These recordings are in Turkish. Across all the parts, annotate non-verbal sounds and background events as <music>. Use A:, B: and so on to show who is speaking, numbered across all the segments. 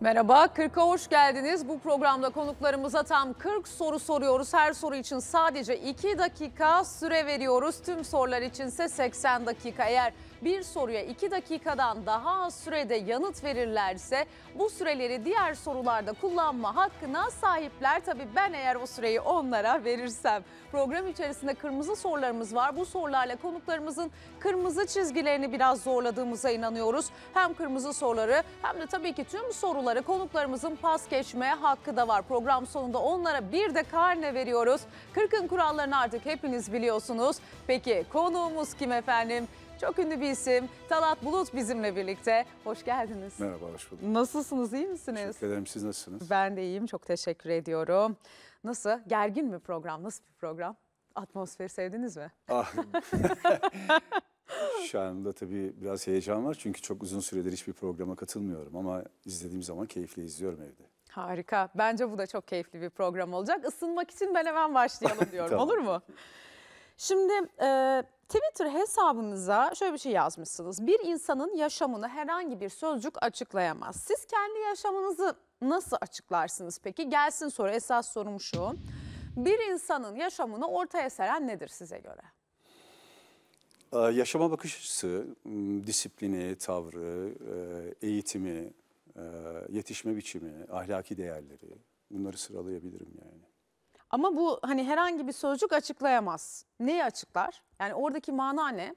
A: Merhaba, 40'a hoş geldiniz. Bu programda konuklarımıza tam 40 soru soruyoruz. Her soru için sadece 2 dakika süre veriyoruz. Tüm sorular içinse 80 dakika. Eğer bir soruya 2 dakikadan daha az sürede yanıt verirlerse bu süreleri diğer sorularda kullanma hakkına sahipler. tabi ben eğer o süreyi onlara verirsem. Program içerisinde kırmızı sorularımız var. Bu sorularla konuklarımızın kırmızı çizgilerini biraz zorladığımıza inanıyoruz. Hem kırmızı soruları hem de tabii ki tüm soruları konuklarımızın pas geçmeye hakkı da var. Program sonunda onlara bir de karne veriyoruz. Kırkın kurallarını artık hepiniz biliyorsunuz. Peki konuğumuz kim efendim? Çok ünlü bir isim Talat Bulut bizimle birlikte. Hoş geldiniz.
B: Merhaba, hoş bulduk.
A: Nasılsınız, iyi misiniz? Teşekkür
B: ederim, siz nasılsınız?
A: Ben de iyiyim, çok teşekkür ediyorum. Nasıl, gergin mi program, nasıl bir program? Atmosferi sevdiniz mi?
B: Ah. <laughs> Şu anda tabii biraz heyecan var çünkü çok uzun süredir hiçbir programa katılmıyorum ama izlediğim zaman keyifle izliyorum evde.
A: Harika. Bence bu da çok keyifli bir program olacak. Isınmak için ben hemen başlayalım <laughs> diyorum. tamam. Olur mu? Şimdi Twitter hesabınıza şöyle bir şey yazmışsınız. Bir insanın yaşamını herhangi bir sözcük açıklayamaz. Siz kendi yaşamınızı nasıl açıklarsınız peki? Gelsin soru. Esas sorum şu. Bir insanın yaşamını ortaya seren nedir size göre?
B: Ee, yaşama bakış açısı, disiplini, tavrı, e, eğitimi, e, yetişme biçimi, ahlaki değerleri bunları sıralayabilirim yani.
A: Ama bu hani herhangi bir sözcük açıklayamaz. Neyi açıklar? Yani oradaki mana ne?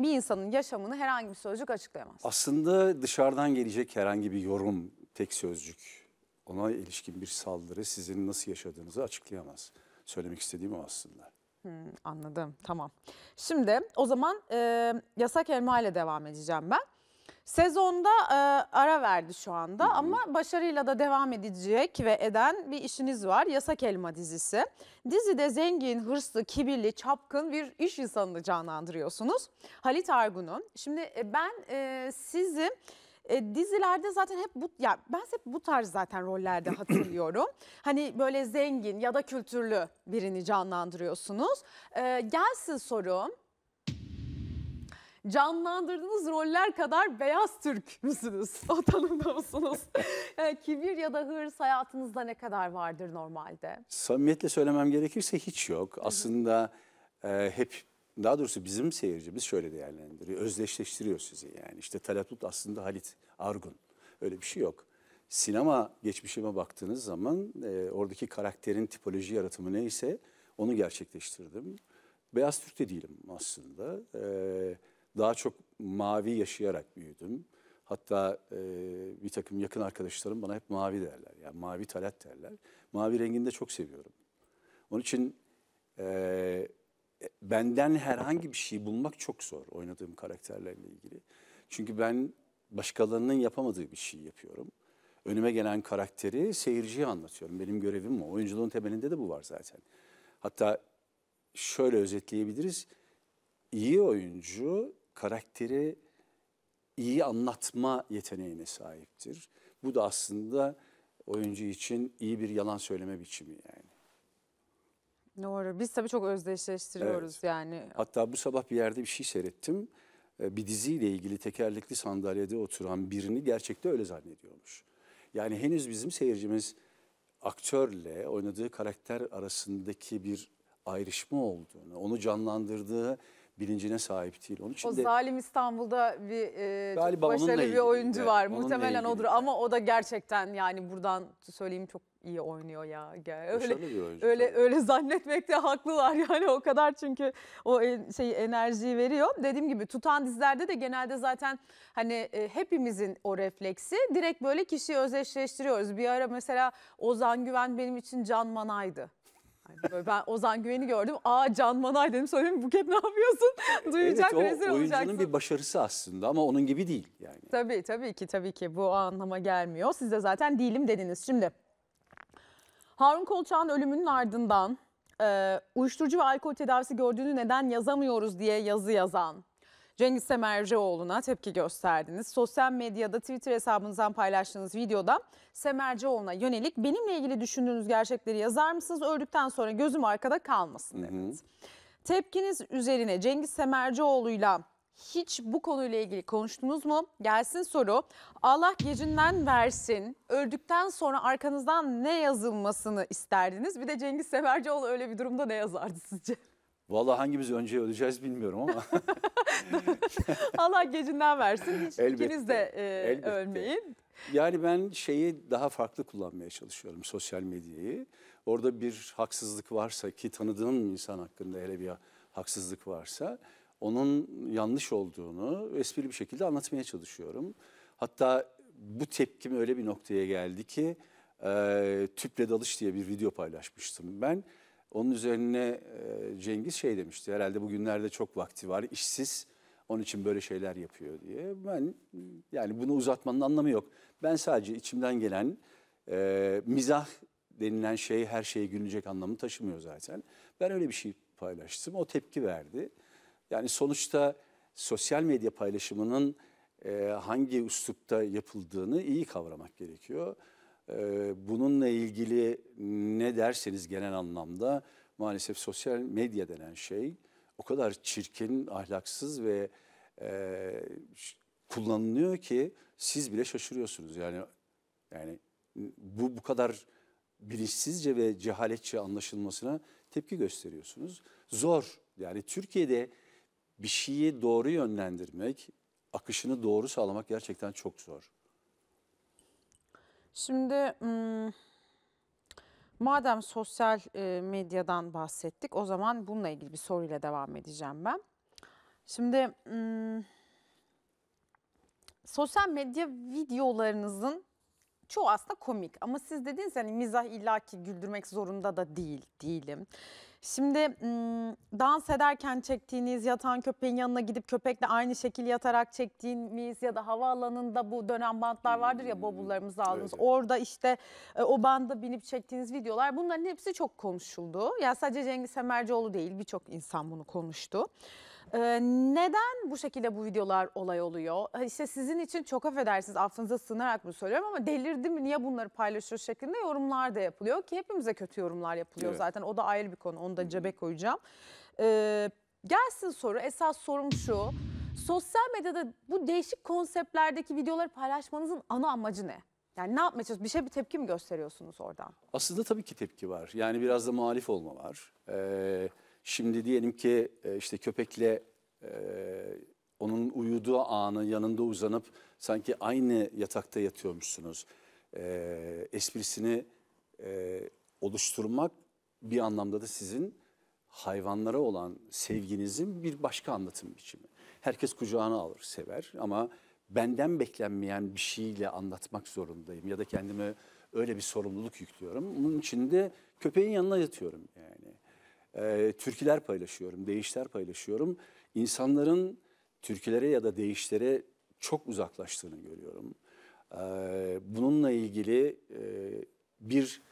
A: Bir insanın yaşamını herhangi bir sözcük açıklayamaz.
B: Aslında dışarıdan gelecek herhangi bir yorum, tek sözcük, ona ilişkin bir saldırı sizin nasıl yaşadığınızı açıklayamaz. Söylemek istediğim o aslında.
A: Hmm, anladım. Tamam. Şimdi o zaman e, yasak elma ile devam edeceğim ben. Sezonda e, ara verdi şu anda ama başarıyla da devam edecek ve eden bir işiniz var. Yasak Elma dizisi. Dizide zengin, hırslı, kibirli, çapkın bir iş insanını canlandırıyorsunuz. Halit Argun'un. Şimdi e, ben e, sizi e, dizilerde zaten hep bu ya ben hep bu tarz zaten rollerde <clears throat> hatırlıyorum. hani böyle zengin ya da kültürlü birini canlandırıyorsunuz. E, gelsin sorum canlandırdığınız roller kadar beyaz Türk müsünüz? <laughs> O tanımda mısınız? yani <laughs> ee, kibir ya da hırs hayatınızda ne kadar vardır normalde?
B: Samimiyetle söylemem gerekirse hiç yok. Aslında e, hep daha doğrusu bizim seyircimiz şöyle değerlendiriyor. Özdeşleştiriyor sizi yani. İşte Talatut aslında Halit Argun. Öyle bir şey yok. Sinema geçmişime baktığınız zaman e, oradaki karakterin tipoloji yaratımı neyse onu gerçekleştirdim. Beyaz Türk de değilim aslında. Ee, daha çok mavi yaşayarak büyüdüm. Hatta e, bir takım yakın arkadaşlarım bana hep mavi derler. Yani mavi talat derler. Mavi rengini de çok seviyorum. Onun için e, benden herhangi bir şey bulmak çok zor oynadığım karakterlerle ilgili. Çünkü ben başkalarının yapamadığı bir şey yapıyorum. Önüme gelen karakteri seyirciye anlatıyorum. Benim görevim o. Oyunculuğun temelinde de bu var zaten. Hatta şöyle özetleyebiliriz. İyi oyuncu karakteri iyi anlatma yeteneğine sahiptir. Bu da aslında oyuncu için iyi bir yalan söyleme biçimi yani.
A: Doğru. Biz tabii çok özdeşleştiriyoruz evet. yani.
B: Hatta bu sabah bir yerde bir şey seyrettim. Ee, bir diziyle ilgili tekerlekli sandalyede oturan birini gerçekte öyle zannediyormuş. Yani henüz bizim seyircimiz aktörle oynadığı karakter arasındaki bir ayrışma olduğunu, onu canlandırdığı bilincine sahip değil. Onun için o de,
A: zalim İstanbul'da bir e, galiba başarılı bir oyuncu evet, var. Muhtemelen odur ama o da gerçekten yani buradan söyleyeyim çok iyi oynuyor ya. Öyle oyuncu, öyle tabii. öyle zannetmekte haklılar <laughs> yani o kadar çünkü o e, şey enerjiyi veriyor. Dediğim gibi tutan dizlerde de genelde zaten hani e, hepimizin o refleksi direkt böyle kişiyi özdeşleştiriyoruz. Bir ara mesela Ozan Güven benim için Can Manay'dı böyle ben Ozan Güven'i gördüm. Aa Can Manay dedim. Söyleyeyim Buket ne yapıyorsun? <laughs> Duyacak evet, rezil şey olacaksın. oyuncunun
B: bir başarısı aslında ama onun gibi değil yani.
A: Tabii tabii ki tabii ki bu anlama gelmiyor. Siz de zaten değilim dediniz. Şimdi Harun Kolçak'ın ölümünün ardından e, uyuşturucu ve alkol tedavisi gördüğünü neden yazamıyoruz diye yazı yazan Cengiz Semercioğlu'na tepki gösterdiniz. Sosyal medyada Twitter hesabınızdan paylaştığınız videoda Semercioğlu'na yönelik benimle ilgili düşündüğünüz gerçekleri yazar mısınız? Öldükten sonra gözüm arkada kalmasın dediniz. Tepkiniz üzerine Cengiz Semercioğlu'yla hiç bu konuyla ilgili konuştunuz mu? Gelsin soru. Allah gecinden versin. Öldükten sonra arkanızdan ne yazılmasını isterdiniz? Bir de Cengiz Semercioğlu öyle bir durumda ne yazardı sizce?
B: Vallahi hangimiz önce öleceğiz bilmiyorum ama. <laughs>
A: Allah gecinden versin. Hiç elbette, ikiniz de e, elbette. ölmeyin.
B: Yani ben şeyi daha farklı kullanmaya çalışıyorum sosyal medyayı. Orada bir haksızlık varsa ki tanıdığım insan hakkında hele bir haksızlık varsa onun yanlış olduğunu esprili bir şekilde anlatmaya çalışıyorum. Hatta bu tepkim öyle bir noktaya geldi ki e, tüple dalış diye bir video paylaşmıştım ben. Onun üzerine e, Cengiz şey demişti herhalde bugünlerde çok vakti var işsiz onun için böyle şeyler yapıyor diye. Ben yani bunu uzatmanın anlamı yok. Ben sadece içimden gelen e, mizah denilen şey her şeye gülünecek anlamı taşımıyor zaten. Ben öyle bir şey paylaştım o tepki verdi. Yani sonuçta sosyal medya paylaşımının e, hangi üslupta yapıldığını iyi kavramak gerekiyor. Ee, bununla ilgili ne derseniz genel anlamda maalesef sosyal medya denen şey o kadar çirkin, ahlaksız ve e, kullanılıyor ki siz bile şaşırıyorsunuz. Yani yani bu bu kadar bilinçsizce ve cehaletçe anlaşılmasına tepki gösteriyorsunuz. Zor yani Türkiye'de bir şeyi doğru yönlendirmek, akışını doğru sağlamak gerçekten çok zor.
A: Şimdi madem sosyal medyadan bahsettik o zaman bununla ilgili bir soruyla devam edeceğim ben. Şimdi sosyal medya videolarınızın çoğu aslında komik ama siz dediniz yani mizah illaki güldürmek zorunda da değil değilim. Şimdi dans ederken çektiğiniz yatan köpeğin yanına gidip köpekle aynı şekil yatarak çektiğiniz ya da havaalanında bu dönem bantlar vardır ya bavullarımızı aldınız. Evet. Orada işte e, o banda binip çektiğiniz videolar bunların hepsi çok konuşuldu. Ya sadece Cengiz Semercioğlu değil birçok insan bunu konuştu. Ee, neden bu şekilde bu videolar olay oluyor? İşte sizin için çok affedersiniz affınıza sığınarak bunu söylüyorum ama delirdim mi niye bunları paylaşıyor şeklinde yorumlar da yapılıyor ki hepimize kötü yorumlar yapılıyor evet. zaten o da ayrı bir konu onu da cebe koyacağım. Ee, gelsin soru esas sorum şu sosyal medyada bu değişik konseptlerdeki videoları paylaşmanızın ana amacı ne? Yani ne yapmaya Bir şey bir tepki mi gösteriyorsunuz oradan?
B: Aslında tabii ki tepki var. Yani biraz da muhalif olma var. Ee, Şimdi diyelim ki e, işte köpekle e, onun uyuduğu anı yanında uzanıp sanki aynı yatakta yatıyormuşsunuz. E, esprisini oluşturmak bir anlamda da sizin hayvanlara olan sevginizin bir başka anlatım biçimi. Herkes kucağına alır, sever ama benden beklenmeyen bir şeyle anlatmak zorundayım ya da kendime öyle bir sorumluluk yüklüyorum. Bunun için de köpeğin yanına yatıyorum yani e, türküler paylaşıyorum, değişler paylaşıyorum. İnsanların türkülere ya da değişlere çok uzaklaştığını görüyorum. E, bununla ilgili e, bir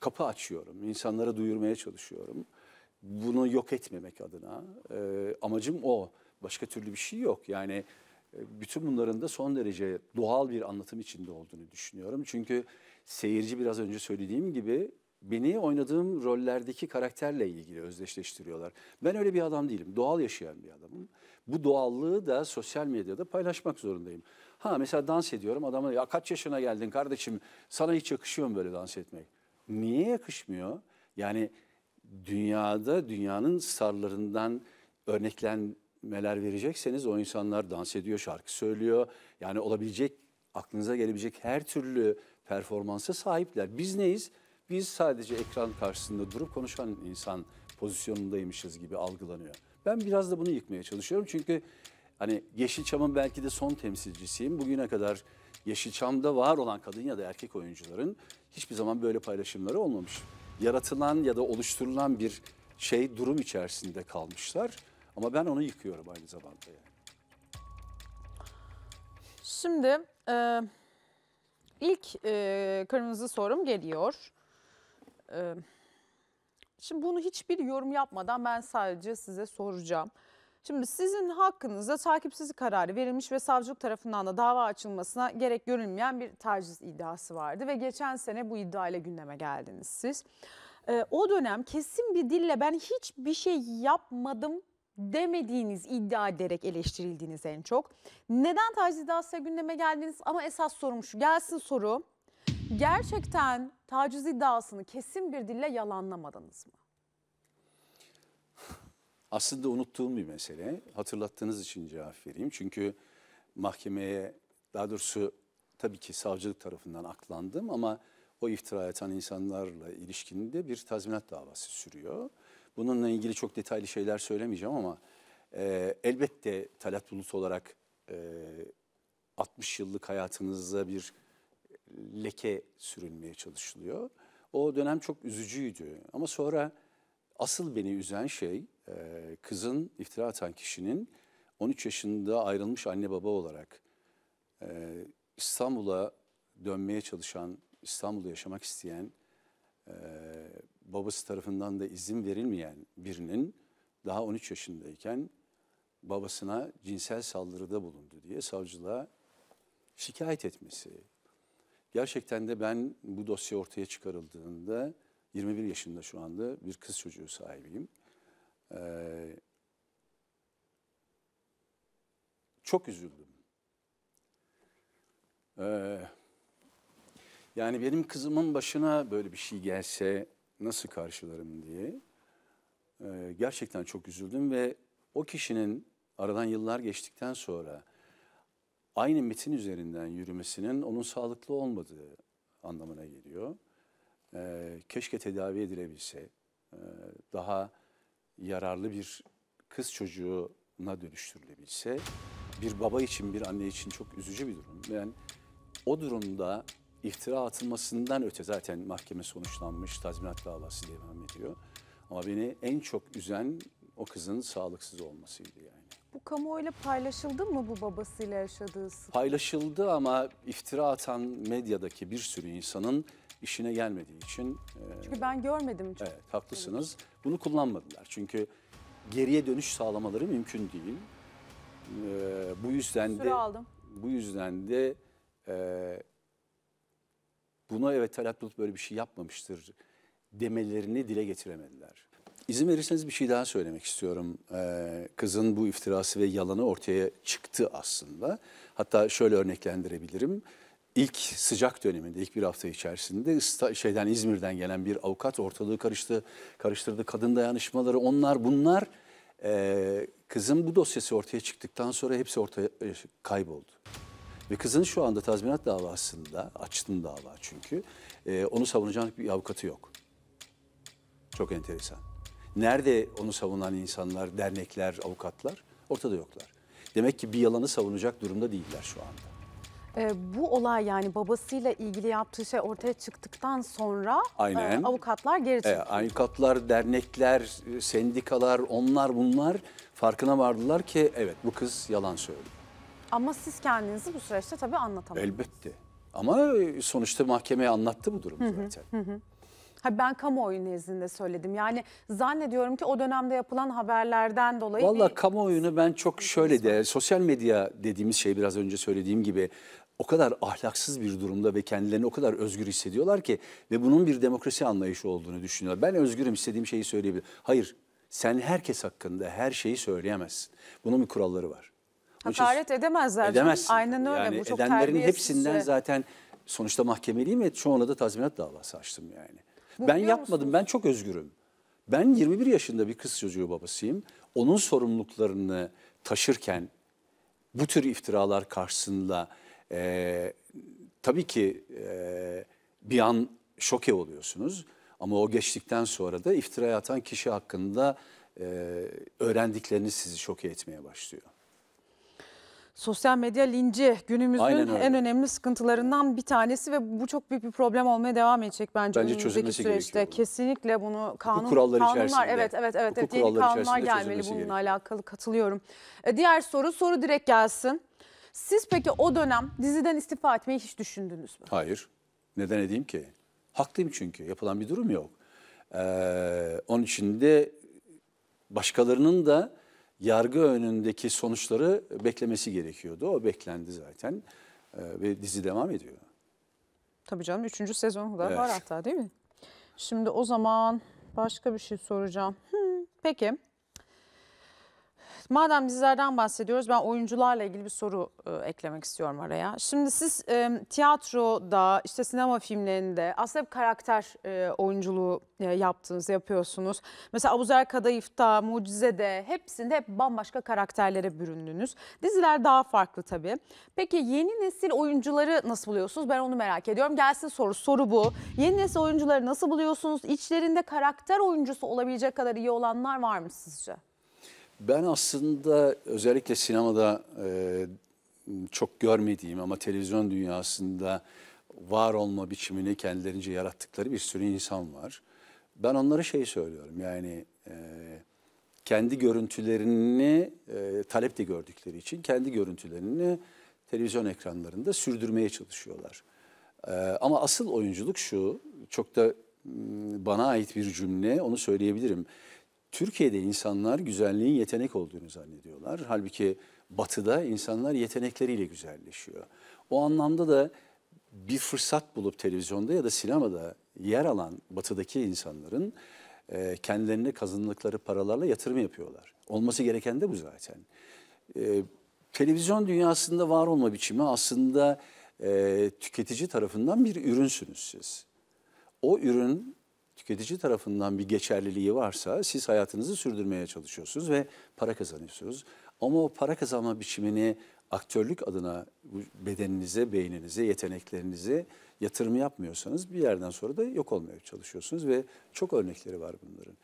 B: kapı açıyorum, insanlara duyurmaya çalışıyorum. Bunu yok etmemek adına e, amacım o. Başka türlü bir şey yok. Yani e, bütün bunların da son derece doğal bir anlatım içinde olduğunu düşünüyorum. Çünkü seyirci biraz önce söylediğim gibi beni oynadığım rollerdeki karakterle ilgili özdeşleştiriyorlar. Ben öyle bir adam değilim. Doğal yaşayan bir adamım. Bu doğallığı da sosyal medyada paylaşmak zorundayım. Ha mesela dans ediyorum. Adama ya kaç yaşına geldin kardeşim? Sana hiç yakışıyor mu böyle dans etmek? Niye yakışmıyor? Yani dünyada dünyanın starlarından örneklenmeler verecekseniz o insanlar dans ediyor, şarkı söylüyor. Yani olabilecek, aklınıza gelebilecek her türlü performansa sahipler. Biz neyiz? biz sadece ekran karşısında durup konuşan insan pozisyonundaymışız gibi algılanıyor. Ben biraz da bunu yıkmaya çalışıyorum çünkü hani Yeşilçam'ın belki de son temsilcisiyim. Bugüne kadar Yeşilçam'da var olan kadın ya da erkek oyuncuların hiçbir zaman böyle paylaşımları olmamış. Yaratılan ya da oluşturulan bir şey durum içerisinde kalmışlar. Ama ben onu yıkıyorum aynı zamanda yani.
A: Şimdi e, ilk e, kırmızı sorum geliyor şimdi bunu hiçbir yorum yapmadan ben sadece size soracağım. Şimdi sizin hakkınızda takipsizlik kararı verilmiş ve savcılık tarafından da dava açılmasına gerek görülmeyen bir taciz iddiası vardı ve geçen sene bu iddia ile gündeme geldiniz siz. Ee, o dönem kesin bir dille ben hiçbir şey yapmadım demediğiniz iddia ederek eleştirildiğiniz en çok. Neden taciz iddiası gündeme geldiniz ama esas sorum şu gelsin soru. Gerçekten taciz iddiasını kesin bir dille yalanlamadınız mı?
B: Aslında unuttuğum bir mesele. Hatırlattığınız için cevap vereyim. Çünkü mahkemeye daha doğrusu tabii ki savcılık tarafından aklandım ama o iftira atan insanlarla ilişkinde bir tazminat davası sürüyor. Bununla ilgili çok detaylı şeyler söylemeyeceğim ama e, elbette Talat Bulut olarak e, 60 yıllık hayatınızda bir leke sürülmeye çalışılıyor. O dönem çok üzücüydü ama sonra asıl beni üzen şey e, kızın iftira atan kişinin 13 yaşında ayrılmış anne baba olarak e, İstanbul'a dönmeye çalışan, İstanbul'da yaşamak isteyen, e, babası tarafından da izin verilmeyen birinin daha 13 yaşındayken babasına cinsel saldırıda bulundu diye savcılığa şikayet etmesi. Gerçekten de ben bu dosya ortaya çıkarıldığında 21 yaşında şu anda bir kız çocuğu sahibiyim. Ee, çok üzüldüm. Ee, yani benim kızımın başına böyle bir şey gelse nasıl karşılarım diye ee, gerçekten çok üzüldüm ve o kişinin aradan yıllar geçtikten sonra aynı metin üzerinden yürümesinin onun sağlıklı olmadığı anlamına geliyor. Ee, keşke tedavi edilebilse, e, daha yararlı bir kız çocuğuna dönüştürülebilse, bir baba için, bir anne için çok üzücü bir durum. Yani o durumda iftira atılmasından öte zaten mahkeme sonuçlanmış, tazminat davası devam ediyor. Ama beni en çok üzen o kızın sağlıksız olmasıydı yani
A: bu kamuoyuyla paylaşıldı mı bu babasıyla yaşadığı sıkıntı?
B: Paylaşıldı ama iftira atan medyadaki bir sürü insanın işine gelmediği için. E, Çünkü
A: ben görmedim. Çok. Evet
B: haklısınız. Evet. Bunu kullanmadılar. Çünkü geriye dönüş sağlamaları mümkün değil. Ee, bu yüzden Süre de aldım. bu yüzden de e, buna evet Talat Bulut böyle bir şey yapmamıştır demelerini dile getiremediler. İzin verirseniz bir şey daha söylemek istiyorum. Ee, kızın bu iftirası ve yalanı ortaya çıktı aslında. Hatta şöyle örneklendirebilirim. İlk sıcak döneminde, ilk bir hafta içerisinde şeyden İzmir'den gelen bir avukat ortalığı karıştı, karıştırdı. Kadın dayanışmaları, onlar bunlar. Ee, kızın bu dosyası ortaya çıktıktan sonra hepsi ortaya e, kayboldu. Ve kızın şu anda tazminat davasında, açtın dava çünkü, e, onu savunacak bir avukatı yok. Çok enteresan. Nerede onu savunan insanlar, dernekler, avukatlar? Ortada yoklar. Demek ki bir yalanı savunacak durumda değiller şu anda.
A: E, bu olay yani babasıyla ilgili yaptığı şey ortaya çıktıktan sonra Aynen. E, avukatlar geri çıktı. E,
B: avukatlar, dernekler, sendikalar, onlar bunlar farkına vardılar ki evet bu kız yalan söylüyor.
A: Ama siz kendinizi bu süreçte tabii anlatamadınız.
B: Elbette. Ama e, sonuçta mahkemeye anlattı bu durumu
A: zaten. Hı hı. Ha ben kamuoyu nezdinde söyledim. Yani zannediyorum ki o dönemde yapılan haberlerden dolayı Valla
B: bir... kamuoyunu ben çok şöyle de sosyal medya dediğimiz şey biraz önce söylediğim gibi o kadar ahlaksız bir durumda ve kendilerini o kadar özgür hissediyorlar ki ve bunun bir demokrasi anlayışı olduğunu düşünüyorlar. Ben özgürüm istediğim şeyi söyleyebilirim. Hayır sen herkes hakkında her şeyi söyleyemezsin. Bunun bir kuralları var.
A: Hakaret edemezler. Edemezsin. Aynen öyle. Yani bu çok edenlerin hepsinden şey.
B: zaten sonuçta mahkemeliyim ve çoğuna da tazminat davası açtım yani ben yapmadım, musunuz? ben çok özgürüm. Ben 21 yaşında bir kız çocuğu babasıyım. Onun sorumluluklarını taşırken bu tür iftiralar karşısında e, tabii ki e, bir an şoke oluyorsunuz. Ama o geçtikten sonra da iftira atan kişi hakkında e, öğrendikleriniz sizi şoke etmeye başlıyor
A: sosyal medya linci günümüzün en önemli sıkıntılarından bir tanesi ve bu çok büyük bir problem olmaya devam edecek bence, bence önümüzdeki süreçte. Kesinlikle bunu kanun bu kuralları kanunlar içerisinde, evet evet evet evet yeni kanunlar gelmeli bununla gerekiyor. alakalı katılıyorum. E, diğer soru soru direkt gelsin. Siz peki o dönem diziden istifa etmeyi hiç düşündünüz mü?
B: Hayır. Neden edeyim ki? Haklıyım çünkü. Yapılan bir durum yok. Ee, onun için de başkalarının da yargı önündeki sonuçları beklemesi gerekiyordu. O beklendi zaten e, ve dizi devam ediyor.
A: Tabii canım üçüncü sezon da evet. var hatta değil mi? Şimdi o zaman başka bir şey soracağım. Hmm, peki Madem dizilerden bahsediyoruz ben oyuncularla ilgili bir soru e, eklemek istiyorum araya. Şimdi siz e, tiyatroda işte sinema filmlerinde aslında hep karakter e, oyunculuğu e, yaptınız, yapıyorsunuz. Mesela Abuzer Kadayıf'ta, Mucize'de hepsinde hep bambaşka karakterlere büründünüz. Diziler daha farklı tabii. Peki yeni nesil oyuncuları nasıl buluyorsunuz? Ben onu merak ediyorum. Gelsin soru, soru bu. Yeni nesil oyuncuları nasıl buluyorsunuz? İçlerinde karakter oyuncusu olabilecek kadar iyi olanlar var mı sizce?
B: Ben aslında özellikle sinemada e, çok görmediğim ama televizyon dünyasında var olma biçimini kendilerince yarattıkları bir sürü insan var. Ben onlara şey söylüyorum yani e, kendi görüntülerini e, talep de gördükleri için kendi görüntülerini televizyon ekranlarında sürdürmeye çalışıyorlar. E, ama asıl oyunculuk şu çok da ıı, bana ait bir cümle onu söyleyebilirim Türkiye'de insanlar güzelliğin yetenek olduğunu zannediyorlar. Halbuki batıda insanlar yetenekleriyle güzelleşiyor. O anlamda da bir fırsat bulup televizyonda ya da sinemada yer alan batıdaki insanların e, kendilerine kazandıkları paralarla yatırım yapıyorlar. Olması gereken de bu zaten. E, televizyon dünyasında var olma biçimi aslında e, tüketici tarafından bir ürünsünüz siz. O ürün tüketici tarafından bir geçerliliği varsa siz hayatınızı sürdürmeye çalışıyorsunuz ve para kazanıyorsunuz. Ama o para kazanma biçimini aktörlük adına bedeninize, beyninize, yeteneklerinize yatırım yapmıyorsanız bir yerden sonra da yok olmaya çalışıyorsunuz ve çok örnekleri var bunların.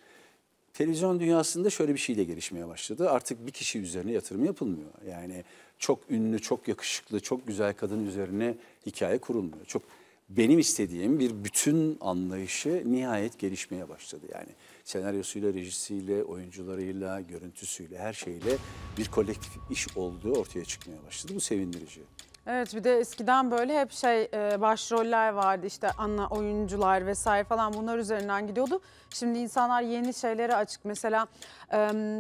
B: Televizyon dünyasında şöyle bir şey de gelişmeye başladı. Artık bir kişi üzerine yatırım yapılmıyor. Yani çok ünlü, çok yakışıklı, çok güzel kadın üzerine hikaye kurulmuyor. Çok benim istediğim bir bütün anlayışı nihayet gelişmeye başladı. Yani senaryosuyla, rejisiyle, oyuncularıyla, görüntüsüyle, her şeyle bir kolektif iş olduğu ortaya çıkmaya başladı. Bu sevindirici.
A: Evet bir de eskiden böyle hep şey e, başroller vardı işte ana oyuncular vesaire falan bunlar üzerinden gidiyordu. Şimdi insanlar yeni şeylere açık. Mesela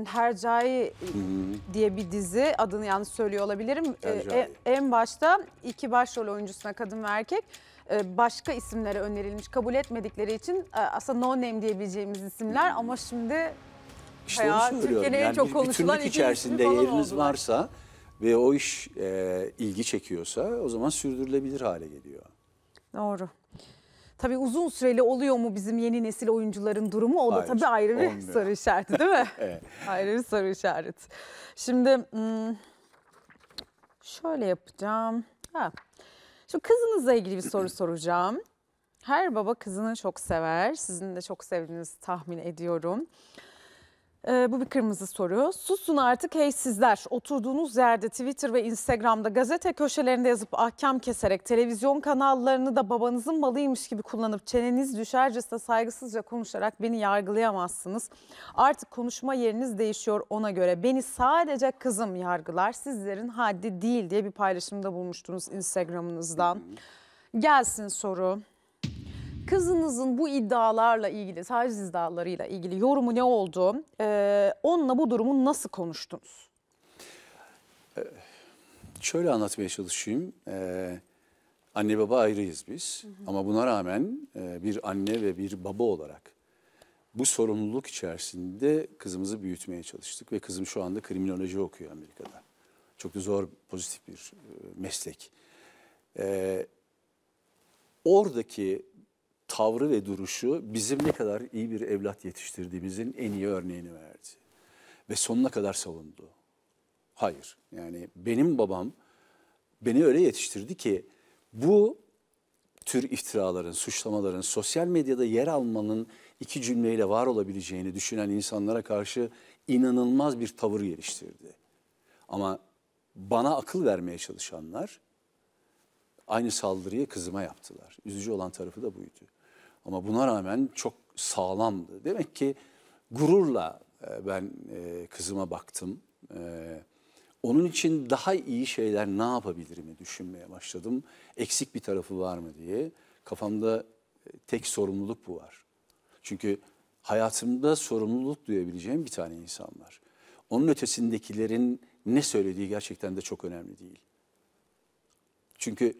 A: Hercai diye bir dizi adını yanlış söylüyor olabilirim. E, Hercai. E, en başta iki başrol oyuncusuna kadın ve erkek e, başka isimlere önerilmiş kabul etmedikleri için e, aslında no name diyebileceğimiz isimler ama şimdi işte bayağı Yani en çok bir konuşulan içerisinde yeriniz oldular.
B: varsa ve o iş e, ilgi çekiyorsa o zaman sürdürülebilir hale geliyor.
A: Doğru. Tabii uzun süreli oluyor mu bizim yeni nesil oyuncuların durumu? O da Hayır, tabii ayrı bir olmuyor. soru işareti değil mi? <laughs> evet. Ayrı bir soru işareti. Şimdi hmm, şöyle yapacağım. Ha, Şimdi kızınızla ilgili bir soru soracağım. Her baba kızını çok sever. Sizin de çok sevdiğinizi tahmin ediyorum. Ee, bu bir kırmızı soru. Susun artık hey sizler. Oturduğunuz yerde Twitter ve Instagram'da gazete köşelerinde yazıp ahkam keserek televizyon kanallarını da babanızın malıymış gibi kullanıp çeneniz düşercesine saygısızca konuşarak beni yargılayamazsınız. Artık konuşma yeriniz değişiyor ona göre. Beni sadece kızım yargılar sizlerin haddi değil diye bir paylaşımda bulmuştunuz Instagram'ınızdan. Gelsin soru. Kızınızın bu iddialarla ilgili, taciz iddialarıyla ilgili yorumu ne oldu? Ee, onunla bu durumu nasıl konuştunuz?
B: Ee, şöyle anlatmaya çalışayım. Ee, anne baba ayrıyız biz. Hı hı. Ama buna rağmen e, bir anne ve bir baba olarak bu sorumluluk içerisinde kızımızı büyütmeye çalıştık. Ve kızım şu anda kriminoloji okuyor Amerika'da. Çok da zor, pozitif bir e, meslek. Ee, oradaki tavrı ve duruşu bizim ne kadar iyi bir evlat yetiştirdiğimizin en iyi örneğini verdi. Ve sonuna kadar savundu. Hayır. Yani benim babam beni öyle yetiştirdi ki bu tür iftiraların, suçlamaların, sosyal medyada yer almanın iki cümleyle var olabileceğini düşünen insanlara karşı inanılmaz bir tavır geliştirdi. Ama bana akıl vermeye çalışanlar aynı saldırıyı kızıma yaptılar. Üzücü olan tarafı da buydu. Ama buna rağmen çok sağlamdı. Demek ki gururla e, ben e, kızıma baktım. E, onun için daha iyi şeyler ne yapabilirimi düşünmeye başladım. Eksik bir tarafı var mı diye. Kafamda tek sorumluluk bu var. Çünkü hayatımda sorumluluk duyabileceğim bir tane insan var. Onun ötesindekilerin ne söylediği gerçekten de çok önemli değil. Çünkü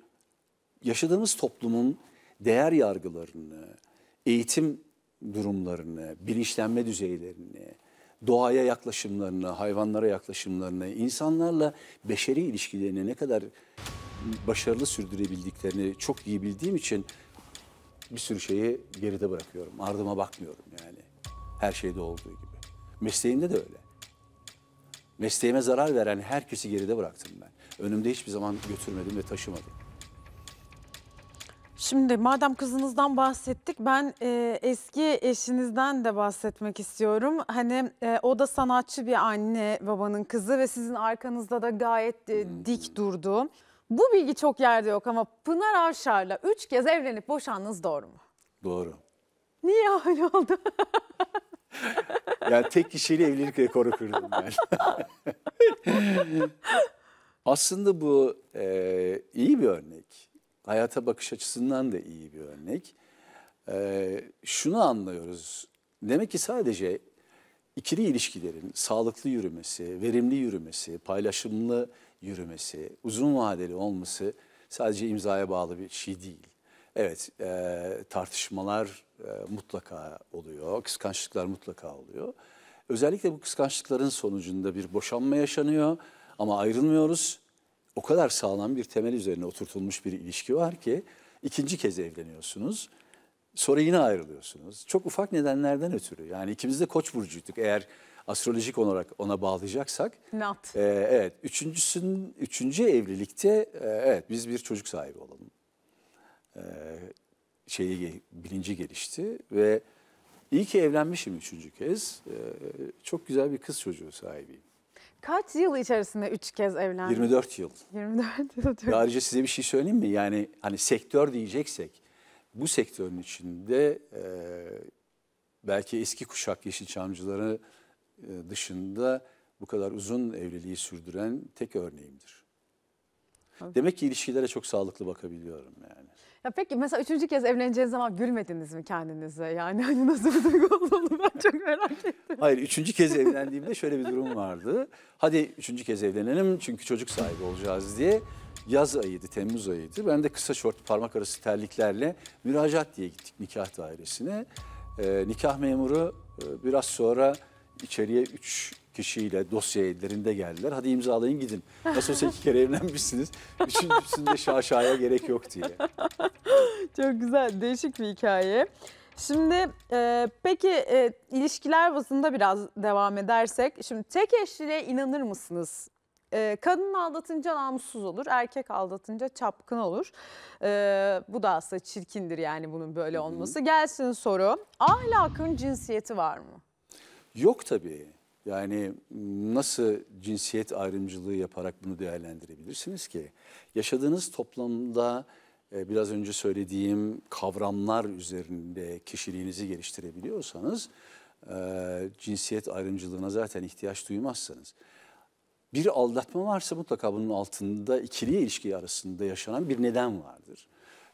B: yaşadığımız toplumun değer yargılarını, eğitim durumlarını, bilinçlenme düzeylerini, doğaya yaklaşımlarını, hayvanlara yaklaşımlarını, insanlarla beşeri ilişkilerini ne kadar başarılı sürdürebildiklerini çok iyi bildiğim için bir sürü şeyi geride bırakıyorum. Ardıma bakmıyorum yani. Her şeyde olduğu gibi. Mesleğimde de öyle. Mesleğime zarar veren herkesi geride bıraktım ben. Önümde hiçbir zaman götürmedim ve taşımadım.
A: Şimdi madem kızınızdan bahsettik ben e, eski eşinizden de bahsetmek istiyorum. Hani e, o da sanatçı bir anne babanın kızı ve sizin arkanızda da gayet e, dik hmm. durdu. Bu bilgi çok yerde yok ama Pınar Avşar'la üç kez evlenip boşandınız doğru mu? Doğru. Niye öyle oldu?
B: <laughs> Ya tek kişiyle evlilik rekoru kırdım ben. <laughs> Aslında bu e, iyi bir örnek hayata bakış açısından da iyi bir örnek. Ee, şunu anlıyoruz. Demek ki sadece ikili ilişkilerin sağlıklı yürümesi, verimli yürümesi, paylaşımlı yürümesi, uzun vadeli olması sadece imzaya bağlı bir şey değil. Evet e, tartışmalar e, mutlaka oluyor, kıskançlıklar mutlaka oluyor. Özellikle bu kıskançlıkların sonucunda bir boşanma yaşanıyor ama ayrılmıyoruz o kadar sağlam bir temel üzerine oturtulmuş bir ilişki var ki ikinci kez evleniyorsunuz. Sonra yine ayrılıyorsunuz. Çok ufak nedenlerden ötürü. Yani ikimiz de koç burcuyduk. Eğer astrolojik olarak ona bağlayacaksak. Not. E, evet. Üçüncüsün, üçüncü evlilikte e, evet biz bir çocuk sahibi olalım. E, şeyi bilinci gelişti ve iyi ki evlenmişim üçüncü kez. E, çok güzel bir kız çocuğu sahibiyim.
A: Kaç yıl içerisinde üç kez evlendiniz? 24 yıl. 24 yıl. Ayrıca
B: size bir şey söyleyeyim mi? Yani hani sektör diyeceksek bu sektörün içinde e, belki eski kuşak Yeşilçamcıları e, dışında bu kadar uzun evliliği sürdüren tek örneğimdir. Demek ki ilişkilere çok sağlıklı bakabiliyorum yani.
A: Ya peki mesela üçüncü kez evleneceğiniz zaman gülmediniz mi kendinize? Yani hani nasıl bir duygu olduğunu ben
B: çok merak ettim. Hayır üçüncü kez evlendiğimde şöyle bir durum vardı. Hadi üçüncü kez evlenelim çünkü çocuk sahibi olacağız diye. Yaz ayıydı, Temmuz ayıydı. Ben de kısa şort, parmak arası terliklerle müracaat diye gittik nikah dairesine. E, nikah memuru e, biraz sonra içeriye üç kişiyle dosya ellerinde geldiler. Hadi imzalayın gidin. Nasıl olsa iki kere evlenmişsiniz. Üçüncüsünde şaşaya gerek yok diye. <laughs>
A: Çok güzel değişik bir hikaye. Şimdi e, peki e, ilişkiler bazında biraz devam edersek. Şimdi tek eşliliğe inanır mısınız? E, kadın aldatınca namussuz olur, erkek aldatınca çapkın olur. E, bu da aslında çirkindir yani bunun böyle olması. Hı hı. Gelsin soru. Ahlakın cinsiyeti var mı?
B: Yok tabii. Yani nasıl cinsiyet ayrımcılığı yaparak bunu değerlendirebilirsiniz ki? Yaşadığınız toplumda e, biraz önce söylediğim kavramlar üzerinde kişiliğinizi geliştirebiliyorsanız e, cinsiyet ayrımcılığına zaten ihtiyaç duymazsınız. Bir aldatma varsa mutlaka bunun altında ikili ilişki arasında yaşanan bir neden vardır.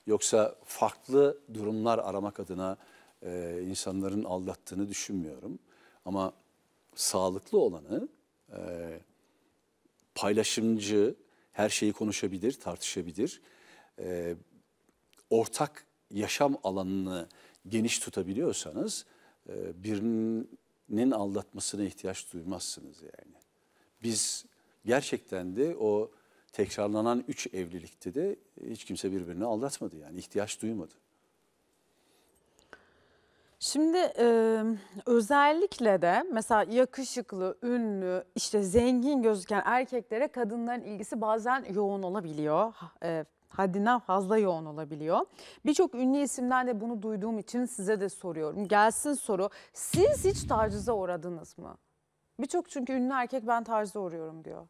B: Yoksa farklı durumlar aramak adına e, insanların aldattığını düşünmüyorum. Ama sağlıklı olanı e, paylaşımcı, her şeyi konuşabilir, tartışabilir. E, ortak yaşam alanını geniş tutabiliyorsanız e, birinin aldatmasına ihtiyaç duymazsınız yani. Biz gerçekten de o tekrarlanan üç evlilikte de hiç kimse birbirini aldatmadı yani ihtiyaç duymadı.
A: Şimdi e, özellikle de mesela yakışıklı, ünlü, işte zengin gözüken erkeklere kadınların ilgisi bazen yoğun olabiliyor. E, haddinden fazla yoğun olabiliyor. Birçok ünlü isimden de bunu duyduğum için size de soruyorum. Gelsin soru. Siz hiç tacize uğradınız mı? Birçok çünkü ünlü erkek ben tacize uğruyorum diyor.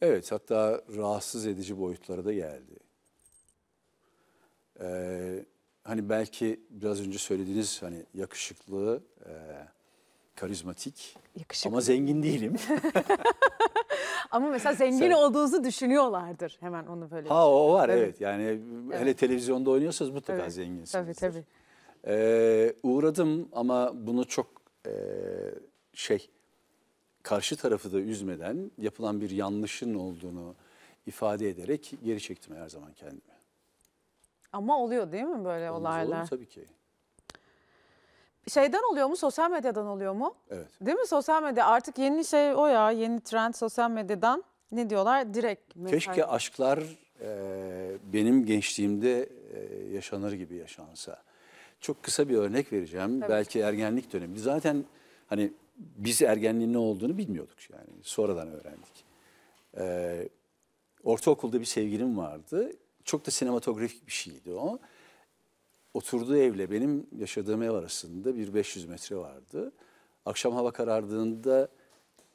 B: Evet hatta rahatsız edici boyutlara da geldi. Ee, hani belki biraz önce söylediğiniz hani yakışıklı, e, karizmatik yakışıklı. ama zengin değilim.
A: <laughs> ama mesela zengin Sen... olduğunuzu düşünüyorlardır hemen onu böyle. Ha o var tabii. evet
B: yani evet. hele televizyonda oynuyorsanız mutlaka evet. zenginsiniz. Tabii tabii. Ee, uğradım ama bunu çok e, şey karşı tarafı da üzmeden yapılan bir yanlışın olduğunu ifade ederek geri çektim her zaman kendimi.
A: Ama oluyor değil mi böyle Olmaz olaylar? Olur mu? tabii ki. Şeyden oluyor mu? Sosyal medyadan oluyor mu? Evet. Değil mi? Sosyal medya artık yeni şey o ya. Yeni trend sosyal medyadan ne diyorlar? Direkt mesaj. Keşke
B: aşklar e, benim gençliğimde e, yaşanır gibi yaşansa. Çok kısa bir örnek vereceğim. Tabii. Belki ergenlik dönemi. Zaten hani biz ergenliğin ne olduğunu bilmiyorduk yani. Sonradan öğrendik. Ee, ortaokulda bir sevgilim vardı çok da sinematografik bir şeydi o. Oturduğu evle benim yaşadığım ev arasında bir 500 metre vardı. Akşam hava karardığında,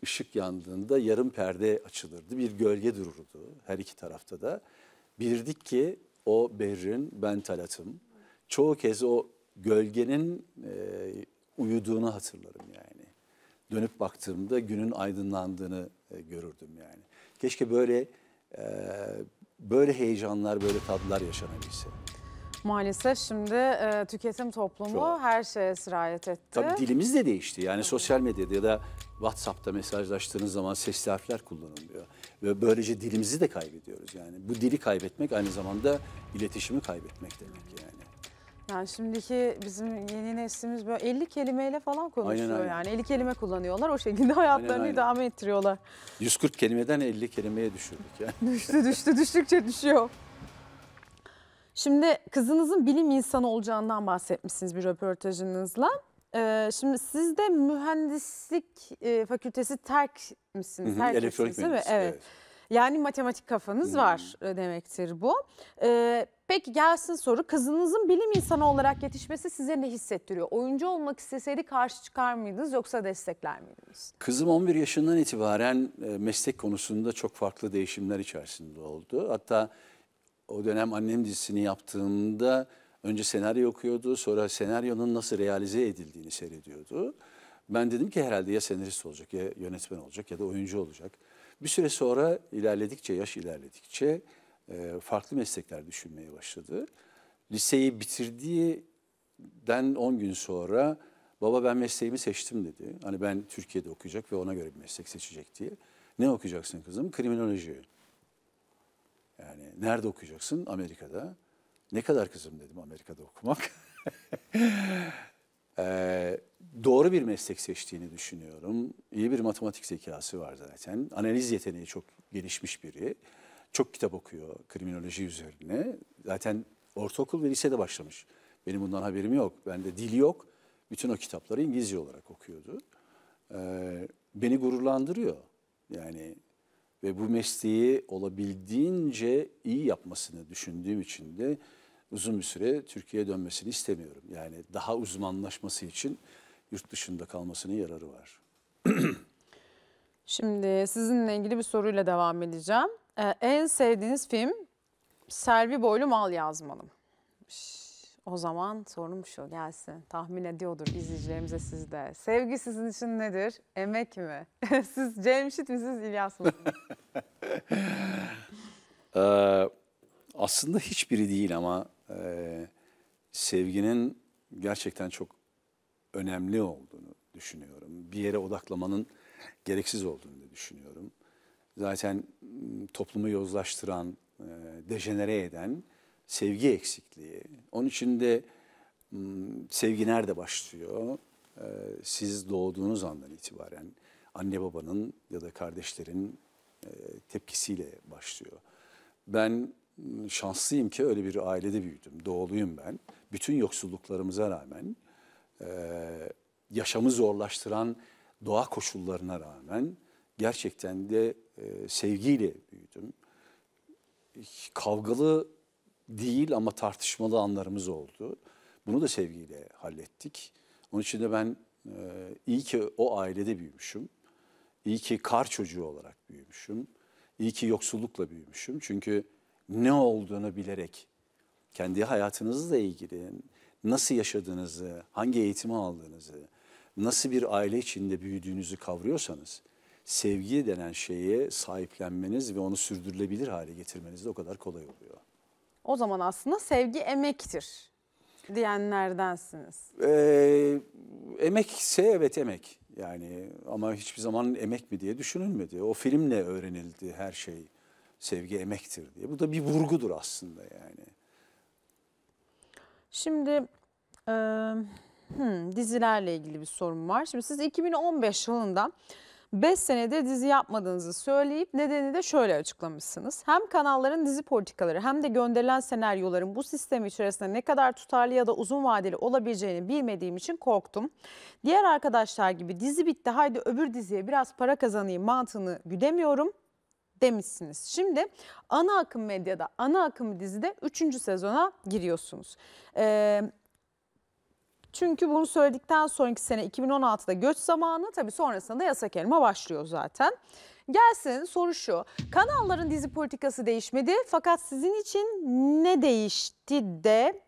B: ışık yandığında yarım perde açılırdı. Bir gölge dururdu her iki tarafta da. Bildik ki o Berrin, ben Talat'ım. Çoğu kez o gölgenin e, uyuduğunu hatırlarım yani. Dönüp baktığımda günün aydınlandığını e, görürdüm yani. Keşke böyle e, böyle heyecanlar, böyle tatlar yaşanabilse.
A: Maalesef şimdi e, tüketim toplumu Çok. her şeye sirayet etti. Tabii dilimiz
B: de değişti. Yani sosyal medyada ya da WhatsApp'ta mesajlaştığınız zaman sesli harfler kullanılmıyor. Ve böylece dilimizi de kaybediyoruz. Yani bu dili kaybetmek aynı zamanda iletişimi kaybetmek demek yani.
A: Yani şimdiki bizim yeni neslimiz böyle 50 kelimeyle falan konuşuyor aynen, aynen. yani. 50 kelime kullanıyorlar. O şekilde <laughs> hayatlarını aynen, idame ettiriyorlar.
B: 140 kelimeden 50 kelimeye düşürdük yani.
A: <laughs> düştü düştü düştükçe düşüyor. Şimdi kızınızın bilim insanı olacağından bahsetmişsiniz bir röportajınızla. Ee, şimdi siz de mühendislik e, fakültesi terk misiniz? Hı hı, terk elektronik misiniz, değil mi? Evet. evet. Yani matematik kafanız hmm. var e, demektir bu. Ee, peki gelsin soru. Kızınızın bilim insanı olarak yetişmesi size ne hissettiriyor? Oyuncu olmak isteseydi karşı çıkar mıydınız yoksa destekler miydiniz?
B: Kızım 11 yaşından itibaren e, meslek konusunda çok farklı değişimler içerisinde oldu. Hatta o dönem annem dizisini yaptığımda önce senaryo okuyordu sonra senaryonun nasıl realize edildiğini seyrediyordu. Ben dedim ki herhalde ya senarist olacak ya yönetmen olacak ya da oyuncu olacak. Bir süre sonra ilerledikçe, yaş ilerledikçe e, farklı meslekler düşünmeye başladı. Liseyi bitirdiğinden 10 gün sonra baba ben mesleğimi seçtim dedi. Hani ben Türkiye'de okuyacak ve ona göre bir meslek seçecek diye. Ne okuyacaksın kızım? Kriminoloji. Yani nerede okuyacaksın? Amerika'da. Ne kadar kızım dedim Amerika'da okumak. <laughs> ee, doğru bir meslek seçtiğini düşünüyorum. İyi bir matematik zekası var zaten. Analiz yeteneği çok gelişmiş biri. Çok kitap okuyor kriminoloji üzerine. Zaten ortaokul ve lisede başlamış. Benim bundan haberim yok. Bende dil yok. Bütün o kitapları İngilizce olarak okuyordu. Ee, beni gururlandırıyor. Yani ve bu mesleği olabildiğince iyi yapmasını düşündüğüm için de uzun bir süre Türkiye'ye dönmesini istemiyorum. Yani daha uzmanlaşması için yurt dışında kalmasının yararı var.
A: Şimdi sizinle ilgili bir soruyla devam edeceğim. Ee, en sevdiğiniz film Selvi Boylu Mal Yazmalım. O zaman sorum şu gelsin. Tahmin ediyordur izleyicilerimize sizde. Sevgi sizin için nedir? Emek mi? <laughs> siz Cemşit mi siz İlyas mı? <laughs>
B: ee, aslında hiçbiri değil ama e, sevginin gerçekten çok önemli olduğunu düşünüyorum. Bir yere odaklamanın gereksiz olduğunu da düşünüyorum. Zaten ıı, toplumu yozlaştıran, ıı, dejenere eden sevgi eksikliği. Onun için de ıı, sevgi nerede başlıyor? Siz doğduğunuz andan itibaren anne babanın ya da kardeşlerin tepkisiyle başlıyor. Ben şanslıyım ki öyle bir ailede büyüdüm. Doğuluyum ben. Bütün yoksulluklarımıza rağmen e, yaşamı zorlaştıran doğa koşullarına rağmen gerçekten de e, sevgiyle büyüdüm. Kavgalı değil ama tartışmalı anlarımız oldu. Bunu da sevgiyle hallettik. Onun için de ben e, iyi ki o ailede büyümüşüm. İyi ki kar çocuğu olarak büyümüşüm. İyi ki yoksullukla büyümüşüm. Çünkü ne olduğunu bilerek kendi hayatınızla ilgili nasıl yaşadığınızı, hangi eğitimi aldığınızı, nasıl bir aile içinde büyüdüğünüzü kavruyorsanız sevgi denen şeye sahiplenmeniz ve onu sürdürülebilir hale getirmeniz de o kadar kolay oluyor.
A: O zaman aslında sevgi emektir diyenlerdensiniz.
B: Ee, emekse evet emek yani ama hiçbir zaman emek mi diye düşünülmedi. O filmle öğrenildi her şey sevgi emektir diye. Bu da bir vurgudur aslında yani.
A: Şimdi hmm, dizilerle ilgili bir sorum var. Şimdi siz 2015 yılında 5 senede dizi yapmadığınızı söyleyip nedeni de şöyle açıklamışsınız. Hem kanalların dizi politikaları hem de gönderilen senaryoların bu sistem içerisinde ne kadar tutarlı ya da uzun vadeli olabileceğini bilmediğim için korktum. Diğer arkadaşlar gibi dizi bitti haydi öbür diziye biraz para kazanayım mantığını güdemiyorum demişsiniz. Şimdi ana akım medyada, ana akım dizide 3. sezona giriyorsunuz. Ee, çünkü bunu söyledikten sonraki sene 2016'da göç zamanı tabii sonrasında yasak elma başlıyor zaten. Gelsin soru şu. Kanalların dizi politikası değişmedi fakat sizin için ne değişti de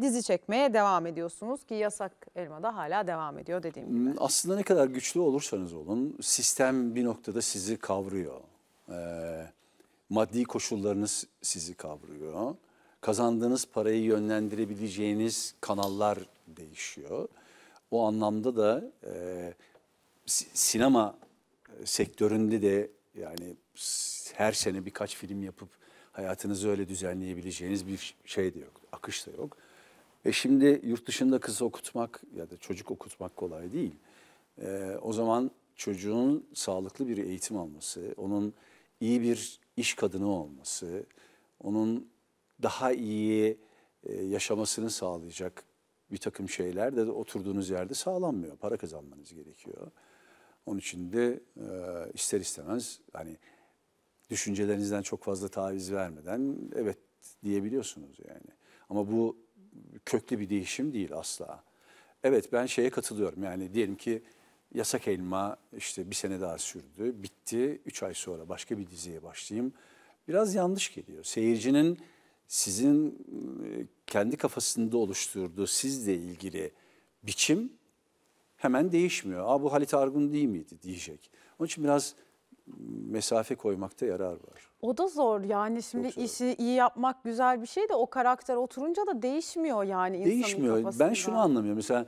A: dizi çekmeye devam ediyorsunuz ki yasak elma da hala devam ediyor dediğim
B: gibi. Hmm, aslında ne kadar güçlü olursanız olun sistem bir noktada sizi kavruyor. Ee, maddi koşullarınız sizi kavruyor kazandığınız parayı yönlendirebileceğiniz kanallar değişiyor. O anlamda da e, sinema e, sektöründe de yani her sene birkaç film yapıp hayatınızı öyle düzenleyebileceğiniz bir şey de yok. Akış da yok. E şimdi yurt dışında kızı okutmak ya da çocuk okutmak kolay değil. E, o zaman çocuğun sağlıklı bir eğitim alması, onun iyi bir iş kadını olması, onun daha iyi e, yaşamasını sağlayacak bir takım şeyler de oturduğunuz yerde sağlanmıyor. Para kazanmanız gerekiyor. Onun için de e, ister istemez hani düşüncelerinizden çok fazla taviz vermeden evet diyebiliyorsunuz yani. Ama bu köklü bir değişim değil asla. Evet ben şeye katılıyorum yani diyelim ki yasak elma işte bir sene daha sürdü bitti üç ay sonra başka bir diziye başlayayım. Biraz yanlış geliyor. Seyircinin sizin e, kendi kafasında oluşturduğu sizle ilgili biçim hemen değişmiyor. Aa bu Halit Argun değil miydi diyecek. Onun için biraz mesafe koymakta yarar var.
A: O da zor yani şimdi zor. işi iyi yapmak güzel bir şey de o karakter oturunca da değişmiyor yani insanın Değişmiyor. Kafasında. Ben şunu
B: anlamıyorum mesela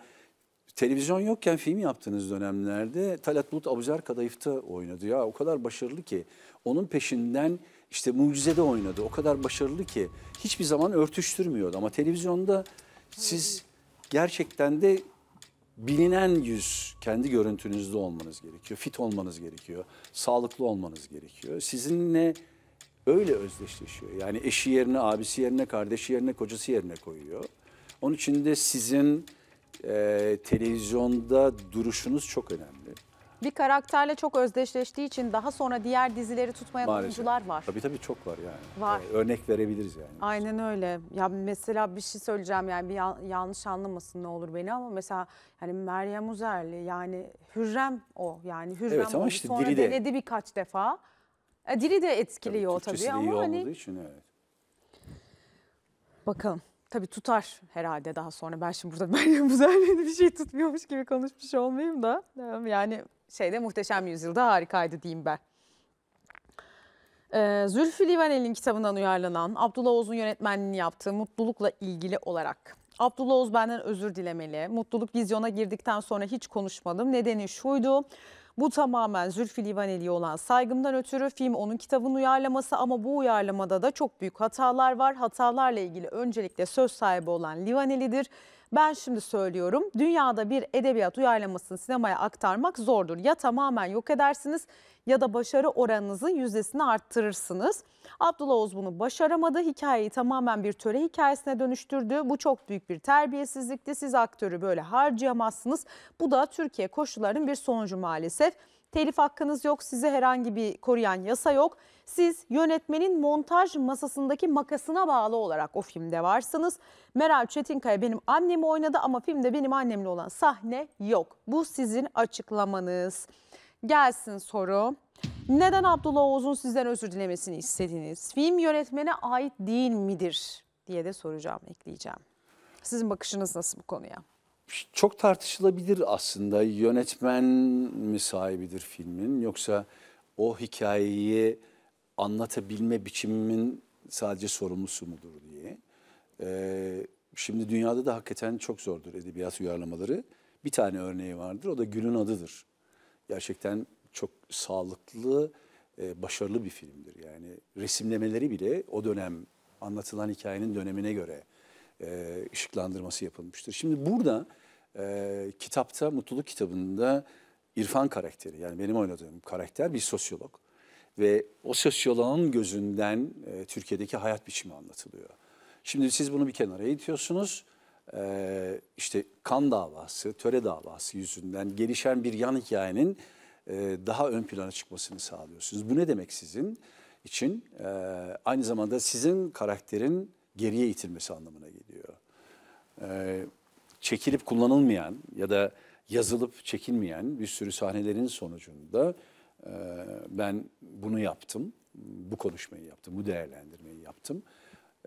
B: televizyon yokken film yaptığınız dönemlerde Talat Bulut Abuzer Kadayıf'ta oynadı ya o kadar başarılı ki onun peşinden işte mucizede oynadı. O kadar başarılı ki hiçbir zaman örtüştürmüyordu. Ama televizyonda siz gerçekten de bilinen yüz kendi görüntünüzde olmanız gerekiyor. Fit olmanız gerekiyor. Sağlıklı olmanız gerekiyor. Sizinle öyle özdeşleşiyor. Yani eşi yerine, abisi yerine, kardeşi yerine, kocası yerine koyuyor. Onun için de sizin e, televizyonda duruşunuz çok önemli
A: bir karakterle çok özdeşleştiği için daha sonra diğer dizileri tutmayan Maalesef. oyuncular var.
B: Tabii tabii çok var yani. Var. Ee, örnek verebiliriz yani.
A: Aynen öyle. Ya mesela bir şey söyleyeceğim yani bir yanlış anlamasın ne olur beni ama mesela hani Meryem Uzerli yani Hürrem o yani Hürrem evet, ama işte sonra dili de... denedi birkaç defa. E, dili de etkiliyor tabii, tabii ama iyi hani için, evet. Bakalım tabii tutar herhalde daha sonra. Ben şimdi burada Meryem <laughs> Uzerli'de bir şey tutmuyormuş gibi konuşmuş olmayayım da. Yani şeyde muhteşem yüzyılda harikaydı diyeyim ben. Ee, Zülfü Livaneli'nin kitabından uyarlanan Abdullah Oğuz'un yönetmenliğini yaptığı mutlulukla ilgili olarak. Abdullah Oğuz benden özür dilemeli. Mutluluk vizyona girdikten sonra hiç konuşmadım. Nedeni şuydu. Bu tamamen Zülfü Livaneli'ye olan saygımdan ötürü film onun kitabının uyarlaması ama bu uyarlamada da çok büyük hatalar var. Hatalarla ilgili öncelikle söz sahibi olan Livaneli'dir. Ben şimdi söylüyorum dünyada bir edebiyat uyarlamasını sinemaya aktarmak zordur. Ya tamamen yok edersiniz ya da başarı oranınızın yüzdesini arttırırsınız. Abdullah Oğuz bunu başaramadı. Hikayeyi tamamen bir töre hikayesine dönüştürdü. Bu çok büyük bir terbiyesizlikti. Siz aktörü böyle harcayamazsınız. Bu da Türkiye koşullarının bir sonucu maalesef. Telif hakkınız yok, size herhangi bir koruyan yasa yok. Siz yönetmenin montaj masasındaki makasına bağlı olarak o filmde varsınız. Meral Çetinkaya benim annemi oynadı ama filmde benim annemle olan sahne yok. Bu sizin açıklamanız. Gelsin soru. Neden Abdullah Oğuz'un sizden özür dilemesini istediniz? Film yönetmene ait değil midir diye de soracağım, ekleyeceğim. Sizin bakışınız nasıl bu konuya?
B: Çok tartışılabilir aslında yönetmen mi sahibidir filmin yoksa o hikayeyi anlatabilme biçimimin sadece sorumlusu mudur diye. Ee, şimdi dünyada da hakikaten çok zordur edebiyat uyarlamaları. Bir tane örneği vardır o da Gül'ün adıdır. Gerçekten çok sağlıklı, e, başarılı bir filmdir. Yani resimlemeleri bile o dönem anlatılan hikayenin dönemine göre e, ışıklandırması yapılmıştır. Şimdi burada e, kitapta, Mutluluk kitabında İrfan karakteri yani benim oynadığım karakter bir sosyolog ve o sosyoloğun gözünden e, Türkiye'deki hayat biçimi anlatılıyor. Şimdi siz bunu bir kenara itiyorsunuz. E, işte kan davası, töre davası yüzünden gelişen bir yan hikayenin e, daha ön plana çıkmasını sağlıyorsunuz. Bu ne demek sizin için? E, aynı zamanda sizin karakterin geriye itilmesi anlamına geliyor. E, çekilip kullanılmayan ya da yazılıp çekilmeyen bir sürü sahnelerin sonucunda ee, ben bunu yaptım, bu konuşmayı yaptım, bu değerlendirmeyi yaptım.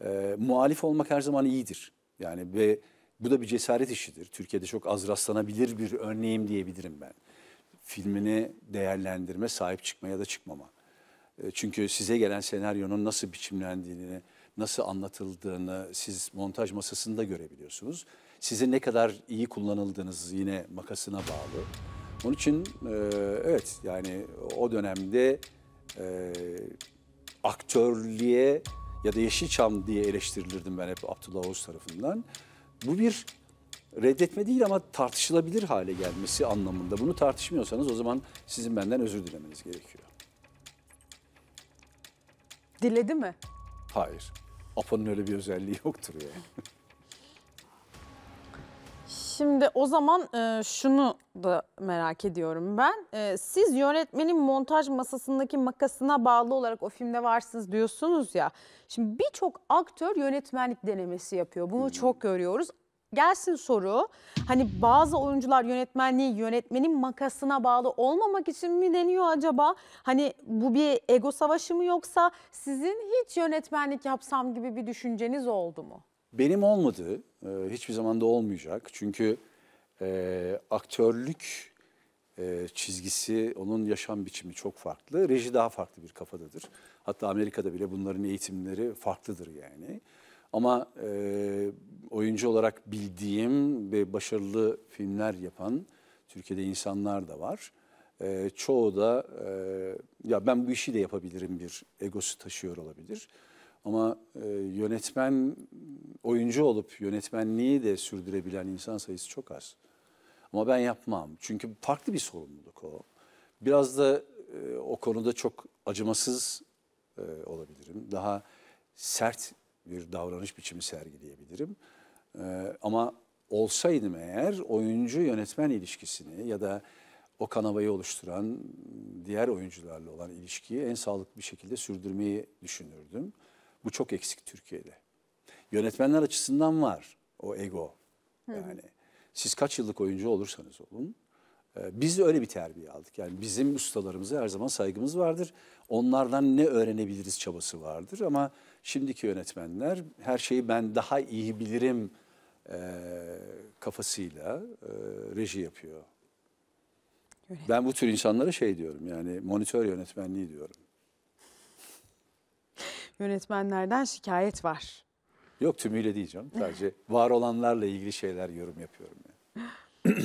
B: E, muhalif olmak her zaman iyidir. Yani ve bu da bir cesaret işidir. Türkiye'de çok az rastlanabilir bir örneğim diyebilirim ben. Filmini değerlendirme, sahip çıkma ya da çıkmama. E, çünkü size gelen senaryonun nasıl biçimlendiğini, nasıl anlatıldığını siz montaj masasında görebiliyorsunuz. Sizin ne kadar iyi kullanıldığınız yine makasına bağlı. Onun için e, evet yani o dönemde e, aktörlüğe ya da Yeşilçam diye eleştirilirdim ben hep Abdullah Oğuz tarafından. Bu bir reddetme değil ama tartışılabilir hale gelmesi anlamında. Bunu tartışmıyorsanız o zaman sizin benden özür dilemeniz gerekiyor. Diledi mi? Hayır. Apo'nun öyle bir özelliği yoktur yani. <laughs>
A: Şimdi o zaman e, şunu da merak ediyorum ben. E, siz yönetmenin montaj masasındaki makasına bağlı olarak o filmde varsınız diyorsunuz ya. Şimdi birçok aktör yönetmenlik denemesi yapıyor. Bunu çok görüyoruz. Gelsin soru. Hani bazı oyuncular yönetmenliği yönetmenin makasına bağlı olmamak için mi deniyor acaba? Hani bu bir ego savaşı mı yoksa sizin hiç yönetmenlik yapsam gibi bir düşünceniz oldu mu?
B: Benim olmadı, e, hiçbir zaman da olmayacak. Çünkü e, aktörlük e, çizgisi, onun yaşam biçimi çok farklı. Reji daha farklı bir kafadadır. Hatta Amerika'da bile bunların eğitimleri farklıdır yani. Ama e, oyuncu olarak bildiğim ve başarılı filmler yapan Türkiye'de insanlar da var. E, çoğu da e, ya ben bu işi de yapabilirim bir egosu taşıyor olabilir. Ama e, yönetmen, oyuncu olup yönetmenliği de sürdürebilen insan sayısı çok az. Ama ben yapmam. Çünkü farklı bir sorumluluk o. Biraz da e, o konuda çok acımasız e, olabilirim. Daha sert bir davranış biçimi sergileyebilirim. E, ama olsaydım eğer oyuncu-yönetmen ilişkisini ya da o kanavayı oluşturan diğer oyuncularla olan ilişkiyi en sağlıklı bir şekilde sürdürmeyi düşünürdüm. Bu çok eksik Türkiye'de. Yönetmenler açısından var o ego. Yani siz kaç yıllık oyuncu olursanız olun e, biz de öyle bir terbiye aldık. Yani bizim ustalarımıza her zaman saygımız vardır. Onlardan ne öğrenebiliriz çabası vardır ama şimdiki yönetmenler her şeyi ben daha iyi bilirim e, kafasıyla e, reji yapıyor. Ben bu tür insanlara şey diyorum yani monitör yönetmenliği diyorum
A: yönetmenlerden şikayet var.
B: Yok tümüyle değil canım. Sadece <laughs> var olanlarla ilgili şeyler yorum yapıyorum. Yani.
A: <clears throat>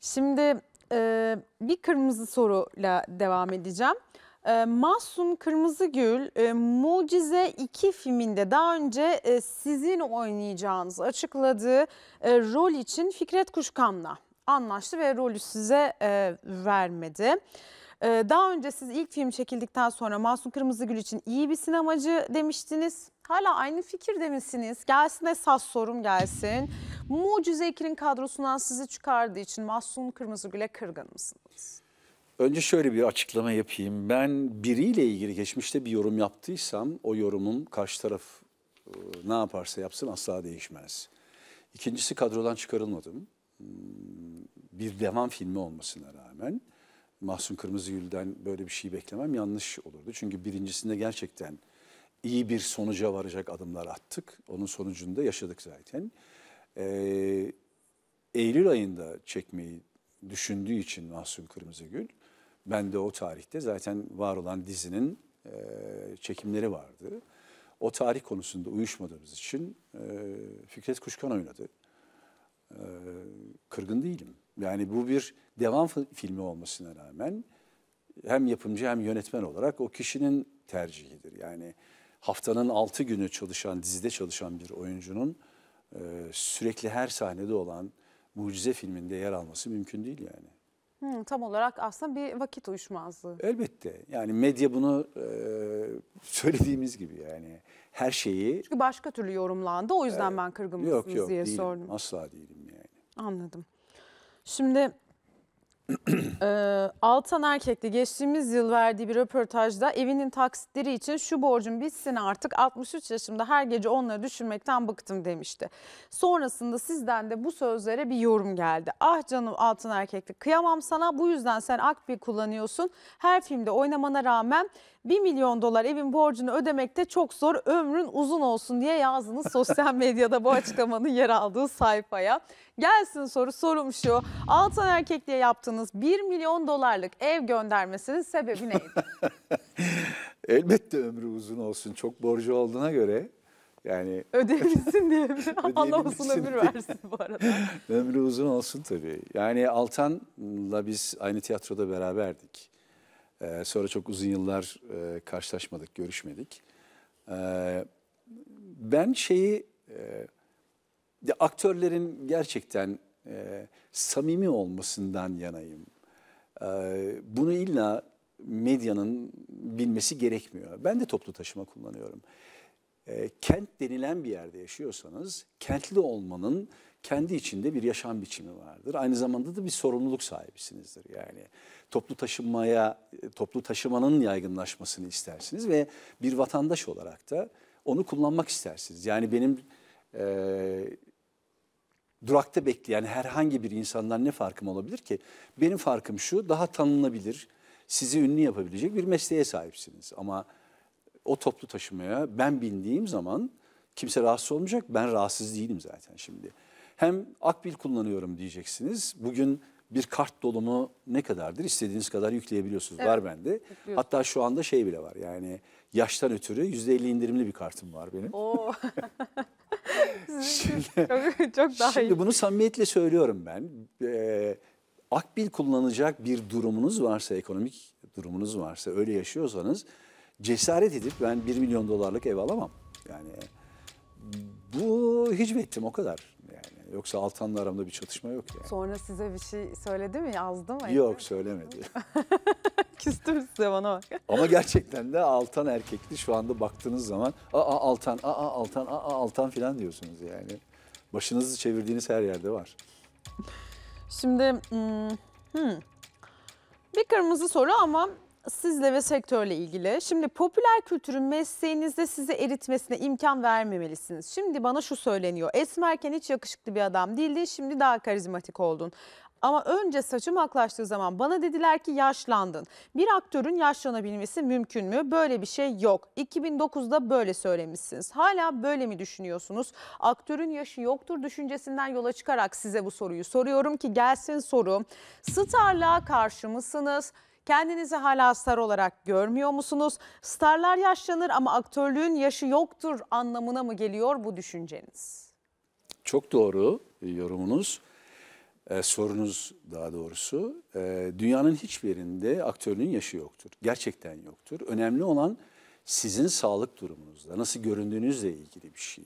A: Şimdi e, bir kırmızı soruyla devam edeceğim. E, Kırmızı Gül, e, Mucize 2 filminde daha önce e, sizin oynayacağınız açıkladığı e, rol için Fikret Kuşkan'la anlaştı ve rolü size e, vermedi. Ee, daha önce siz ilk film çekildikten sonra Masum Kırmızıgül için iyi bir sinemacı demiştiniz. Hala aynı fikirde misiniz? Gelsin esas sorum gelsin. Mucize Ekil'in kadrosundan sizi çıkardığı için Masum Kırmızıgül'e kırgın mısınız?
B: Önce şöyle bir açıklama yapayım. Ben biriyle ilgili geçmişte bir yorum yaptıysam o yorumum karşı taraf e, ne yaparsa yapsın asla değişmez. İkincisi kadrodan çıkarılmadım. Hmm, bir devam filmi olmasına rağmen. Mahsun Kırmızıgül'den böyle bir şey beklemem yanlış olurdu. Çünkü birincisinde gerçekten iyi bir sonuca varacak adımlar attık. Onun sonucunu da yaşadık zaten. Ee, Eylül ayında çekmeyi düşündüğü için Mahsun Kırmızıgül, ben de o tarihte zaten var olan dizinin e, çekimleri vardı. O tarih konusunda uyuşmadığımız için e, Fikret Kuşkan oynadı. E, kırgın değilim. Yani bu bir devam filmi olmasına rağmen hem yapımcı hem yönetmen olarak o kişinin tercihidir. Yani haftanın altı günü çalışan, dizide çalışan bir oyuncunun e, sürekli her sahnede olan mucize filminde yer alması mümkün değil yani.
A: Hmm, tam olarak aslında bir vakit uyuşmazlığı.
B: Elbette. Yani medya bunu e, söylediğimiz gibi yani her şeyi...
A: Çünkü başka türlü yorumlandı o yüzden e, ben kırgın yok, yok, diye değilim, sordum.
B: Asla değilim yani.
A: Anladım. Şimdi ee, Altan Erkekli geçtiğimiz yıl verdiği bir röportajda evinin taksitleri için şu borcum bitsin artık 63 yaşımda her gece onları düşünmekten bıktım demişti. Sonrasında sizden de bu sözlere bir yorum geldi. Ah canım Altan Erkekli kıyamam sana bu yüzden sen akbil kullanıyorsun. Her filmde oynamana rağmen 1 milyon dolar evin borcunu ödemekte çok zor ömrün uzun olsun diye yazdınız sosyal <laughs> medyada bu açıklamanın yer aldığı sayfaya. Gelsin soru sorum şu Altan Erkek diye yaptığınız 1 milyon dolarlık ev göndermesinin sebebi neydi? <laughs>
B: Elbette ömrü uzun olsun çok borcu olduğuna göre yani <laughs>
A: ödeyebilsin diye Allah olsun ömür versin bu arada.
B: Ömrü uzun olsun tabii. Yani Altan'la biz aynı tiyatroda beraberdik. Ee, sonra çok uzun yıllar e, karşılaşmadık, görüşmedik. Ee, ben şeyi, e, de aktörlerin gerçekten e, samimi olmasından yanayım. E, bunu illa medyanın bilmesi gerekmiyor. Ben de toplu taşıma kullanıyorum. E, kent denilen bir yerde yaşıyorsanız, kentli olmanın kendi içinde bir yaşam biçimi vardır. Aynı zamanda da bir sorumluluk sahibisinizdir. Yani toplu taşınmaya, toplu taşımanın yaygınlaşmasını istersiniz ve bir vatandaş olarak da onu kullanmak istersiniz. Yani benim e, durakta bekleyen herhangi bir insandan ne farkım olabilir ki? Benim farkım şu, daha tanınabilir, sizi ünlü yapabilecek bir mesleğe sahipsiniz. Ama o toplu taşımaya ben bindiğim zaman kimse rahatsız olmayacak, ben rahatsız değilim zaten şimdi. Hem akbil kullanıyorum diyeceksiniz. Bugün bir kart dolumu ne kadardır? İstediğiniz kadar yükleyebiliyorsunuz. Evet. Var bende. Hatta şu anda şey bile var yani yaştan ötürü %50 indirimli bir kartım var benim.
A: Oo. <laughs> şimdi, çok, çok daha şimdi
B: bunu samimiyetle söylüyorum ben. Ee, akbil kullanacak bir durumunuz varsa, ekonomik durumunuz varsa, öyle yaşıyorsanız cesaret edip ben 1 milyon dolarlık ev alamam. Yani bu hicmettim o kadar. Yoksa Altan'la aramda bir çatışma yok yani.
A: Sonra size bir şey söyledi mi? Yazdı mı? Yok söylemedi. <laughs> Küstüm size bana bak.
B: Ama gerçekten de Altan erkekti. şu anda baktığınız zaman aa Altan, aa Altan, aa Altan falan diyorsunuz yani. Başınızı çevirdiğiniz her yerde
A: var. Şimdi hmm, hmm. bir kırmızı soru ama sizle ve sektörle ilgili. Şimdi popüler kültürün mesleğinizde sizi eritmesine imkan vermemelisiniz. Şimdi bana şu söyleniyor. Esmerken hiç yakışıklı bir adam değildin, şimdi daha karizmatik oldun. Ama önce saçım aklaştığı zaman bana dediler ki yaşlandın. Bir aktörün yaşlanabilmesi mümkün mü? Böyle bir şey yok. 2009'da böyle söylemişsiniz. Hala böyle mi düşünüyorsunuz? Aktörün yaşı yoktur düşüncesinden yola çıkarak size bu soruyu soruyorum ki gelsin soru. Starlığa karşı mısınız? Kendinizi hala star olarak görmüyor musunuz? Starlar yaşlanır ama aktörlüğün yaşı yoktur anlamına mı geliyor bu düşünceniz?
B: Çok doğru e, yorumunuz. Ee, sorunuz daha doğrusu. Ee, dünyanın hiçbirinde yerinde aktörlüğün yaşı yoktur. Gerçekten yoktur. Önemli olan sizin sağlık durumunuzla, nasıl göründüğünüzle ilgili bir şey.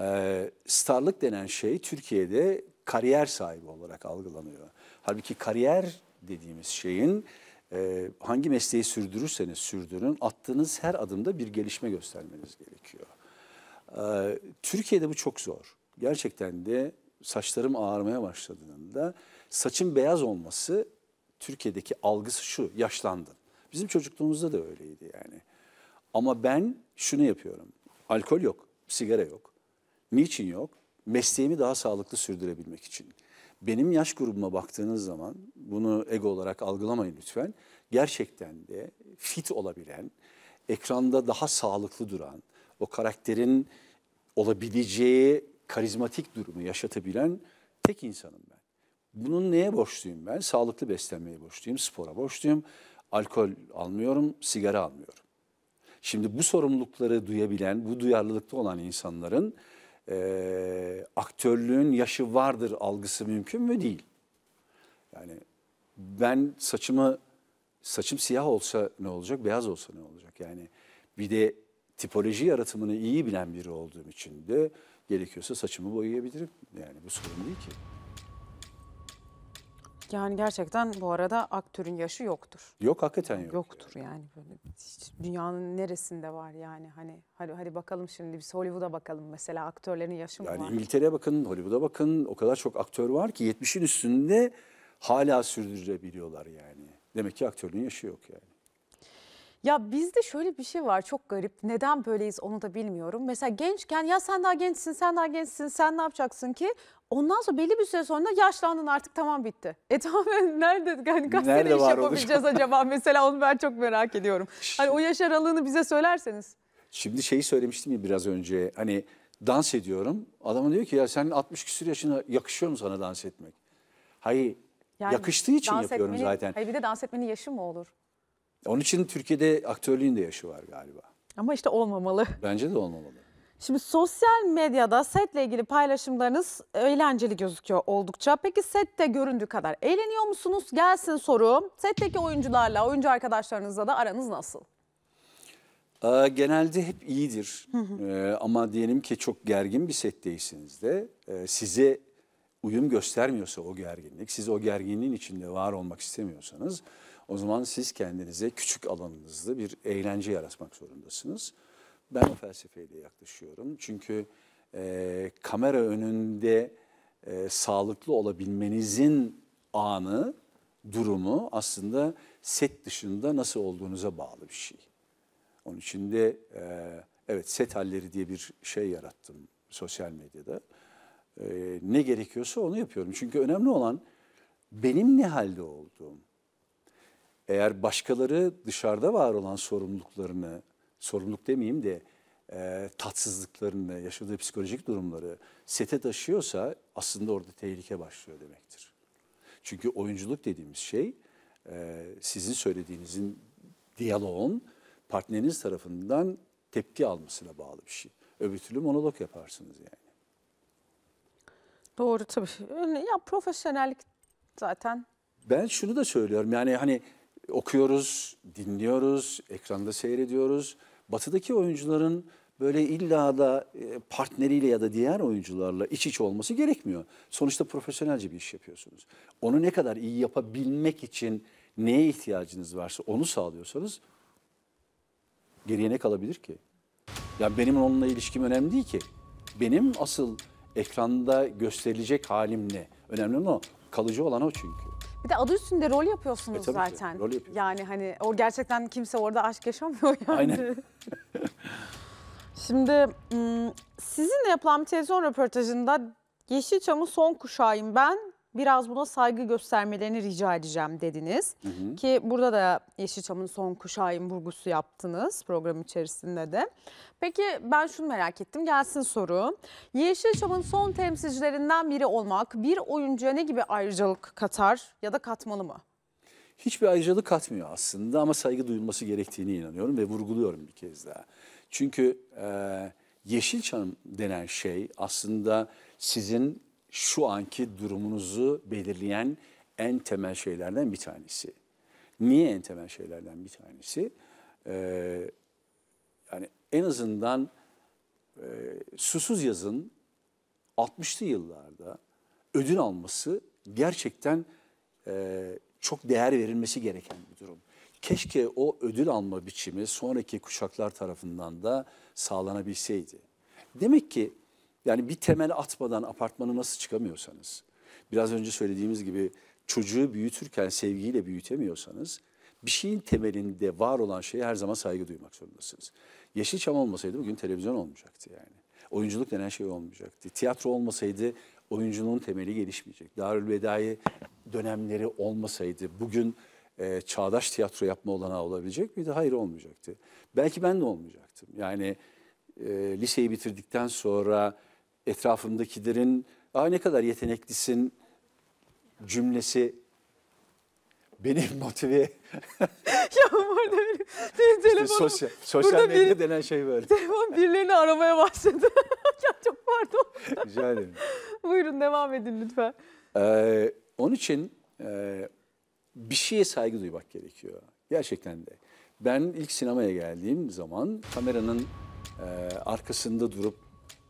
B: Ee, starlık denen şey Türkiye'de kariyer sahibi olarak algılanıyor. Halbuki kariyer dediğimiz şeyin e, hangi mesleği sürdürürseniz sürdürün attığınız her adımda bir gelişme göstermeniz gerekiyor. E, Türkiye'de bu çok zor. Gerçekten de saçlarım ağarmaya başladığında saçın beyaz olması Türkiye'deki algısı şu yaşlandın. Bizim çocukluğumuzda da öyleydi yani. Ama ben şunu yapıyorum. Alkol yok, sigara yok. Niçin yok? Mesleğimi daha sağlıklı sürdürebilmek için. Benim yaş grubuma baktığınız zaman bunu ego olarak algılamayın lütfen. Gerçekten de fit olabilen, ekranda daha sağlıklı duran, o karakterin olabileceği karizmatik durumu yaşatabilen tek insanım ben. Bunun neye borçluyum ben? Sağlıklı beslenmeye borçluyum, spora borçluyum. Alkol almıyorum, sigara almıyorum. Şimdi bu sorumlulukları duyabilen, bu duyarlılıkta olan insanların e, aktörlüğün yaşı vardır algısı mümkün mü? Değil. Yani ben saçımı saçım siyah olsa ne olacak, beyaz olsa ne olacak? Yani bir de tipoloji yaratımını iyi bilen biri olduğum için de gerekiyorsa saçımı boyayabilirim. Yani bu sorun değil ki.
A: Yani gerçekten bu arada aktörün yaşı yoktur.
B: Yok hakikaten yok.
A: Yoktur yani. böyle hiç dünyanın neresinde var yani hani hadi, hadi bakalım şimdi biz Hollywood'a bakalım mesela aktörlerin yaşı mı var? Yani
B: İngiltere'ye bakın, Hollywood'a bakın o kadar çok aktör var ki 70'in üstünde hala sürdürebiliyorlar yani. Demek ki aktörün yaşı yok yani.
A: Ya bizde şöyle bir şey var çok garip. Neden böyleyiz onu da bilmiyorum. Mesela gençken ya sen daha gençsin, sen daha gençsin, sen ne yapacaksın ki? Ondan sonra belli bir süre sonra yaşlandın artık tamam bitti. E <laughs> tamam nerede yani kaç nerede sene iş yapabileceğiz acaba <laughs> mesela onu ben çok merak ediyorum. Hani o yaş aralığını bize söylerseniz.
B: Şimdi şeyi söylemiştim ya biraz önce hani dans ediyorum. Adama diyor ki ya senin 60 küsur yaşına yakışıyor mu sana dans etmek? Hayır
A: yani yakıştığı için yapıyorum etmeni, zaten. Hayır bir de dans etmenin yaşı mı olur?
B: Onun için Türkiye'de aktörlüğün de yaşı var galiba.
A: Ama işte olmamalı.
B: Bence de olmamalı.
A: Şimdi sosyal medyada setle ilgili paylaşımlarınız eğlenceli gözüküyor oldukça. Peki sette göründüğü kadar eğleniyor musunuz? Gelsin soru. Setteki oyuncularla, oyuncu arkadaşlarınızla da aranız nasıl?
B: Ee, genelde hep iyidir. ee, ama diyelim ki çok gergin bir setteysiniz de e, size uyum göstermiyorsa o gerginlik, siz o gerginliğin içinde var olmak istemiyorsanız o zaman siz kendinize küçük alanınızda bir eğlence yaratmak zorundasınız. Ben o felsefeyle yaklaşıyorum. Çünkü e, kamera önünde e, sağlıklı olabilmenizin anı, durumu aslında set dışında nasıl olduğunuza bağlı bir şey. Onun için de e, evet set halleri diye bir şey yarattım sosyal medyada. E, ne gerekiyorsa onu yapıyorum. Çünkü önemli olan benim ne halde olduğum. Eğer başkaları dışarıda var olan sorumluluklarını sorumluluk demeyeyim de e, tatsızlıklarını, yaşadığı psikolojik durumları sete taşıyorsa aslında orada tehlike başlıyor demektir. Çünkü oyunculuk dediğimiz şey e, sizin söylediğinizin, diyaloğun partneriniz tarafından tepki almasına bağlı bir şey. Öbür türlü monolog yaparsınız yani.
A: Doğru tabii. Ya profesyonellik zaten.
B: Ben şunu da söylüyorum yani hani okuyoruz, dinliyoruz, ekranda seyrediyoruz. Batı'daki oyuncuların böyle illa da e, partneriyle ya da diğer oyuncularla iç iç olması gerekmiyor. Sonuçta profesyonelce bir iş yapıyorsunuz. Onu ne kadar iyi yapabilmek için neye ihtiyacınız varsa onu sağlıyorsanız geriye ne kalabilir ki? Yani benim onunla ilişkim önemli değil ki. Benim asıl ekranda gösterilecek halim ne? Önemli olan o. Kalıcı olan o çünkü.
A: Bir de adı üstünde rol yapıyorsunuz E, tabii ki, zaten. rol yapıyorum. Yani hani o gerçekten kimse orada aşk yaşamıyor yani. Aynen. <laughs> Şimdi sizinle yapılan bir televizyon röportajında Yeşilçam'ın son kuşağıyım ben biraz buna saygı göstermelerini rica edeceğim dediniz. Hı hı. Ki burada da Yeşilçam'ın son kuşağın vurgusu yaptınız program içerisinde de. Peki ben şunu merak ettim gelsin soru. Yeşilçam'ın son temsilcilerinden biri olmak bir oyuncuya ne gibi ayrıcalık katar ya da katmalı mı?
B: Hiçbir ayrıcalık katmıyor aslında ama saygı duyulması gerektiğini inanıyorum ve vurguluyorum bir kez daha. Çünkü e, Yeşilçam denen şey aslında sizin şu anki durumunuzu belirleyen en temel şeylerden bir tanesi. Niye en temel şeylerden bir tanesi? Ee, yani en azından e, susuz yazın 60'lı yıllarda ödül alması gerçekten e, çok değer verilmesi gereken bir durum. Keşke o ödül alma biçimi sonraki kuşaklar tarafından da sağlanabilseydi. Demek ki yani bir temel atmadan apartmanı nasıl çıkamıyorsanız, biraz önce söylediğimiz gibi çocuğu büyütürken sevgiyle büyütemiyorsanız, bir şeyin temelinde var olan şeye her zaman saygı duymak zorundasınız. Yeşilçam olmasaydı bugün televizyon olmayacaktı yani. Oyunculuk denen şey olmayacaktı. Tiyatro olmasaydı oyunculuğun temeli gelişmeyecek. Darül Vedai dönemleri olmasaydı bugün e, çağdaş tiyatro yapma olanağı olabilecek miydi? Hayır olmayacaktı. Belki ben de olmayacaktım. Yani e, liseyi bitirdikten sonra etrafımdakilerin Aa, ne kadar yeteneklisin cümlesi beni <laughs> motive. <laughs>
A: ya burada öyle te- telefonum. İşte sosyal, sosyal medya bir,
B: denen şey böyle. <laughs> Telefon
A: birilerini aramaya başladı. ya
B: çok pardon. Rica ederim.
A: Buyurun devam edin lütfen.
B: Ee, onun için e, bir şeye saygı duymak gerekiyor. Gerçekten de. Ben ilk sinemaya geldiğim zaman kameranın e, arkasında durup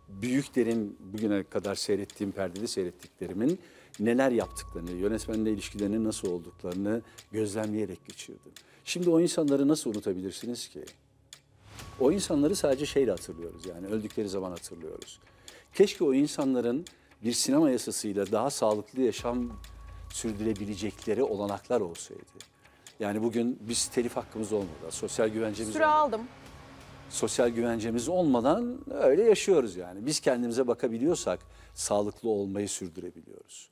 B: büyüklerin bugüne kadar seyrettiğim perdede seyrettiklerimin neler yaptıklarını, yönetmenle ilişkilerini nasıl olduklarını gözlemleyerek geçirdim. Şimdi o insanları nasıl unutabilirsiniz ki? O insanları sadece şeyle hatırlıyoruz yani öldükleri zaman hatırlıyoruz. Keşke o insanların bir sinema yasasıyla daha sağlıklı yaşam sürdürebilecekleri olanaklar olsaydı. Yani bugün biz telif hakkımız olmadı, sosyal güvencemiz Süre olmadı. aldım sosyal güvencemiz olmadan öyle yaşıyoruz yani. Biz kendimize bakabiliyorsak sağlıklı olmayı sürdürebiliyoruz.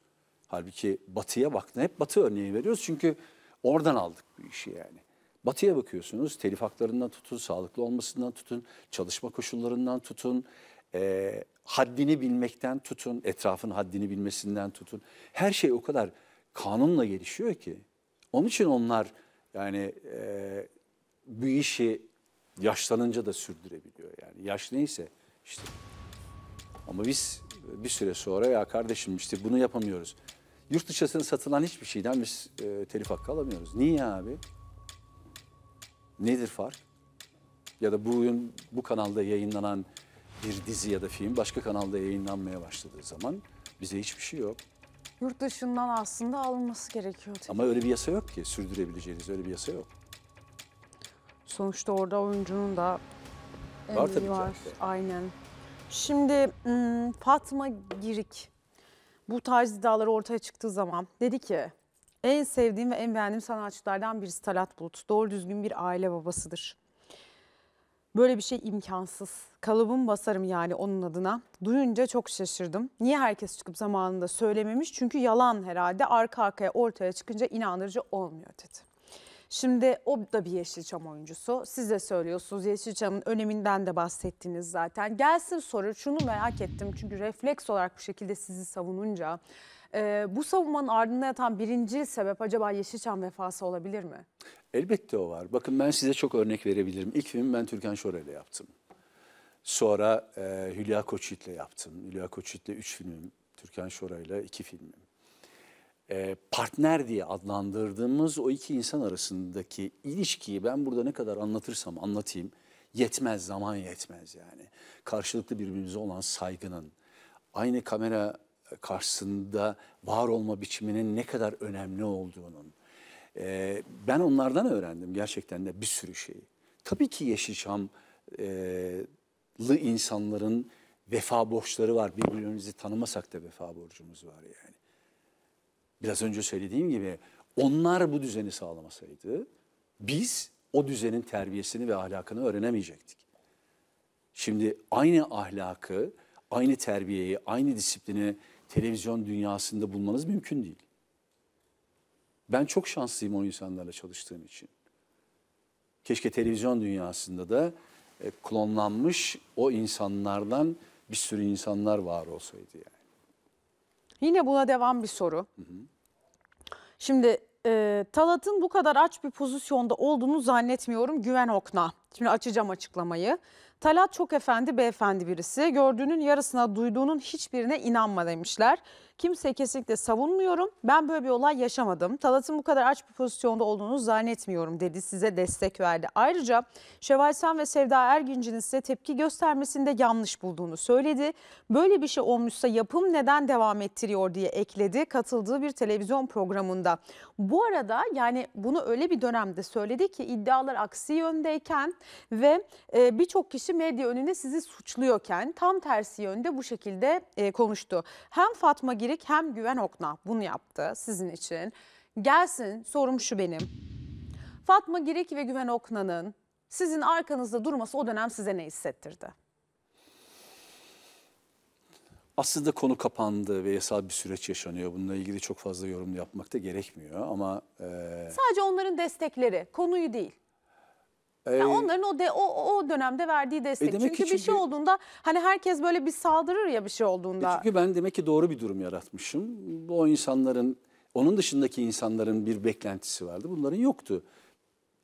B: Halbuki batıya baktığında hep batı örneği veriyoruz çünkü oradan aldık bu işi yani. Batıya bakıyorsunuz telif haklarından tutun, sağlıklı olmasından tutun, çalışma koşullarından tutun, e, haddini bilmekten tutun, etrafın haddini bilmesinden tutun. Her şey o kadar kanunla gelişiyor ki. Onun için onlar yani e, bu işi yaşlanınca da sürdürebiliyor yani. Yaş neyse işte. Ama biz bir süre sonra ya kardeşim işte bunu yapamıyoruz. Yurt dışısına satılan hiçbir şeyden biz e, telif hakkı alamıyoruz. Niye abi? Nedir fark? Ya da bugün bu kanalda yayınlanan bir dizi ya da film başka kanalda yayınlanmaya başladığı zaman bize hiçbir şey yok.
A: Yurt dışından aslında alınması gerekiyor. Ama
B: öyle bir yasa yok ki sürdürebileceğiniz öyle bir yasa yok.
A: Sonuçta orada oyuncunun da
B: Var emeği ki. var.
A: Aynen. Şimdi Fatma Girik bu tarz iddiaları ortaya çıktığı zaman dedi ki en sevdiğim ve en beğendiğim sanatçılardan birisi Talat Bulut. Doğru düzgün bir aile babasıdır. Böyle bir şey imkansız. Kalıbım basarım yani onun adına. Duyunca çok şaşırdım. Niye herkes çıkıp zamanında söylememiş? Çünkü yalan herhalde arka arkaya ortaya çıkınca inandırıcı olmuyor dedi. Şimdi o da bir Yeşilçam oyuncusu. Siz de söylüyorsunuz Yeşilçam'ın öneminden de bahsettiniz zaten. Gelsin soru şunu merak ettim çünkü refleks olarak bu şekilde sizi savununca. E, bu savunmanın ardında yatan birinci sebep acaba Yeşilçam vefası olabilir mi?
B: Elbette o var. Bakın ben size çok örnek verebilirim. İlk filmi ben Türkan Şoray'la yaptım. Sonra e, Hülya Koçyiğit'le yaptım. Hülya Koçyiğit'le üç filmim, Türkan Şoray'la iki filmim. E, partner diye adlandırdığımız o iki insan arasındaki ilişkiyi ben burada ne kadar anlatırsam anlatayım yetmez zaman yetmez yani. Karşılıklı birbirimize olan saygının aynı kamera karşısında var olma biçiminin ne kadar önemli olduğunun. E, ben onlardan öğrendim gerçekten de bir sürü şeyi. Tabii ki Yeşilçamlı e, insanların vefa borçları var. Birbirimizi tanımasak da vefa borcumuz var yani biraz önce söylediğim gibi onlar bu düzeni sağlamasaydı biz o düzenin terbiyesini ve ahlakını öğrenemeyecektik. Şimdi aynı ahlakı, aynı terbiyeyi, aynı disiplini televizyon dünyasında bulmanız mümkün değil. Ben çok şanslıyım o insanlarla çalıştığım için. Keşke televizyon dünyasında da e, klonlanmış o insanlardan bir sürü insanlar var olsaydı yani.
A: Yine buna devam bir soru. Hı hı. Şimdi e, Talat'ın bu kadar aç bir pozisyonda olduğunu zannetmiyorum Güven Okna. Şimdi açacağım açıklamayı. Talat çok efendi beyefendi birisi. Gördüğünün yarısına duyduğunun hiçbirine inanma demişler. Kimse kesinlikle savunmuyorum. Ben böyle bir olay yaşamadım. Talat'ın bu kadar aç bir pozisyonda olduğunu zannetmiyorum dedi. Size destek verdi. Ayrıca Şevval Sam ve Sevda Erginci'nin size tepki göstermesinde yanlış bulduğunu söyledi. Böyle bir şey olmuşsa yapım neden devam ettiriyor diye ekledi katıldığı bir televizyon programında. Bu arada yani bunu öyle bir dönemde söyledi ki iddialar aksi yöndeyken ve e, birçok kişi medya önünde sizi suçluyorken tam tersi yönde bu şekilde e, konuştu. Hem Fatma Giri Girik hem Güven Okna bunu yaptı sizin için. Gelsin sorum şu benim. Fatma Girik ve Güven Okna'nın sizin arkanızda durması o dönem size ne hissettirdi?
B: Aslında konu kapandı ve yasal bir süreç yaşanıyor. Bununla ilgili çok fazla yorum yapmak da gerekmiyor ama... E...
A: Sadece onların destekleri, konuyu değil.
B: Yani ee, onların o, de, o
A: o dönemde verdiği destek. E çünkü, çünkü bir şey olduğunda hani herkes böyle bir saldırır ya bir şey e olduğunda. E
B: çünkü ben demek ki doğru bir durum yaratmışım. O insanların onun dışındaki insanların bir beklentisi vardı. Bunların yoktu.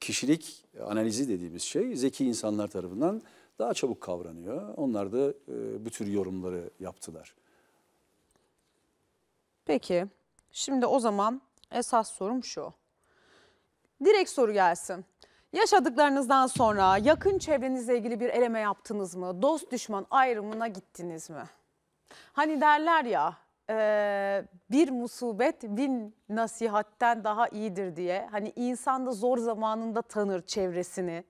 B: Kişilik analizi dediğimiz şey zeki insanlar tarafından daha çabuk kavranıyor. Onlar da e, bu tür yorumları yaptılar.
A: Peki. Şimdi o zaman esas sorum şu. Direkt soru gelsin. Yaşadıklarınızdan sonra yakın çevrenizle ilgili bir eleme yaptınız mı? Dost düşman ayrımına gittiniz mi? Hani derler ya e, bir musibet bin nasihatten daha iyidir diye. Hani insan da zor zamanında tanır çevresini.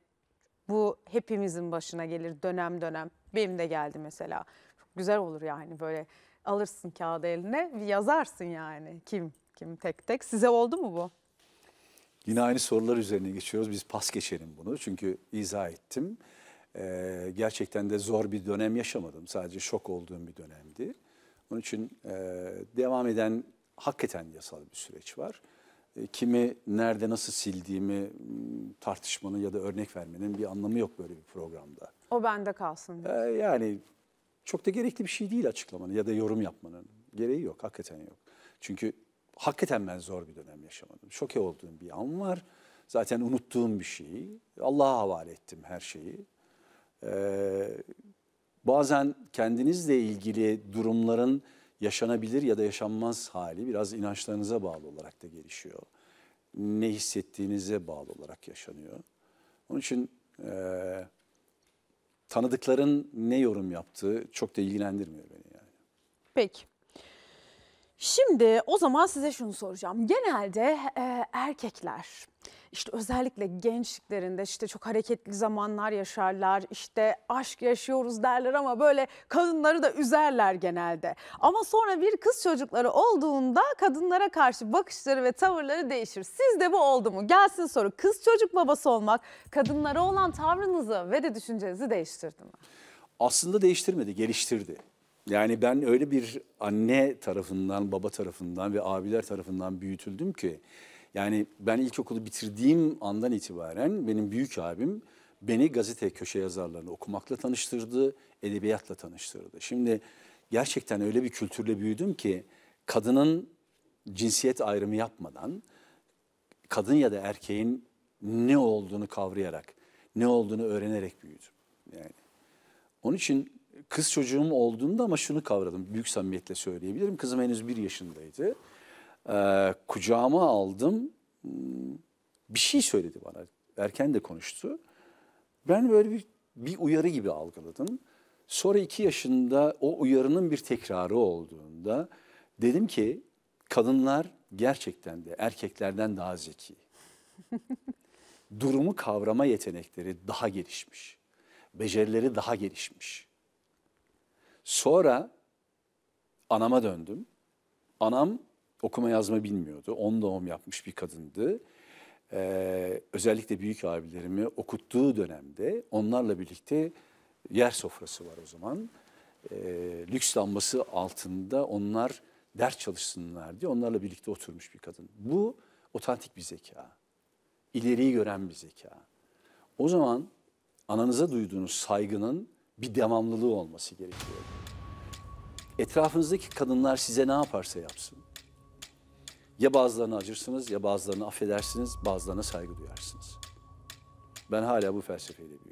A: Bu hepimizin başına gelir dönem dönem. Benim de geldi mesela. Çok güzel olur yani böyle alırsın kağıdı eline yazarsın yani kim kim tek tek. Size oldu mu bu?
B: Yine aynı sorular üzerine geçiyoruz. Biz pas geçelim bunu çünkü izah ettim. Ee, gerçekten de zor bir dönem yaşamadım. Sadece şok olduğum bir dönemdi. Onun için e, devam eden hakikaten yasal bir süreç var. E, kimi nerede nasıl sildiğimi hmm, tartışmanın ya da örnek vermenin bir anlamı yok böyle bir programda.
A: O bende kalsın. Ee,
B: yani çok da gerekli bir şey değil açıklamanın ya da yorum yapmanın. Gereği yok, hakikaten yok. Çünkü hakikaten ben zor bir dönem yaşamadım. Şoke olduğum bir an var. Zaten unuttuğum bir şeyi. Allah'a havale ettim her şeyi. Ee, bazen kendinizle ilgili durumların yaşanabilir ya da yaşanmaz hali biraz inançlarınıza bağlı olarak da gelişiyor. Ne hissettiğinize bağlı olarak yaşanıyor. Onun için e, tanıdıkların ne yorum yaptığı çok da ilgilendirmiyor beni yani.
A: Peki. Şimdi o zaman size şunu soracağım. Genelde e, erkekler işte özellikle gençliklerinde işte çok hareketli zamanlar yaşarlar. işte aşk yaşıyoruz derler ama böyle kadınları da üzerler genelde. Ama sonra bir kız çocukları olduğunda kadınlara karşı bakışları ve tavırları değişir. Sizde bu oldu mu? Gelsin soru. Kız çocuk babası olmak kadınlara olan tavrınızı ve de düşüncenizi değiştirdi mi?
B: Aslında değiştirmedi, geliştirdi. Yani ben öyle bir anne tarafından, baba tarafından ve abiler tarafından büyütüldüm ki yani ben ilkokulu bitirdiğim andan itibaren benim büyük abim beni gazete köşe yazarlarını okumakla tanıştırdı, edebiyatla tanıştırdı. Şimdi gerçekten öyle bir kültürle büyüdüm ki kadının cinsiyet ayrımı yapmadan kadın ya da erkeğin ne olduğunu kavrayarak, ne olduğunu öğrenerek büyüdüm. Yani onun için kız çocuğum olduğunda ama şunu kavradım. Büyük samimiyetle söyleyebilirim. Kızım henüz bir yaşındaydı. Ee, kucağıma aldım. Hmm, bir şey söyledi bana. Erken de konuştu. Ben böyle bir, bir uyarı gibi algıladım. Sonra iki yaşında o uyarının bir tekrarı olduğunda dedim ki kadınlar gerçekten de erkeklerden daha zeki. Durumu kavrama yetenekleri daha gelişmiş. Becerileri daha gelişmiş. Sonra anama döndüm. Anam okuma yazma bilmiyordu. On doğum yapmış bir kadındı. Ee, özellikle büyük abilerimi okuttuğu dönemde onlarla birlikte yer sofrası var o zaman. Ee, lüks lambası altında onlar ders çalışsınlar diye onlarla birlikte oturmuş bir kadın. Bu otantik bir zeka. İleriyi gören bir zeka. O zaman ananıza duyduğunuz saygının bir devamlılığı olması gerekiyor. Etrafınızdaki kadınlar size ne yaparsa yapsın. Ya bazılarını acırsınız ya bazılarını affedersiniz, bazılarına saygı duyarsınız. Ben hala bu felsefeyle büyüyorum.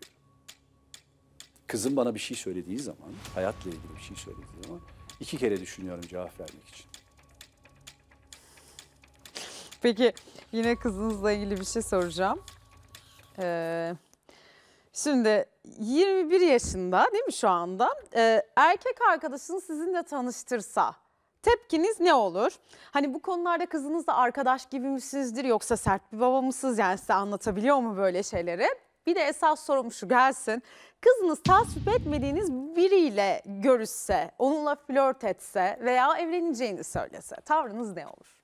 B: Kızım bana bir şey söylediği zaman, hayatla ilgili bir şey söylediği zaman iki kere düşünüyorum cevap vermek için.
A: Peki yine kızınızla ilgili bir şey soracağım. Ee, Şimdi 21 yaşında değil mi şu anda? Ee, erkek arkadaşını sizinle tanıştırsa tepkiniz ne olur? Hani bu konularda kızınızla arkadaş gibi misinizdir yoksa sert bir baba mısınız? Yani size anlatabiliyor mu böyle şeyleri? Bir de esas sorum şu gelsin. Kızınız tasvip etmediğiniz biriyle görüşse, onunla flört etse veya evleneceğini söylese tavrınız ne olur?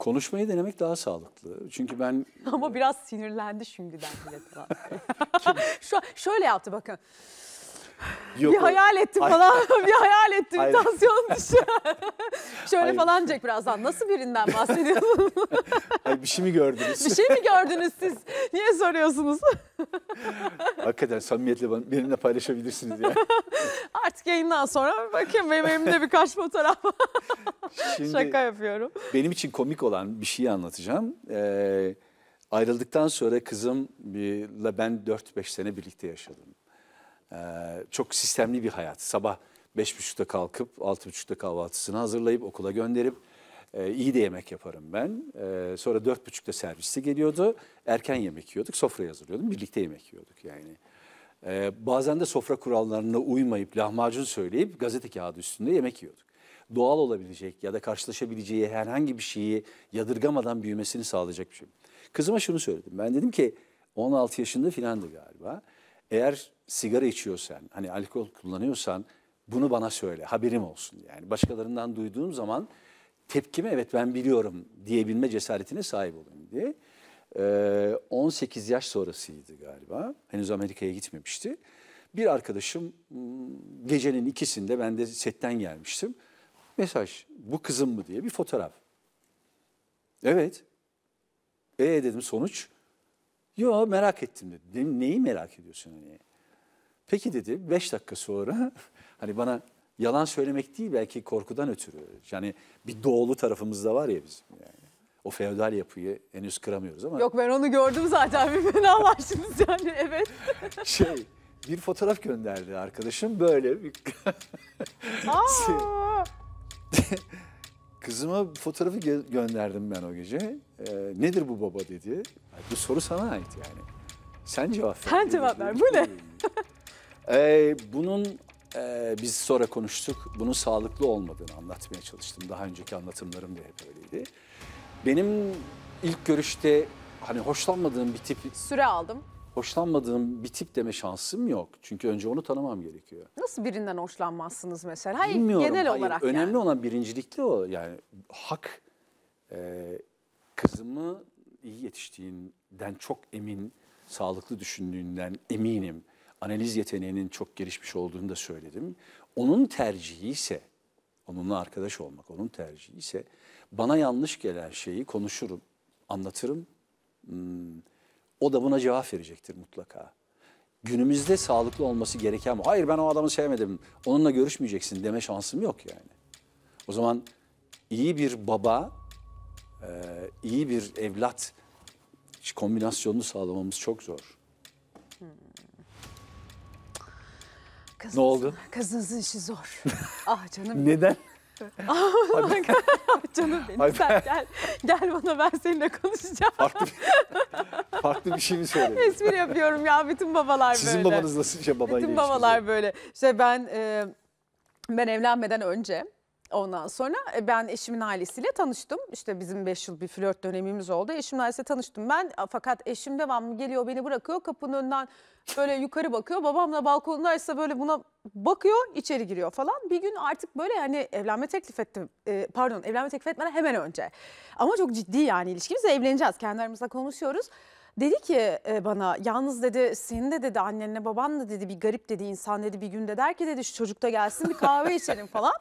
B: Konuşmayı denemek daha sağlıklı. Çünkü ben...
A: Ama biraz sinirlendi şimdiden bile. <laughs> Şu, şöyle yaptı bakın.
B: Yok, <laughs> bir hayal ettim falan. bir hayal ettim. Ay, Tansiyonum <laughs> düşer.
A: Şöyle hayır. falan diyecek birazdan. Nasıl birinden bahsediyorsun?
B: <laughs> ay bir şey mi gördünüz? bir şey
A: mi gördünüz siz? Niye soruyorsunuz?
B: Hakikaten samimiyetle benimle paylaşabilirsiniz ya.
A: Artık yayından sonra bakayım benim elimde birkaç fotoğraf Şimdi, Şaka yapıyorum.
B: Benim için komik olan bir şeyi anlatacağım. Ee, ayrıldıktan sonra kızımla ben 4-5 sene birlikte yaşadım e, çok sistemli bir hayat. Sabah 5.30'da kalkıp 6.30'da kahvaltısını hazırlayıp okula gönderip e, iyi de yemek yaparım ben. E, sonra 4.30'da servisi geliyordu. Erken yemek yiyorduk, sofrayı hazırlıyordum. Birlikte yemek yiyorduk yani. E, bazen de sofra kurallarına uymayıp lahmacun söyleyip gazete kağıdı üstünde yemek yiyorduk. Doğal olabilecek ya da karşılaşabileceği herhangi bir şeyi yadırgamadan büyümesini sağlayacak bir şey. Kızıma şunu söyledim. Ben dedim ki 16 yaşında filandı galiba eğer sigara içiyorsan, hani alkol kullanıyorsan bunu bana söyle, haberim olsun. Yani başkalarından duyduğum zaman tepkimi evet ben biliyorum diyebilme cesaretine sahip olayım diye. Ee, 18 yaş sonrasıydı galiba. Henüz Amerika'ya gitmemişti. Bir arkadaşım hmm, gecenin ikisinde ben de setten gelmiştim. Mesaj bu kızım mı diye bir fotoğraf. Evet. E ee, dedim sonuç. Yo merak ettim dedi. Dedim neyi merak ediyorsun hani? Peki dedi beş dakika sonra <laughs> hani bana yalan söylemek değil belki korkudan ötürü. Yani bir doğulu tarafımız da var ya bizim yani. O feodal yapıyı henüz kıramıyoruz ama. Yok
A: ben onu gördüm zaten <laughs> bir fenalaştınız yani evet. <laughs> şey
B: bir fotoğraf gönderdi arkadaşım böyle bir... Kızıma fotoğrafı gö gönderdim ben o gece e, nedir bu baba dedi. Yani bu soru sana ait yani. Sen cevap ver. Sen cevap ver. Bu ne? <laughs> ee, bunun e, biz sonra konuştuk. Bunun sağlıklı olmadığını anlatmaya çalıştım. Daha önceki anlatımlarım da hep öyleydi. Benim ilk görüşte hani hoşlanmadığım bir tip... Süre aldım. Hoşlanmadığım bir tip deme şansım yok. Çünkü önce onu tanımam gerekiyor.
A: Nasıl birinden hoşlanmazsınız mesela? Hayır, Bilmiyorum. genel hayır. olarak Önemli yani.
B: olan birincilikli o. Yani hak e, kızımı iyi yetiştiğinden çok emin, sağlıklı düşündüğünden eminim. Analiz yeteneğinin çok gelişmiş olduğunu da söyledim. Onun tercihi ise, onunla arkadaş olmak onun tercihi ise bana yanlış gelen şeyi konuşurum, anlatırım. Hmm, o da buna cevap verecektir mutlaka. Günümüzde sağlıklı olması gereken bu. Hayır ben o adamı sevmedim, onunla görüşmeyeceksin deme şansım yok yani. O zaman iyi bir baba e, iyi bir evlat kombinasyonunu sağlamamız çok zor. Kızınızın, Ne oldu?
A: Kızınızın işi zor. ah canım Neden? Ah canım benim Ay <laughs> ah, <laughs> ah sen gel. Gel bana ben seninle konuşacağım. Farklı
B: bir, <laughs> farklı bir şey mi söyledin? Espri yapıyorum
A: ya bütün babalar Sizin böyle. babanız
B: nasıl şey babayla Bütün babalar
A: böyle. İşte ben e, ben evlenmeden önce Ondan sonra e, ben eşimin ailesiyle tanıştım. İşte bizim 5 yıl bir flört dönemimiz oldu. Eşimin ailesiyle tanıştım ben. Fakat eşim devamlı geliyor beni bırakıyor. Kapının önünden böyle yukarı bakıyor. Babamla balkondaysa böyle buna bakıyor içeri giriyor falan. Bir gün artık böyle hani evlenme teklif ettim. Ee, pardon evlenme teklif etmeden hemen önce. Ama çok ciddi yani ilişkimiz evleneceğiz. Kendi aramızda konuşuyoruz. Dedi ki e, bana yalnız dedi senin de dedi annenle baban da dedi bir garip dedi insan dedi bir günde der ki dedi şu çocuk da gelsin bir kahve içelim <laughs> falan.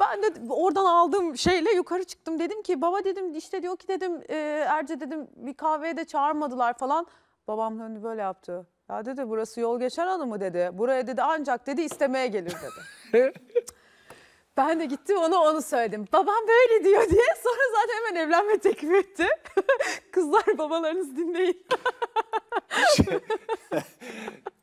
A: Ben de oradan aldığım şeyle yukarı çıktım dedim ki baba dedim işte diyor ki dedim e, Erce dedim bir kahveye de çağırmadılar falan. Babam döndü böyle yaptı. Ya dedi burası yol geçen hanımı dedi. Buraya dedi ancak dedi istemeye gelir dedi. <laughs> Ben de gittim ona onu söyledim. Babam böyle diyor diye <laughs> sonra zaten hemen evlenme teklif etti. <laughs> Kızlar babalarınız dinleyin.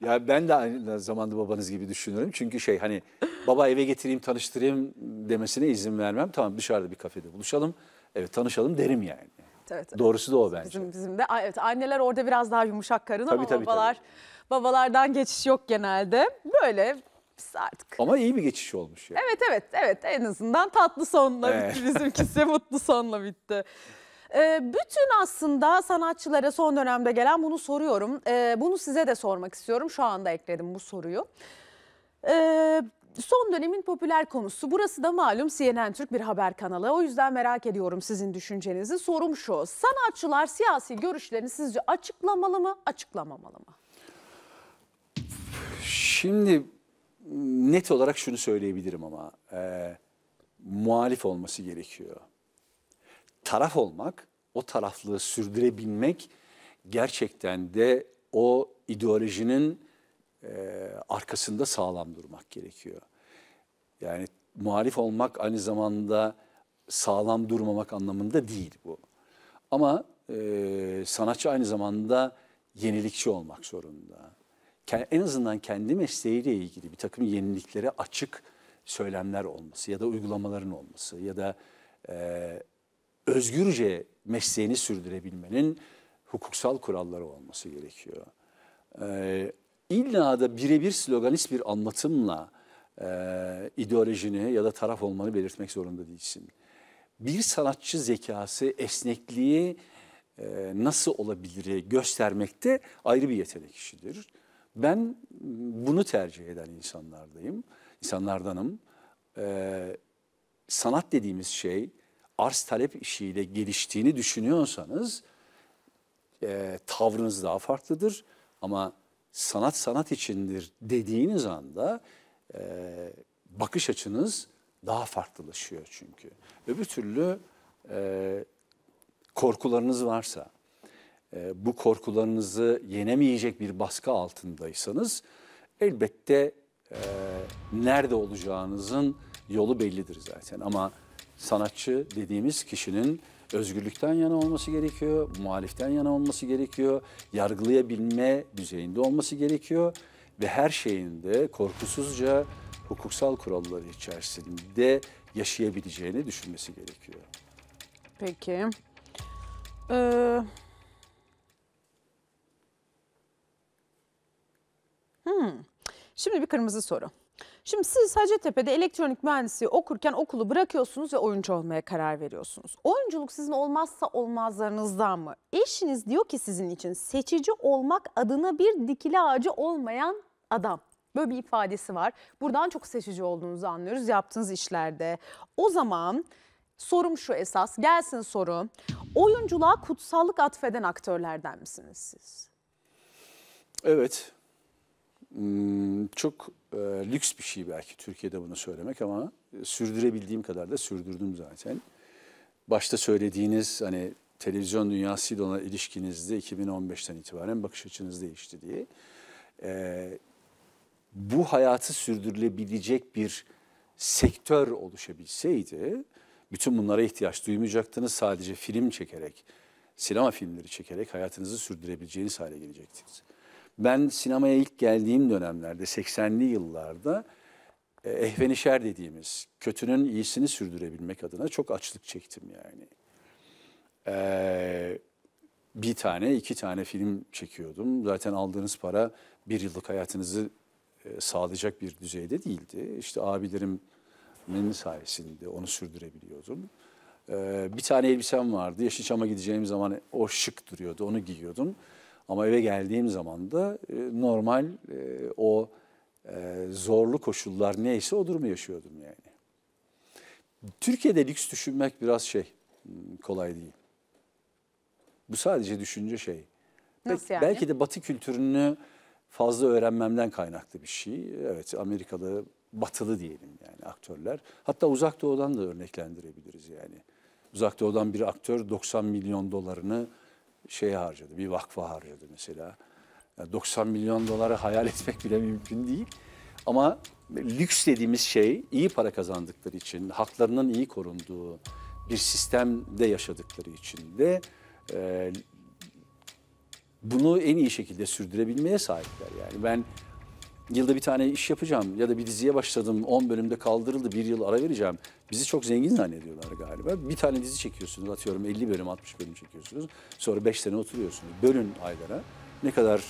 B: <laughs> ya ben de aynı zamanda babanız gibi düşünüyorum. Çünkü şey hani baba eve getireyim tanıştırayım demesine izin vermem. Tamam dışarıda bir kafede buluşalım. Evet tanışalım derim yani. Evet, Doğrusu da o bence. Bizim,
A: bizim de evet, anneler orada biraz daha yumuşak karın tabii, ama tabii, babalar tabii. babalardan geçiş yok genelde. Böyle biz artık.
B: Ama iyi bir geçiş olmuş yani.
A: Evet evet evet en azından tatlı sonla Evet. bitti bizimkisi <laughs> mutlu sonla bitti. Ee, bütün aslında sanatçılara son dönemde gelen bunu soruyorum. Ee, bunu size de sormak istiyorum. Şu anda ekledim bu soruyu. Ee, son dönemin popüler konusu. Burası da malum CNN Türk bir haber kanalı. O yüzden merak ediyorum sizin düşüncenizi. Sorum şu. Sanatçılar siyasi görüşlerini sizce açıklamalı mı, açıklamamalı mı?
B: Şimdi net olarak şunu söyleyebilirim ama e, muhalif olması gerekiyor. Taraf olmak, o taraflığı sürdürebilmek gerçekten de o ideolojinin e, arkasında sağlam durmak gerekiyor. Yani muhalif olmak aynı zamanda sağlam durmamak anlamında değil bu. Ama e, sanatçı aynı zamanda yenilikçi olmak zorunda en azından kendi mesleğiyle ilgili bir takım yeniliklere açık söylemler olması ya da uygulamaların olması ya da e, özgürce mesleğini sürdürebilmenin hukuksal kuralları olması gerekiyor. E, illa da birebir sloganist bir anlatımla e, ideolojini ya da taraf olmanı belirtmek zorunda değilsin. Bir sanatçı zekası esnekliği e, nasıl olabilir göstermekte ayrı bir yetenek işidir. Ben bunu tercih eden insanlardayım, insanlardanım. Ee, sanat dediğimiz şey arz talep işiyle geliştiğini düşünüyorsanız e, tavrınız daha farklıdır. Ama sanat sanat içindir dediğiniz anda e, bakış açınız daha farklılaşıyor çünkü. Öbür türlü e, korkularınız varsa, ee, bu korkularınızı yenemeyecek bir baskı altındaysanız elbette e, nerede olacağınızın yolu bellidir zaten. Ama sanatçı dediğimiz kişinin özgürlükten yana olması gerekiyor, muhaliften yana olması gerekiyor, yargılayabilme düzeyinde olması gerekiyor ve her şeyinde korkusuzca hukuksal kuralları içerisinde yaşayabileceğini düşünmesi gerekiyor.
A: Peki. Ee, Hmm. Şimdi bir kırmızı soru. Şimdi siz Hacettepe'de elektronik mühendisliği okurken okulu bırakıyorsunuz ve oyuncu olmaya karar veriyorsunuz. Oyunculuk sizin olmazsa olmazlarınızdan mı? Eşiniz diyor ki sizin için seçici olmak adına bir dikili ağacı olmayan adam. Böyle bir ifadesi var. Buradan çok seçici olduğunuzu anlıyoruz yaptığınız işlerde. O zaman sorum şu esas gelsin soru. Oyunculuğa kutsallık atfeden aktörlerden misiniz siz?
B: Evet. Hmm, çok e, lüks bir şey belki Türkiye'de bunu söylemek ama e, sürdürebildiğim kadar da sürdürdüm zaten. Başta söylediğiniz hani televizyon dünyasıyla olan ilişkinizde 2015'ten itibaren bakış açınız değişti diye. E, bu hayatı sürdürülebilecek bir sektör oluşabilseydi bütün bunlara ihtiyaç duymayacaktınız. Sadece film çekerek, sinema filmleri çekerek hayatınızı sürdürebileceğiniz hale gelecektiniz. Ben sinemaya ilk geldiğim dönemlerde 80'li yıllarda e, ehvenişer dediğimiz kötünün iyisini sürdürebilmek adına çok açlık çektim yani. Ee, bir tane iki tane film çekiyordum. Zaten aldığınız para bir yıllık hayatınızı e, sağlayacak bir düzeyde değildi. İşte abilerimin sayesinde onu sürdürebiliyordum. Ee, bir tane elbisem vardı. Yeşilçam'a gideceğim zaman o şık duruyordu. Onu giyiyordum. Ama eve geldiğim zaman da e, normal e, o e, zorlu koşullar neyse o durumu yaşıyordum yani. Türkiye'de lüks düşünmek biraz şey hmm, kolay değil. Bu sadece düşünce şey. Nasıl yani? Belki de Batı kültürünü fazla öğrenmemden kaynaklı bir şey. Evet Amerikalı, batılı diyelim yani aktörler. Hatta uzak doğudan da örneklendirebiliriz yani. Uzak doğudan bir aktör 90 milyon dolarını şeye harcadı, bir vakfa harcadı mesela. Yani 90 milyon doları hayal <laughs> etmek bile mümkün değil. Ama lüks dediğimiz şey iyi para kazandıkları için, haklarının iyi korunduğu bir sistemde yaşadıkları için de e, bunu en iyi şekilde sürdürebilmeye sahipler. Yani ben yılda bir tane iş yapacağım ya da bir diziye başladım 10 bölümde kaldırıldı bir yıl ara vereceğim. Bizi çok zengin zannediyorlar galiba. Bir tane dizi çekiyorsunuz atıyorum 50 bölüm 60 bölüm çekiyorsunuz. Sonra 5 sene oturuyorsunuz. Bölün aylara ne kadar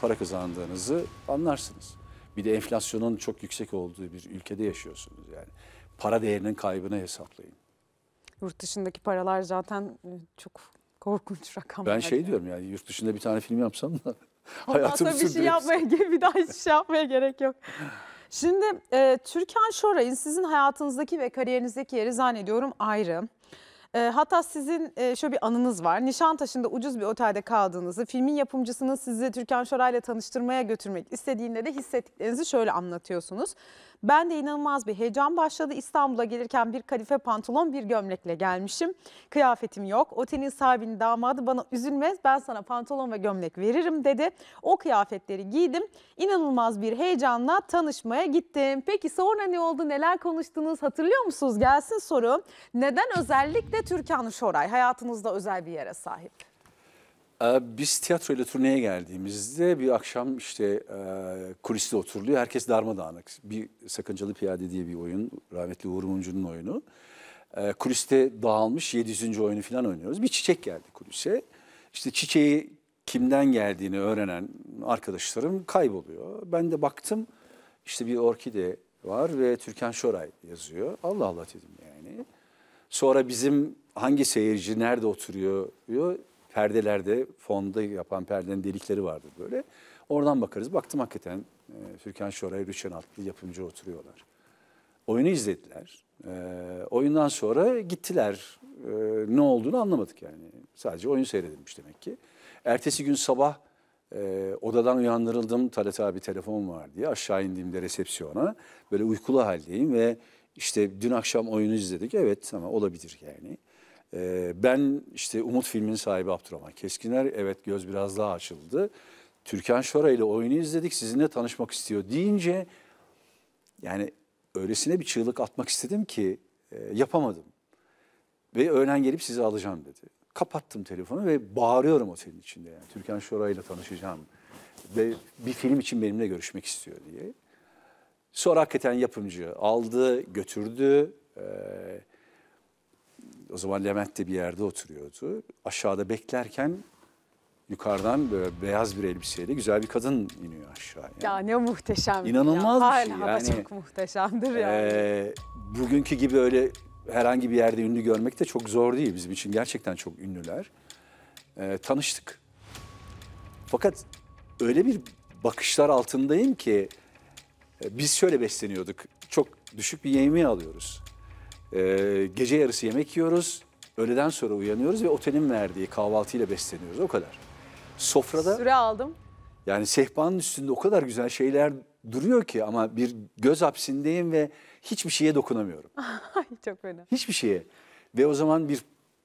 B: para kazandığınızı anlarsınız. Bir de enflasyonun çok yüksek olduğu bir ülkede yaşıyorsunuz yani. Para değerinin kaybını hesaplayın.
A: Yurt dışındaki paralar zaten e, çok korkunç rakamlar. Ben şey
B: diyorum yani yurt dışında bir tane film yapsam da Hayatımı bir şey yapmaya,
A: bir daha hiçbir şey yapmaya gerek yok. Şimdi e, Türkan Şoray'ın sizin hayatınızdaki ve kariyerinizdeki yeri zannediyorum ayrı. E, hatta sizin e, şöyle bir anınız var. Nişantaşı'nda ucuz bir otelde kaldığınızı, filmin yapımcısının sizi Türkan Şoray'la tanıştırmaya götürmek istediğinde de hissettiklerinizi şöyle anlatıyorsunuz. Ben de inanılmaz bir heyecan başladı. İstanbul'a gelirken bir kadife pantolon bir gömlekle gelmişim. Kıyafetim yok. Otelin sahibinin damadı bana üzülmez ben sana pantolon ve gömlek veririm dedi. O kıyafetleri giydim. İnanılmaz bir heyecanla tanışmaya gittim. Peki sonra ne oldu? Neler konuştunuz? Hatırlıyor musunuz? Gelsin soru. Neden özellikle Türkan Şoray hayatınızda özel bir yere sahip?
B: Ee, biz tiyatro ile turneye geldiğimizde bir akşam işte e, kuliste oturuluyor. Herkes darmadağınık. Bir Sakıncalı Piyade diye bir oyun. Rahmetli Uğur Mumcu'nun oyunu. Ee, kuliste dağılmış 700. oyunu falan oynuyoruz. Bir çiçek geldi kulise. İşte çiçeği kimden geldiğini öğrenen arkadaşlarım kayboluyor. Ben de baktım işte bir orkide var ve Türkan Şoray yazıyor. Allah Allah dedim yani. Sonra bizim hangi seyirci nerede oturuyor perdelerde fonda yapan perdenin delikleri vardı böyle. Oradan bakarız. Baktım hakikaten e, Türkan Şoray, Rüçhan Atlı yapımcı oturuyorlar. Oyunu izlediler. E, oyundan sonra gittiler. E, ne olduğunu anlamadık yani. Sadece oyun seyredilmiş demek ki. Ertesi gün sabah e, odadan uyandırıldım. Talat abi telefon var diye aşağı indiğimde resepsiyona. Böyle uykulu haldeyim ve işte dün akşam oyunu izledik. Evet ama olabilir yani. Ee, ben işte Umut filminin sahibi Abdurrahman Keskiner. Evet göz biraz daha açıldı. Türkan Şoray ile oyunu izledik. Sizinle tanışmak istiyor deyince yani öylesine bir çığlık atmak istedim ki e, yapamadım. Ve öğlen gelip sizi alacağım dedi. Kapattım telefonu ve bağırıyorum otelin içinde yani. Türkan Şoray ile tanışacağım ve bir film için benimle görüşmek istiyor diye. Sonra hakikaten yapımcı aldı, götürdü. Ee, o zaman Levent de bir yerde oturuyordu. Aşağıda beklerken yukarıdan böyle beyaz bir elbiseyle güzel bir kadın iniyor aşağıya.
A: Ya ne muhteşem. İnanılmaz ya. bir şey. Hala yani, çok muhteşemdir ee, yani.
B: E, bugünkü gibi öyle herhangi bir yerde ünlü görmek de çok zor değil bizim için. Gerçekten çok ünlüler. E, tanıştık. Fakat öyle bir bakışlar altındayım ki e, biz şöyle besleniyorduk. Çok düşük bir yemeği alıyoruz. Ee, gece yarısı yemek yiyoruz. Öğleden sonra uyanıyoruz ve otelin verdiği kahvaltıyla besleniyoruz. O kadar. Sofrada Süre aldım. yani sehpanın üstünde o kadar güzel şeyler duruyor ki ama bir göz hapsindeyim ve hiçbir şeye dokunamıyorum.
A: <laughs> çok önemli.
B: Hiçbir şeye. Ve o zaman bir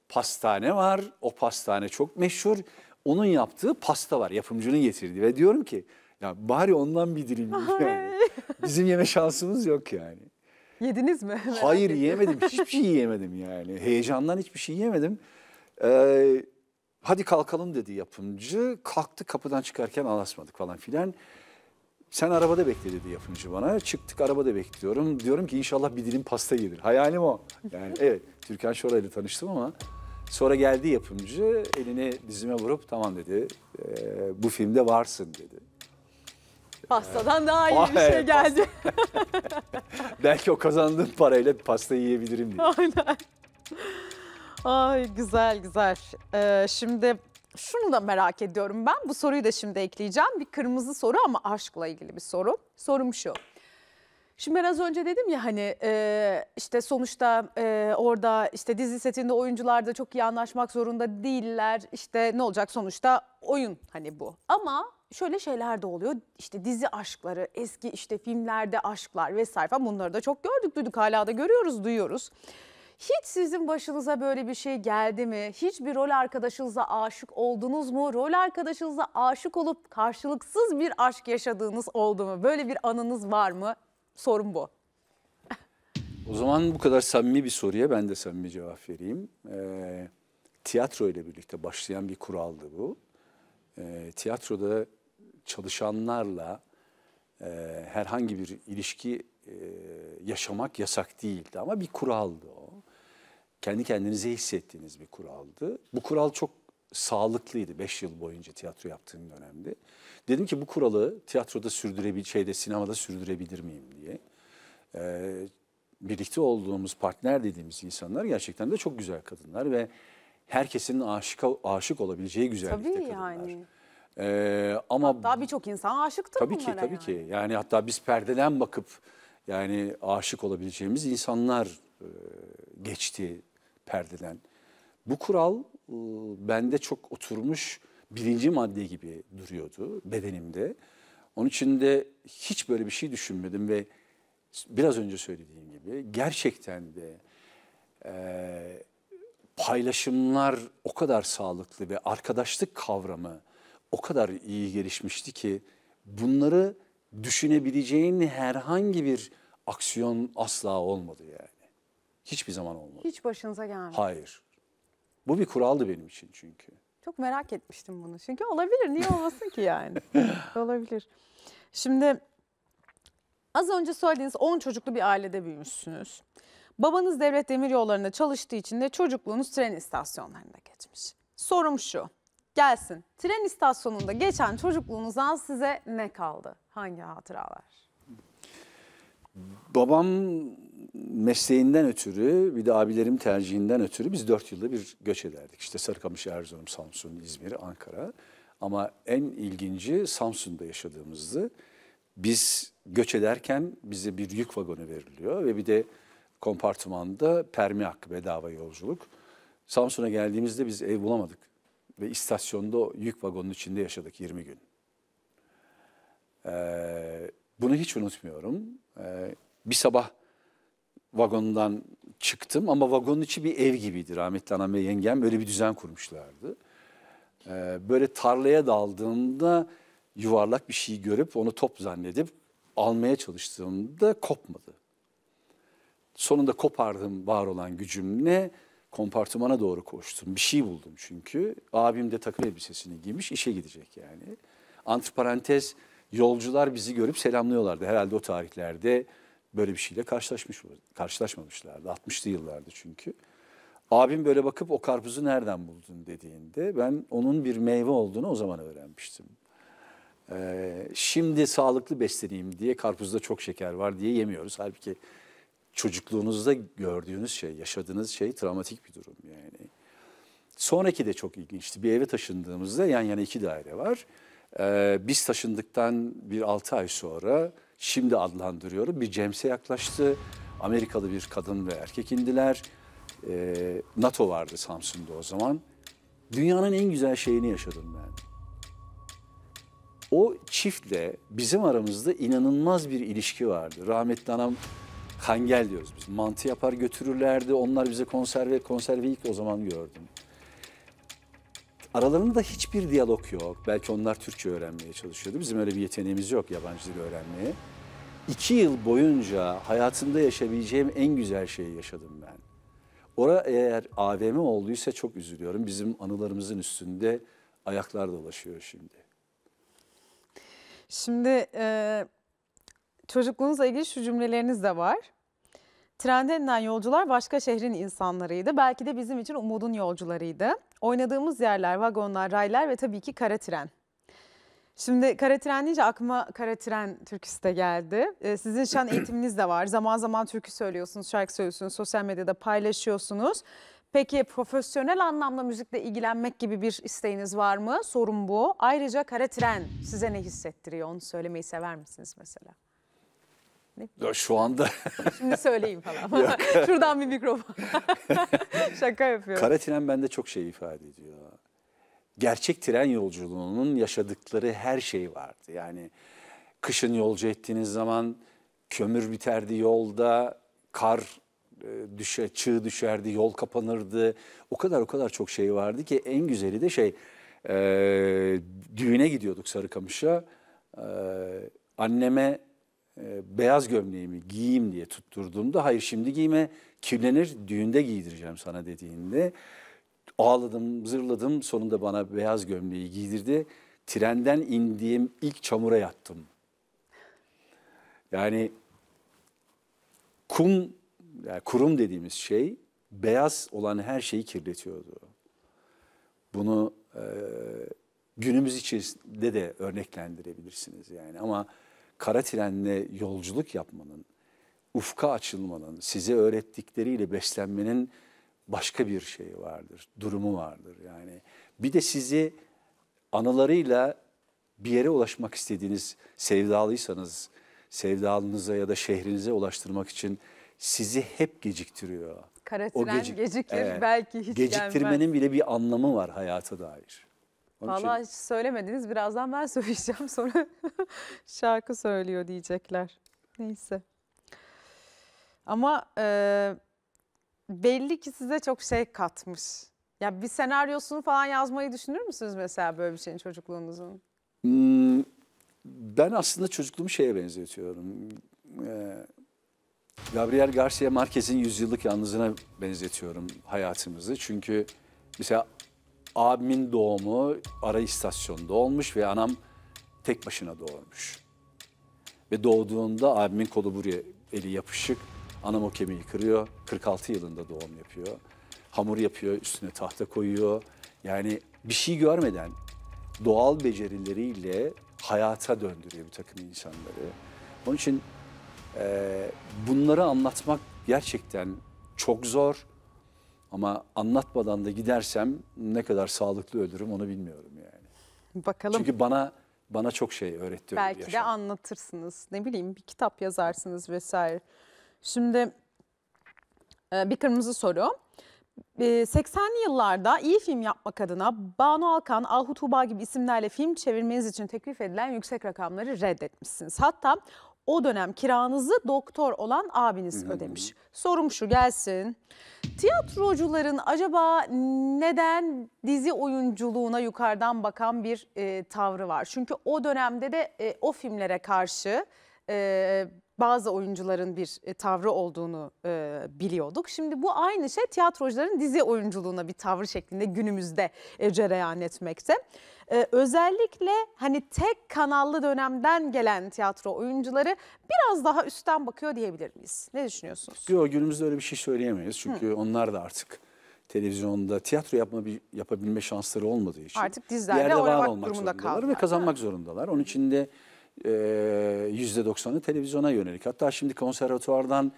B: pastane var. O pastane çok meşhur. Onun yaptığı pasta var. Yapımcının getirdiği. Ve diyorum ki ya bari ondan bir dilim yani. Bizim yeme şansımız yok yani.
A: Yediniz mi? <laughs> Hayır yiyemedim. Hiçbir şey
B: yiyemedim yani. Heyecandan hiçbir şey yiyemedim. Ee, hadi kalkalım dedi yapımcı. Kalktı kapıdan çıkarken anlaşmadık falan filan. Sen arabada bekle dedi yapımcı bana. Çıktık arabada bekliyorum. Diyorum ki inşallah bir dilim pasta yedir Hayalim o. Yani evet Türkan Şoray ile tanıştım ama sonra geldi yapımcı elini dizime vurup tamam dedi. E, bu filmde varsın dedi.
A: Pastadan daha iyi bir ah, şey geldi.
B: <laughs> Belki o kazandığım parayla pasta yiyebilirim diye.
A: Aynen. Ay güzel güzel. Ee, şimdi şunu da merak ediyorum ben. Bu soruyu da şimdi ekleyeceğim. Bir kırmızı soru ama aşkla ilgili bir soru. Sorum şu. Şimdi biraz önce dedim ya hani e, işte sonuçta e, orada işte dizi setinde oyuncular da çok iyi anlaşmak zorunda değiller. İşte ne olacak sonuçta oyun hani bu. Ama şöyle şeyler de oluyor. İşte dizi aşkları, eski işte filmlerde aşklar vesaire falan bunları da çok gördük duyduk hala da görüyoruz duyuyoruz. Hiç sizin başınıza böyle bir şey geldi mi? hiç bir rol arkadaşınıza aşık oldunuz mu? Rol arkadaşınıza aşık olup karşılıksız bir aşk yaşadığınız oldu mu? Böyle bir anınız var mı? Sorun bu.
B: O zaman bu kadar samimi bir soruya ben de samimi cevap vereyim. E, tiyatro ile birlikte başlayan bir kuraldı bu. E, tiyatroda çalışanlarla e, herhangi bir ilişki e, yaşamak yasak değildi ama bir kuraldı o. Kendi kendinize hissettiğiniz bir kuraldı. Bu kural çok sağlıklıydı 5 yıl boyunca tiyatro yaptığım dönemde. Dedim ki bu kuralı tiyatroda sürdürebil şeyde sinemada sürdürebilir miyim diye. Ee, birlikte olduğumuz partner dediğimiz insanlar gerçekten de çok güzel kadınlar ve herkesin aşık aşık olabileceği güzellikte
A: Tabii kadınlar. Yani.
B: Ee, ama hatta
A: birçok insan aşıktır tabii ki bunlara tabii yani.
B: ki. Yani hatta biz perdeden bakıp yani aşık olabileceğimiz insanlar e, geçti perdeden. Bu kural e, bende çok oturmuş birinci madde gibi duruyordu bedenimde. Onun için de hiç böyle bir şey düşünmedim ve biraz önce söylediğim gibi gerçekten de e, paylaşımlar o kadar sağlıklı ve arkadaşlık kavramı o kadar iyi gelişmişti ki bunları düşünebileceğin herhangi bir aksiyon asla olmadı yani. Hiçbir zaman olmadı.
A: Hiç başınıza gelmedi.
B: Hayır. Bu bir kuraldı benim için çünkü.
A: Çok merak etmiştim bunu. Çünkü olabilir. Niye olmasın ki yani? <laughs> olabilir. Şimdi az önce söylediğiniz 10 çocuklu bir ailede büyümüşsünüz. Babanız devlet demir yollarında çalıştığı için de çocukluğunuz tren istasyonlarında geçmiş. Sorum şu gelsin. Tren istasyonunda geçen çocukluğunuzdan size ne kaldı? Hangi hatıralar?
B: Babam mesleğinden ötürü bir de abilerim tercihinden ötürü biz dört yılda bir göç ederdik. İşte Sarıkamış, Erzurum, Samsun, İzmir, Ankara. Ama en ilginci Samsun'da yaşadığımızdı. Biz göç ederken bize bir yük vagonu veriliyor ve bir de kompartımanda permi hakkı bedava yolculuk. Samsun'a geldiğimizde biz ev bulamadık ve istasyonda yük vagonun içinde yaşadık 20 gün. Ee, bunu hiç unutmuyorum. Ee, bir sabah vagondan çıktım ama vagonun içi bir ev gibiydi. Rahmetli anam ve yengem böyle bir düzen kurmuşlardı. Ee, böyle tarlaya daldığımda yuvarlak bir şey görüp onu top zannedip almaya çalıştığımda kopmadı. Sonunda kopardım var olan gücümle kompartımana doğru koştum. Bir şey buldum çünkü. Abim de takım elbisesini giymiş işe gidecek yani. Antiparantez yolcular bizi görüp selamlıyorlardı. Herhalde o tarihlerde böyle bir şeyle karşılaşmış karşılaşmamışlardı. 60'lı yıllardı çünkü. Abim böyle bakıp o karpuzu nereden buldun dediğinde ben onun bir meyve olduğunu o zaman öğrenmiştim. Ee, şimdi sağlıklı besleneyim diye karpuzda çok şeker var diye yemiyoruz. Halbuki çocukluğunuzda gördüğünüz şey, yaşadığınız şey travmatik bir durum yani. Sonraki de çok ilginçti. Bir eve taşındığımızda yan yana iki daire var. Ee, biz taşındıktan bir altı ay sonra şimdi adlandırıyorum bir Cemse yaklaştı. Amerikalı bir kadın ve erkek indiler. Ee, NATO vardı Samsun'da o zaman. Dünyanın en güzel şeyini yaşadım ben. O çiftle bizim aramızda inanılmaz bir ilişki vardı. Rahmetli anam Kangel diyoruz biz. Mantı yapar götürürlerdi. Onlar bize konserve, konserve ilk o zaman gördüm. Aralarında hiçbir diyalog yok. Belki onlar Türkçe öğrenmeye çalışıyordu. Bizim öyle bir yeteneğimiz yok yabancı dil öğrenmeye. İki yıl boyunca hayatımda yaşayabileceğim en güzel şeyi yaşadım ben. Ora eğer AVM olduysa çok üzülüyorum. Bizim anılarımızın üstünde ayaklar dolaşıyor şimdi.
A: Şimdi e, çocukluğunuzla ilgili şu cümleleriniz de var. Trenden inen yolcular başka şehrin insanlarıydı. Belki de bizim için umudun yolcularıydı. Oynadığımız yerler, vagonlar, raylar ve tabii ki kara tren. Şimdi kara tren deyince aklıma kara tren türküsü de geldi. Ee, sizin an <clears throat> eğitiminiz de var. Zaman zaman türkü söylüyorsunuz, şarkı söylüyorsunuz, sosyal medyada paylaşıyorsunuz. Peki profesyonel anlamda müzikle ilgilenmek gibi bir isteğiniz var mı? Sorun bu. Ayrıca kara tren size ne hissettiriyor? Onu söylemeyi sever misiniz mesela? Ne? şu anda. Şimdi <laughs> söyleyeyim falan. <laughs> Şuradan bir mikrofon. <laughs> Şaka yapıyorum. Kara
B: tren bende çok şey ifade ediyor. Gerçek tren yolculuğunun yaşadıkları her şey vardı. Yani kışın yolcu ettiğiniz zaman kömür biterdi yolda, kar e, düşe, çığ düşerdi, yol kapanırdı. O kadar o kadar çok şey vardı ki en güzeli de şey e, düğüne gidiyorduk Sarıkamış'a. E, anneme e, beyaz gömleğimi giyeyim diye tutturduğumda hayır şimdi giyme kirlenir düğünde giydireceğim sana dediğinde ağladım zırladım sonunda bana beyaz gömleği giydirdi. Trenden indiğim ilk çamura yattım. Yani kum yani kurum dediğimiz şey beyaz olan her şeyi kirletiyordu. Bunu e, günümüz içerisinde de örneklendirebilirsiniz yani ama kara trenle yolculuk yapmanın, ufka açılmanın, size öğrettikleriyle beslenmenin başka bir şeyi vardır, durumu vardır yani. Bir de sizi anılarıyla bir yere ulaşmak istediğiniz sevdalıysanız, sevdalınıza ya da şehrinize ulaştırmak için sizi hep geciktiriyor.
A: Kara tren o gecik, gecikir e, belki hiç Geciktirmenin gelmez.
B: bile bir anlamı var hayata dair. Onun Vallahi için...
A: söylemediniz. Birazdan ben <laughs> söyleyeceğim. Sonra şarkı söylüyor diyecekler. Neyse. Ama e, belli ki size çok şey katmış. Ya bir senaryosunu falan yazmayı düşünür müsünüz mesela böyle bir şeyin çocukluğunuzun?
B: Hmm, ben aslında çocukluğumu şeye benzetiyorum. Ee, Gabriel Garcia Marquez'in yüzyıllık yalnızlığına benzetiyorum hayatımızı. Çünkü mesela abimin doğumu ara istasyonda olmuş ve anam tek başına doğurmuş. Ve doğduğunda abimin kolu buraya eli yapışık. Anam o kemiği kırıyor. 46 yılında doğum yapıyor. Hamur yapıyor, üstüne tahta koyuyor. Yani bir şey görmeden doğal becerileriyle hayata döndürüyor bir takım insanları. Onun için e, bunları anlatmak gerçekten çok zor ama anlatmadan da gidersem ne kadar sağlıklı ölürüm onu bilmiyorum
A: yani. Bakalım.
B: Çünkü bana bana çok şey öğretti. Belki de
A: anlatırsınız. Ne bileyim bir kitap yazarsınız vesaire. Şimdi e, bir kırmızı soru. 80'li e, yıllarda iyi film yapmak adına Banu Alkan, Ahu Tuğba gibi isimlerle film çevirmeniz için teklif edilen yüksek rakamları reddetmişsiniz. Hatta o dönem kiranızı doktor olan abiniz ödemiş. Sorum şu gelsin. Tiyatrocuların acaba neden dizi oyunculuğuna yukarıdan bakan bir e, tavrı var? Çünkü o dönemde de e, o filmlere karşı e, bazı oyuncuların bir e, tavrı olduğunu e, biliyorduk. Şimdi bu aynı şey tiyatrocuların dizi oyunculuğuna bir tavır şeklinde günümüzde e, cereyan etmekte. E, özellikle hani tek kanallı dönemden gelen tiyatro oyuncuları biraz daha üstten bakıyor diyebilir miyiz? Ne düşünüyorsunuz?
B: Yok günümüzde öyle bir şey söyleyemeyiz. Çünkü Hı. onlar da artık televizyonda tiyatro yapma yapabilme şansları olmadığı için
A: artık dizilerde oynamak durumunda kaldılar
B: ve kazanmak zorundalar. Onun için de %90'ı ee, televizyona yönelik. Hatta şimdi konservatuvardan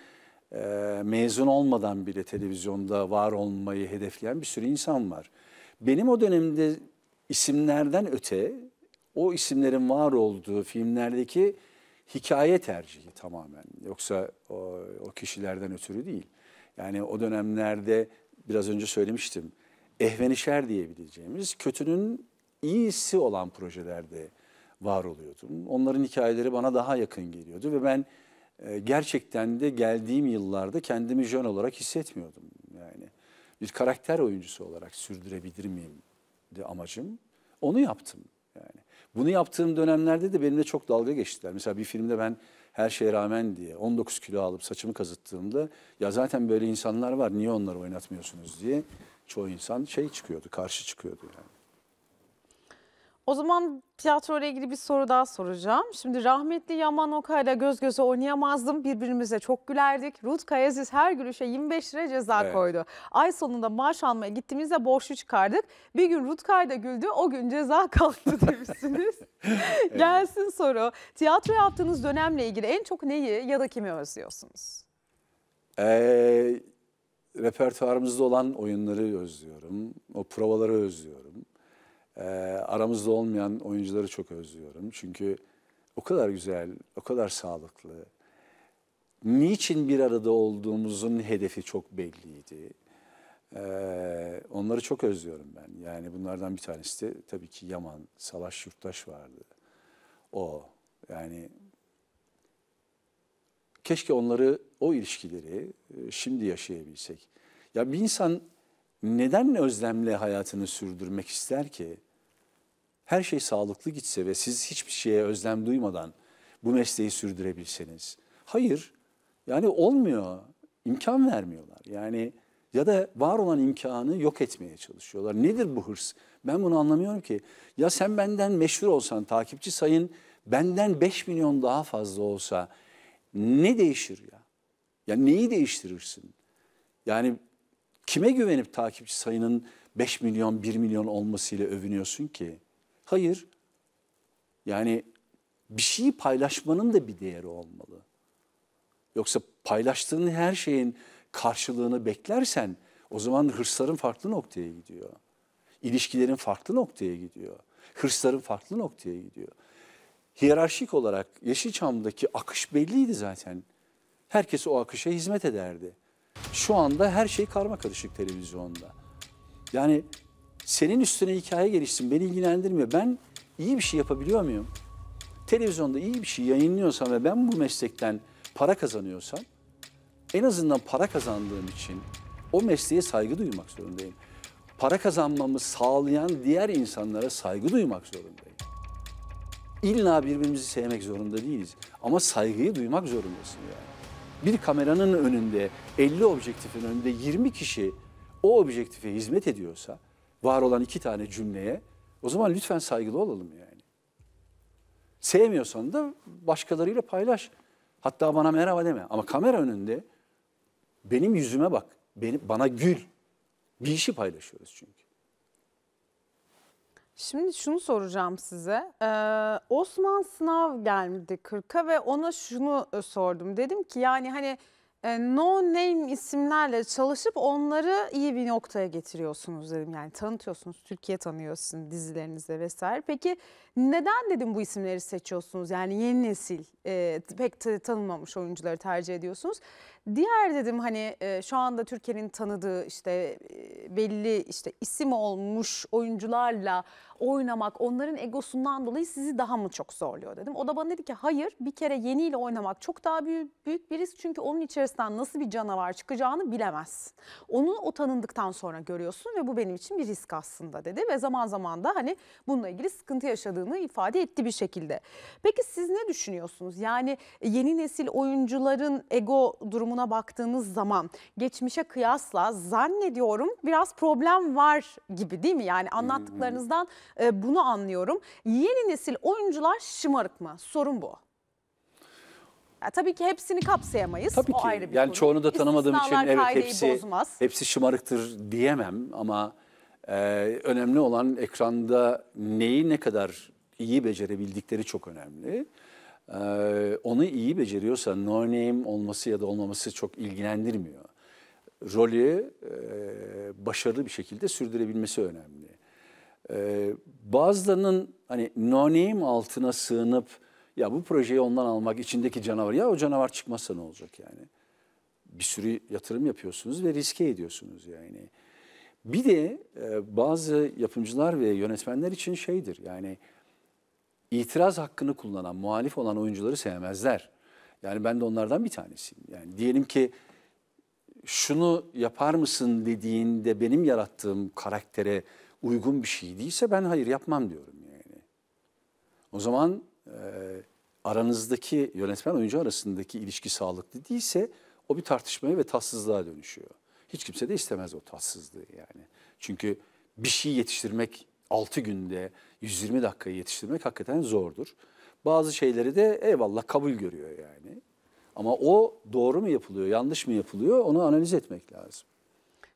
B: e, mezun olmadan bile televizyonda var olmayı hedefleyen bir sürü insan var. Benim o dönemde isimlerden öte o isimlerin var olduğu filmlerdeki hikaye tercihi tamamen. Yoksa o, o kişilerden ötürü değil. Yani o dönemlerde biraz önce söylemiştim. Ehvenişer diyebileceğimiz kötünün iyisi olan projelerde var oluyordum. Onların hikayeleri bana daha yakın geliyordu ve ben e, gerçekten de geldiğim yıllarda kendimi jön olarak hissetmiyordum. Yani bir karakter oyuncusu olarak sürdürebilir miyim de amacım. Onu yaptım yani. Bunu yaptığım dönemlerde de benimle çok dalga geçtiler. Mesela bir filmde ben her şeye rağmen diye 19 kilo alıp saçımı kazıttığımda ya zaten böyle insanlar var niye onları oynatmıyorsunuz diye çoğu insan şey çıkıyordu karşı çıkıyordu yani.
A: O zaman tiyatro ilgili bir soru daha soracağım. Şimdi rahmetli Yaman Okay'la göz göze oynayamazdım. Birbirimize çok gülerdik. Ruth Kayaziz her gülüşe 25 lira ceza evet. koydu. Ay sonunda maaş almaya gittiğimizde borçlu çıkardık. Bir gün Ruth Kayda güldü. O gün ceza <laughs> kalktı demişsiniz. <laughs> evet. Gelsin soru. Tiyatro yaptığınız dönemle ilgili en çok neyi ya da kimi özlüyorsunuz?
B: Ee, repertuarımızda olan oyunları özlüyorum. O provaları özlüyorum e, aramızda olmayan oyuncuları çok özlüyorum. Çünkü o kadar güzel, o kadar sağlıklı. Niçin bir arada olduğumuzun hedefi çok belliydi. Ee, onları çok özlüyorum ben. Yani bunlardan bir tanesi de tabii ki Yaman, Savaş Yurttaş vardı. O yani keşke onları, o ilişkileri e, şimdi yaşayabilsek. Ya bir insan neden özlemle hayatını sürdürmek ister ki? her şey sağlıklı gitse ve siz hiçbir şeye özlem duymadan bu mesleği sürdürebilseniz. Hayır, yani olmuyor, imkan vermiyorlar. Yani ya da var olan imkanı yok etmeye çalışıyorlar. Nedir bu hırs? Ben bunu anlamıyorum ki. Ya sen benden meşhur olsan, takipçi sayın benden 5 milyon daha fazla olsa ne değişir ya? Ya neyi değiştirirsin? Yani kime güvenip takipçi sayının 5 milyon, 1 milyon olmasıyla övünüyorsun ki? Hayır. Yani bir şeyi paylaşmanın da bir değeri olmalı. Yoksa paylaştığın her şeyin karşılığını beklersen o zaman hırsların farklı noktaya gidiyor. İlişkilerin farklı noktaya gidiyor. Hırsların farklı noktaya gidiyor. Hiyerarşik olarak Yeşilçam'daki akış belliydi zaten. Herkes o akışa hizmet ederdi. Şu anda her şey karma karışık televizyonda. Yani senin üstüne hikaye gelişsin beni ilgilendirmiyor. Ben iyi bir şey yapabiliyor muyum? Televizyonda iyi bir şey yayınlıyorsam ve ben bu meslekten para kazanıyorsam en azından para kazandığım için o mesleğe saygı duymak zorundayım. Para kazanmamı sağlayan diğer insanlara saygı duymak zorundayım. İlla birbirimizi sevmek zorunda değiliz ama saygıyı duymak zorundasın yani. Bir kameranın önünde 50 objektifin önünde 20 kişi o objektife hizmet ediyorsa var olan iki tane cümleye o zaman lütfen saygılı olalım yani. Sevmiyorsan da başkalarıyla paylaş. Hatta bana merhaba deme ama kamera önünde benim yüzüme bak, beni, bana gül. Bir işi paylaşıyoruz çünkü.
A: Şimdi şunu soracağım size. Ee, Osman Sınav gelmedi 40'a ve ona şunu e, sordum. Dedim ki yani hani e, no name isimlerle çalışıp onları iyi bir noktaya getiriyorsunuz dedim. Yani tanıtıyorsunuz, Türkiye tanıyor sizin dizilerinizde vesaire. Peki neden dedim bu isimleri seçiyorsunuz? Yani yeni nesil e, pek tanınmamış oyuncuları tercih ediyorsunuz. Diğer dedim hani e, şu anda Türkiye'nin tanıdığı işte e, belli işte isim olmuş oyuncularla oynamak onların egosundan dolayı sizi daha mı çok zorluyor dedim. O da bana dedi ki hayır bir kere yeniyle oynamak çok daha büyük, büyük bir risk çünkü onun içerisinden nasıl bir canavar çıkacağını bilemez. Onu o tanındıktan sonra görüyorsun ve bu benim için bir risk aslında dedi ve zaman zaman da hani bununla ilgili sıkıntı yaşadığım aldığını ifade etti bir şekilde. Peki siz ne düşünüyorsunuz? Yani e, yeni nesil oyuncuların ego durumuna baktığınız zaman geçmişe kıyasla zannediyorum biraz problem var gibi değil mi? Yani anlattıklarınızdan e, bunu anlıyorum. Yeni nesil oyuncular şımarık mı? Sorun bu. Ya, tabii ki hepsini kapsayamayız. Tabii ki. O ayrı bir yani konu. çoğunu
B: da tanımadığım için evet hepsi bozmaz. hepsi şımarıktır diyemem ama e, önemli olan ekranda neyi ne kadar iyi becerebildikleri çok önemli. Ee, onu iyi beceriyorsa no name olması ya da olmaması çok ilgilendirmiyor. Rolü e, başarılı bir şekilde sürdürebilmesi önemli. Ee, bazılarının hani no name altına sığınıp ya bu projeyi ondan almak içindeki canavar ya o canavar çıkmazsa ne olacak yani? Bir sürü yatırım yapıyorsunuz ve riske ediyorsunuz yani. Bir de e, bazı yapımcılar ve yönetmenler için şeydir yani itiraz hakkını kullanan, muhalif olan oyuncuları sevmezler. Yani ben de onlardan bir tanesiyim. Yani diyelim ki şunu yapar mısın dediğinde benim yarattığım karaktere uygun bir şey değilse ben hayır yapmam diyorum yani. O zaman e, aranızdaki yönetmen oyuncu arasındaki ilişki sağlıklı değilse o bir tartışmaya ve tatsızlığa dönüşüyor. Hiç kimse de istemez o tatsızlığı yani. Çünkü bir şey yetiştirmek altı günde 120 dakikayı yetiştirmek hakikaten zordur. Bazı şeyleri de eyvallah kabul görüyor yani. Ama o doğru mu yapılıyor, yanlış mı yapılıyor onu analiz etmek lazım.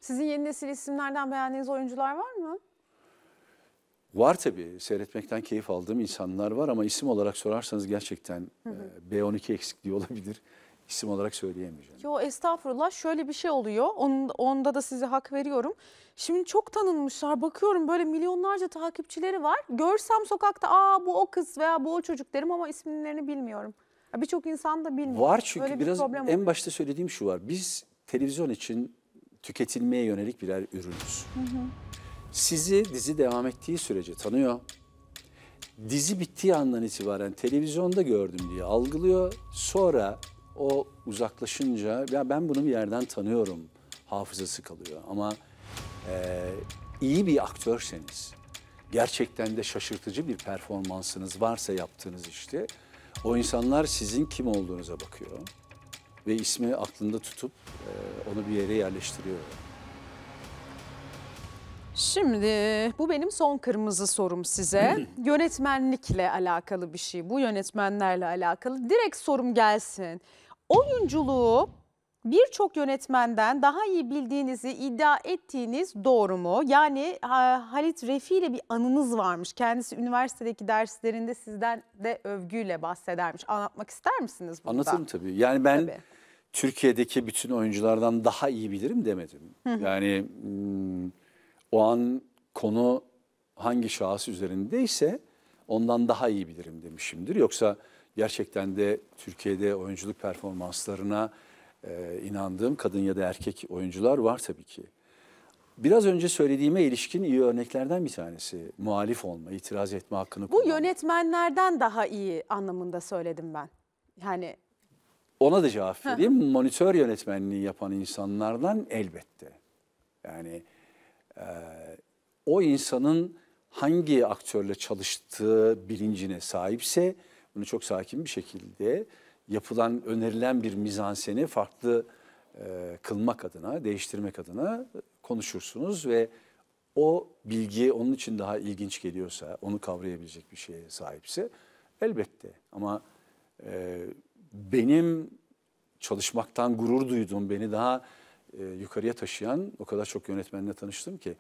A: Sizin yeni nesil isimlerden beğendiğiniz oyuncular var mı?
B: Var tabii. Seyretmekten keyif aldığım insanlar var ama isim olarak sorarsanız gerçekten hı hı. E, B12 eksikliği olabilir isim olarak söyleyemeyeceğim.
A: Yo estağfurullah şöyle bir şey oluyor. Onun, onda da size hak veriyorum. Şimdi çok tanınmışlar. Bakıyorum böyle milyonlarca takipçileri var. Görsem sokakta aa bu o kız veya bu o çocuk derim ama isimlerini bilmiyorum. Birçok insan da bilmiyor. Var çünkü Öyle biraz bir en
B: başta söylediğim şu var. Biz televizyon için tüketilmeye yönelik birer ürünüz. Sizi dizi devam ettiği sürece tanıyor. Dizi bittiği andan itibaren televizyonda gördüm diye algılıyor. Sonra o uzaklaşınca ya ben bunu bir yerden tanıyorum hafızası kalıyor. Ama e, iyi bir aktörseniz, gerçekten de şaşırtıcı bir performansınız varsa yaptığınız işte o insanlar sizin kim olduğunuza bakıyor ve ismi aklında tutup e, onu bir yere yerleştiriyor.
A: Şimdi bu benim son kırmızı sorum size. <clears throat> Yönetmenlikle alakalı bir şey. Bu yönetmenlerle alakalı. Direkt sorum gelsin oyunculuğu birçok yönetmenden daha iyi bildiğinizi iddia ettiğiniz doğru mu? Yani Halit Refi ile bir anınız varmış. Kendisi üniversitedeki derslerinde sizden de övgüyle bahsedermiş. Anlatmak ister misiniz bunu? Anlatırım
B: tabii. Yani ben tabii. Türkiye'deki bütün oyunculardan daha iyi bilirim demedim. Yani hmm, o an konu hangi şahıs üzerindeyse ondan daha iyi bilirim demişimdir. Yoksa gerçekten de Türkiye'de oyunculuk performanslarına e, inandığım kadın ya da erkek oyuncular var tabii ki. Biraz önce söylediğime ilişkin iyi örneklerden bir tanesi. Muhalif olma, itiraz etme hakkını
A: Bu yönetmenlerden daha iyi anlamında söyledim ben. Yani
B: Ona da cevap vereyim. Monitör yönetmenliği yapan insanlardan elbette. Yani e, o insanın hangi aktörle çalıştığı bilincine sahipse bunu çok sakin bir şekilde yapılan, önerilen bir mizanseni farklı e, kılmak adına, değiştirmek adına konuşursunuz ve o bilgi onun için daha ilginç geliyorsa, onu kavrayabilecek bir şeye sahipse elbette. Ama e, benim çalışmaktan gurur duyduğum, beni daha e, yukarıya taşıyan o kadar çok yönetmenle tanıştım ki,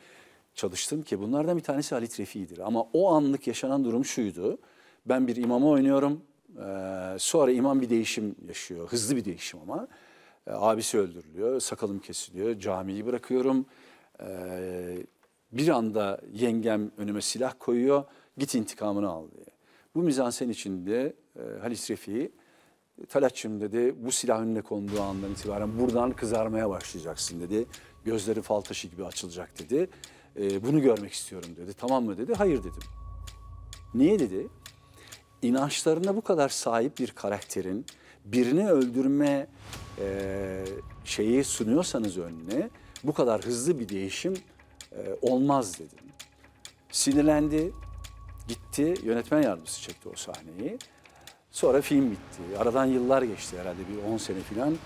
B: çalıştım ki bunlardan bir tanesi Halit Refi'dir. Ama o anlık yaşanan durum şuydu. Ben bir imama oynuyorum. Ee, sonra imam bir değişim yaşıyor. Hızlı bir değişim ama. Ee, abisi öldürülüyor. Sakalım kesiliyor. Camiyi bırakıyorum. Ee, bir anda yengem önüme silah koyuyor. Git intikamını al diye. Bu mizansen içinde e, Halis Refi'yi Talatçım dedi bu silah önüne konduğu andan itibaren buradan kızarmaya başlayacaksın dedi. Gözleri fal taşı gibi açılacak dedi. E, bunu görmek istiyorum dedi. Tamam mı dedi. Hayır dedim. Niye dedi? inançlarına bu kadar sahip bir karakterin birini öldürme e, şeyi sunuyorsanız önüne bu kadar hızlı bir değişim e, olmaz dedim. Sinirlendi, gitti, yönetmen yardımcısı çekti o sahneyi. Sonra film bitti. Aradan yıllar geçti herhalde bir 10 sene falan.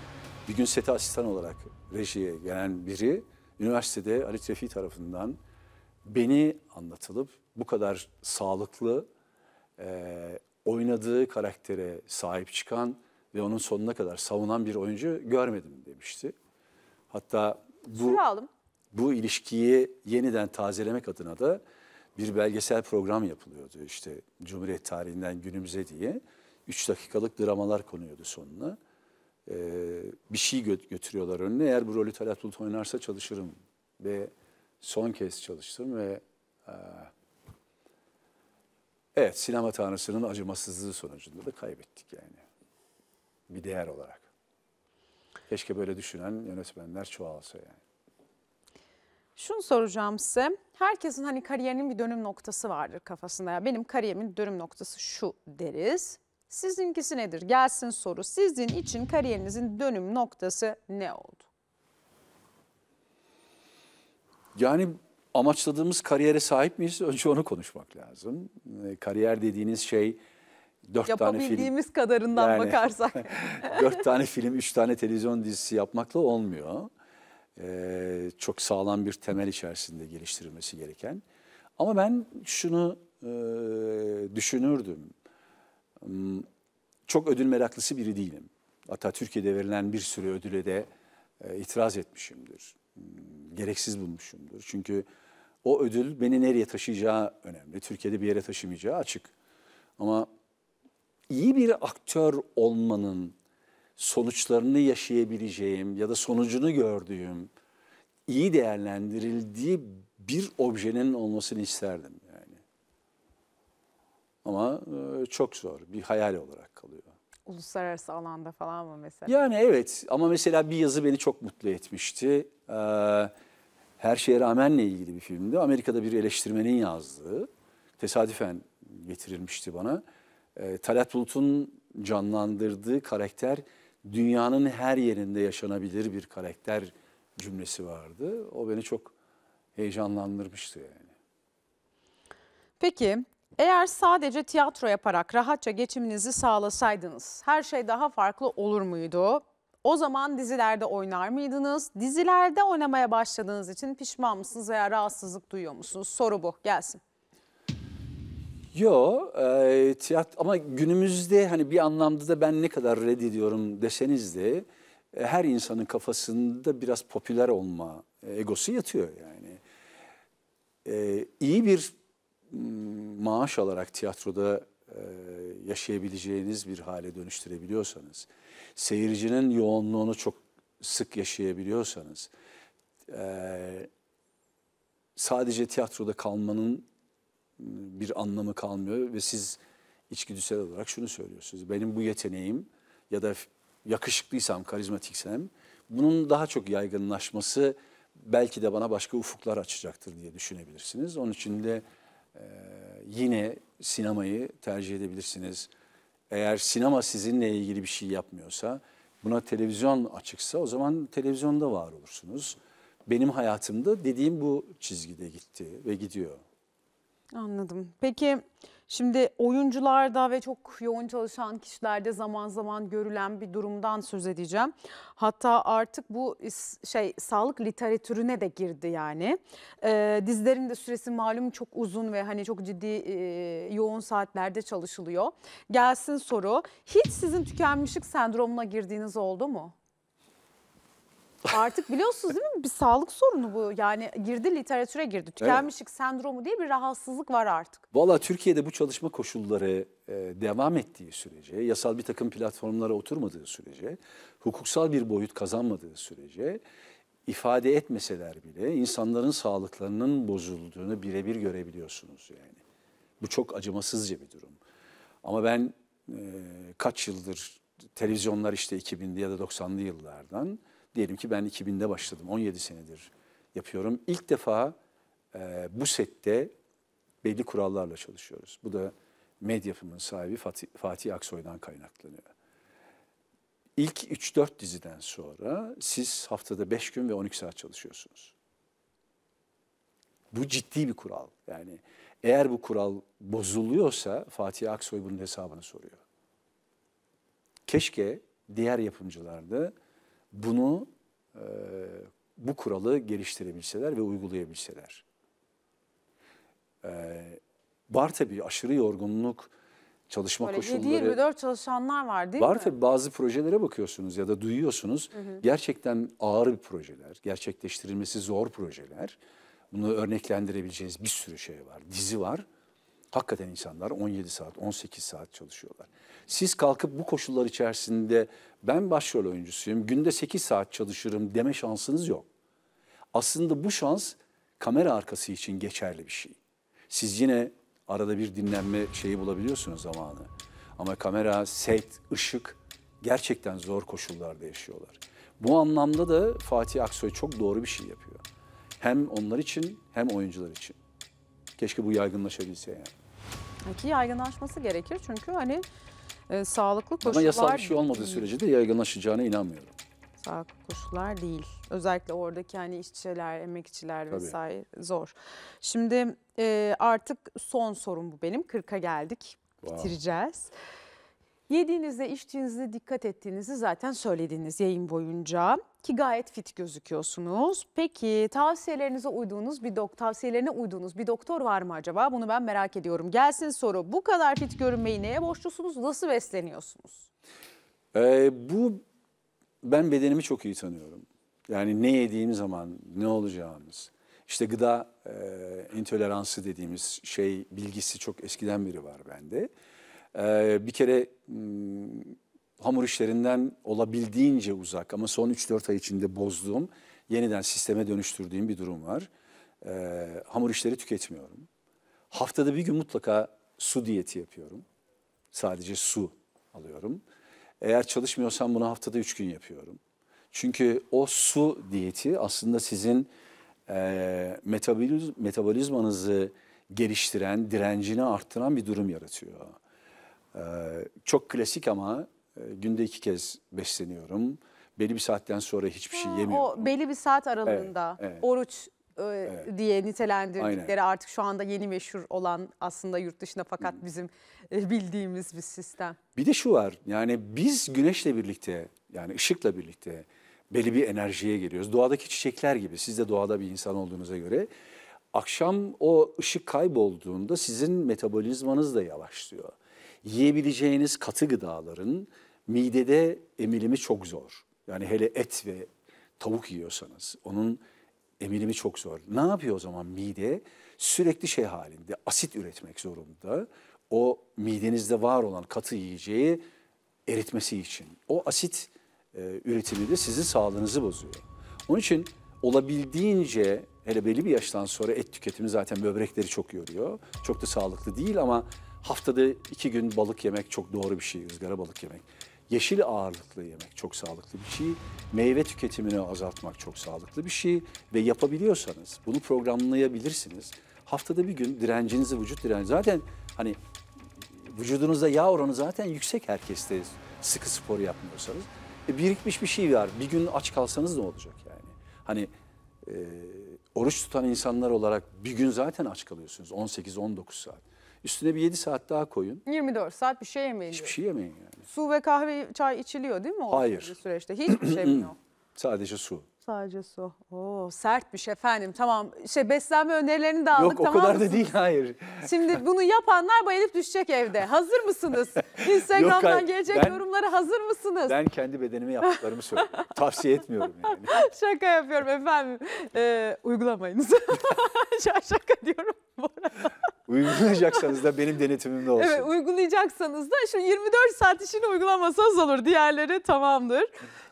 B: Bir gün sete asistan olarak rejiye gelen biri üniversitede Ali Tevfi tarafından beni anlatılıp bu kadar sağlıklı, e, oynadığı karaktere sahip çıkan ve onun sonuna kadar savunan bir oyuncu görmedim demişti. Hatta bu bu ilişkiyi yeniden tazelemek adına da bir belgesel program yapılıyordu işte Cumhuriyet tarihinden günümüze diye. Üç dakikalık dramalar konuyordu sonuna. Ee, bir şey gö götürüyorlar önüne. Eğer bu rolü Talat Bulut oynarsa çalışırım. Ve son kez çalıştım ve e, Evet sinema tanrısının acımasızlığı sonucunda da kaybettik yani. Bir değer olarak. Keşke böyle düşünen yönetmenler çoğalsa yani.
A: Şunu soracağım size. Herkesin hani kariyerinin bir dönüm noktası vardır kafasında. Ya benim kariyerimin dönüm noktası şu deriz. Sizinkisi nedir? Gelsin soru. Sizin için kariyerinizin dönüm noktası ne oldu?
B: Yani amaçladığımız kariyere sahip miyiz? Önce onu konuşmak lazım. Ee, kariyer dediğiniz şey dört tane film. Yapabildiğimiz
A: kadarından yani, bakarsak. <laughs> dört tane
B: film, üç tane televizyon dizisi yapmakla olmuyor. E, çok sağlam bir temel içerisinde geliştirilmesi gereken. Ama ben şunu e, düşünürdüm. Hmm, çok ödül meraklısı biri değilim. Hatta Türkiye'de verilen bir sürü ödüle de e, itiraz etmişimdir. Hmm, gereksiz bulmuşumdur. Çünkü o ödül beni nereye taşıyacağı önemli. Türkiye'de bir yere taşımayacağı açık. Ama iyi bir aktör olmanın sonuçlarını yaşayabileceğim ya da sonucunu gördüğüm, iyi değerlendirildiği bir objenin olmasını isterdim yani. Ama e, çok zor, bir hayal olarak kalıyor.
A: Uluslararası alanda falan mı mesela? Yani evet
B: ama mesela bir yazı beni çok mutlu etmişti. Ee, her şeye rağmenle ilgili bir filmdi. Amerika'da bir eleştirmenin yazdığı, tesadüfen getirilmişti bana. E, Talat Bulut'un canlandırdığı karakter dünyanın her yerinde yaşanabilir bir karakter cümlesi vardı. O beni çok heyecanlandırmıştı yani.
A: Peki eğer sadece tiyatro yaparak rahatça geçiminizi sağlasaydınız her şey daha farklı olur muydu? O zaman dizilerde oynar mıydınız? Dizilerde oynamaya başladığınız için pişman mısınız veya rahatsızlık duyuyor musunuz? Soru bu. Gelsin.
B: Yo, e, tiyatro ama günümüzde hani bir anlamda da ben ne kadar reddediyorum deseniz de e, her insanın kafasında biraz popüler olma e, egosu yatıyor yani. E, iyi bir maaş alarak tiyatroda yaşayabileceğiniz bir hale dönüştürebiliyorsanız, seyircinin yoğunluğunu çok sık yaşayabiliyorsanız, sadece tiyatroda kalmanın ıı, bir anlamı kalmıyor ve siz içgüdüsel olarak şunu söylüyorsunuz. Benim bu yeteneğim ya da yakışıklıysam, karizmatiksem bunun daha çok yaygınlaşması belki de bana başka ufuklar açacaktır diye düşünebilirsiniz. Onun için de ee, yine sinemayı tercih edebilirsiniz. Eğer sinema sizinle ilgili bir şey yapmıyorsa, buna televizyon açıksa o zaman televizyonda var olursunuz. Benim hayatımda dediğim bu çizgide gitti ve gidiyor.
A: Anladım. Peki Şimdi oyuncularda ve çok yoğun çalışan kişilerde zaman zaman görülen bir durumdan söz edeceğim. Hatta artık bu şey sağlık literatürüne de girdi yani. Ee, dizilerin de süresi malum çok uzun ve hani çok ciddi e, yoğun saatlerde çalışılıyor. Gelsin soru. Hiç sizin tükenmişlik sendromuna girdiğiniz oldu mu? Artık biliyorsunuz değil mi? Bir sağlık sorunu bu. Yani girdi literatüre girdi. Tükenmişlik evet. sendromu diye bir rahatsızlık var artık.
B: Valla Türkiye'de bu çalışma koşulları e, devam ettiği sürece, yasal bir takım platformlara oturmadığı sürece, hukuksal bir boyut kazanmadığı sürece ifade etmeseler bile insanların sağlıklarının bozulduğunu birebir görebiliyorsunuz yani. Bu çok acımasızca bir durum. Ama ben e, kaç yıldır televizyonlar işte 2000'li ya da 90'lı yıllardan diyelim ki ben 2000'de başladım 17 senedir yapıyorum. İlk defa e, bu sette belli kurallarla çalışıyoruz. Bu da Medyapım'ın sahibi Fatih, Fatih Aksoy'dan kaynaklanıyor. İlk 3-4 diziden sonra siz haftada 5 gün ve 12 saat çalışıyorsunuz. Bu ciddi bir kural. Yani eğer bu kural bozuluyorsa Fatih Aksoy bunun hesabını soruyor. Keşke diğer yapımcılarda bunu e, bu kuralı geliştirebilseler ve uygulayabilseler. E, var tabii aşırı yorgunluk, çalışma Böyle koşulları. 7-24
A: çalışanlar var değil var mi? Var tabii
B: bazı projelere bakıyorsunuz ya da duyuyorsunuz. Hı hı. Gerçekten ağır bir projeler, gerçekleştirilmesi zor projeler. Bunu örneklendirebileceğiniz bir sürü şey var, dizi var. Hakikaten insanlar 17 saat, 18 saat çalışıyorlar. Siz kalkıp bu koşullar içerisinde ben başrol oyuncusuyum, günde 8 saat çalışırım deme şansınız yok. Aslında bu şans kamera arkası için geçerli bir şey. Siz yine arada bir dinlenme şeyi bulabiliyorsunuz zamanı. Ama kamera, set, ışık gerçekten zor koşullarda yaşıyorlar. Bu anlamda da Fatih Aksoy çok doğru bir şey yapıyor. Hem onlar için hem oyuncular için. Keşke bu yaygınlaşabilse yani
A: ki yaygınlaşması gerekir çünkü hani e, sağlıklı koşullar... Ama yasal bir şey olmadığı sürece
B: de yaygınlaşacağına inanmıyorum.
A: Sağlıklı koşullar değil. Özellikle oradaki hani işçiler, emekçiler Tabii. vesaire zor. Şimdi e, artık son sorum bu benim. 40'a geldik. Wow. Bitireceğiz. Yediğinizde içtiğinizde dikkat ettiğinizi zaten söylediniz yayın boyunca ki gayet fit gözüküyorsunuz. Peki tavsiyelerinize uyduğunuz bir doktor tavsiyelerine uyduğunuz bir doktor var mı acaba? Bunu ben merak ediyorum. Gelsin soru. Bu kadar fit görünmeyi neye borçlusunuz? Nasıl besleniyorsunuz?
B: Ee, bu ben bedenimi çok iyi tanıyorum. Yani ne yediğim zaman ne olacağımız. İşte gıda e, intoleransı dediğimiz şey bilgisi çok eskiden biri var bende. Ee, bir kere hmm, hamur işlerinden olabildiğince uzak ama son 3-4 ay içinde bozduğum, yeniden sisteme dönüştürdüğüm bir durum var. Ee, hamur işleri tüketmiyorum. Haftada bir gün mutlaka su diyeti yapıyorum. Sadece su alıyorum. Eğer çalışmıyorsam bunu haftada 3 gün yapıyorum. Çünkü o su diyeti aslında sizin e, metabolizmanızı geliştiren, direncini arttıran bir durum yaratıyor. Ee, çok klasik ama e, günde iki kez besleniyorum. Belli bir saatten sonra hiçbir şey yemiyorum.
A: O belli bir saat aralığında Evet, evet. oruç e, diye nitelendirdikleri Aynen. artık şu anda yeni meşhur olan aslında yurt dışında fakat bizim e, bildiğimiz bir sistem.
B: Bir de şu var yani biz güneşle birlikte yani ışıkla birlikte belli bir enerjiye geliyoruz. Doğadaki çiçekler gibi siz de doğada bir insan olduğunuza göre akşam o ışık kaybolduğunda sizin metabolizmanız da yavaşlıyor yiyebileceğiniz katı gıdaların midede emilimi çok zor. Yani hele et ve tavuk yiyorsanız onun emilimi çok zor. Ne yapıyor o zaman mide? Sürekli şey halinde asit üretmek zorunda. O midenizde var olan katı yiyeceği eritmesi için. O asit e, üretimi de sizin sağlığınızı bozuyor. Onun için olabildiğince hele belli bir yaştan sonra et tüketimi zaten böbrekleri çok yoruyor. Çok da sağlıklı değil ama Haftada iki gün balık yemek çok doğru bir şey, ızgara balık yemek. Yeşil ağırlıklı yemek çok sağlıklı bir şey. Meyve tüketimini azaltmak çok sağlıklı bir şey. Ve yapabiliyorsanız bunu programlayabilirsiniz. Haftada bir gün direncinizi, vücut direnci zaten hani vücudunuzda yağ oranı zaten yüksek herkeste sıkı spor yapmıyorsanız. E, birikmiş bir şey var. Bir gün aç kalsanız ne olacak yani? Hani e, oruç tutan insanlar olarak bir gün zaten aç kalıyorsunuz 18-19 saat. Üstüne bir 7 saat daha koyun.
A: 24 saat bir şey yemeyin. Hiçbir diyor.
B: şey yemeyin yani.
A: Su ve kahve, çay içiliyor değil mi o Hayır. süreçte? Hiçbir şey mi <clears throat>
B: yok? Sadece su.
A: Sadece su. Oo, sertmiş efendim. Tamam. Şey beslenme önerilerini de aldık. Yok tamam o kadar mısınız? da değil hayır. Şimdi bunu yapanlar bayılıp düşecek evde. Hazır mısınız? <laughs> Instagram'dan Yok, gelecek ben, yorumlara hazır mısınız? Ben
B: kendi bedenime yaptıklarımı söylüyorum. <laughs> Tavsiye etmiyorum
A: yani. Şaka yapıyorum efendim. Ee, uygulamayınız. <laughs> Şaka diyorum.
B: <laughs> Uygulayacaksanız da benim denetimimde olsun. Evet
A: uygulayacaksanız da şu 24 saat işini uygulamasanız olur. Diğerleri tamamdır.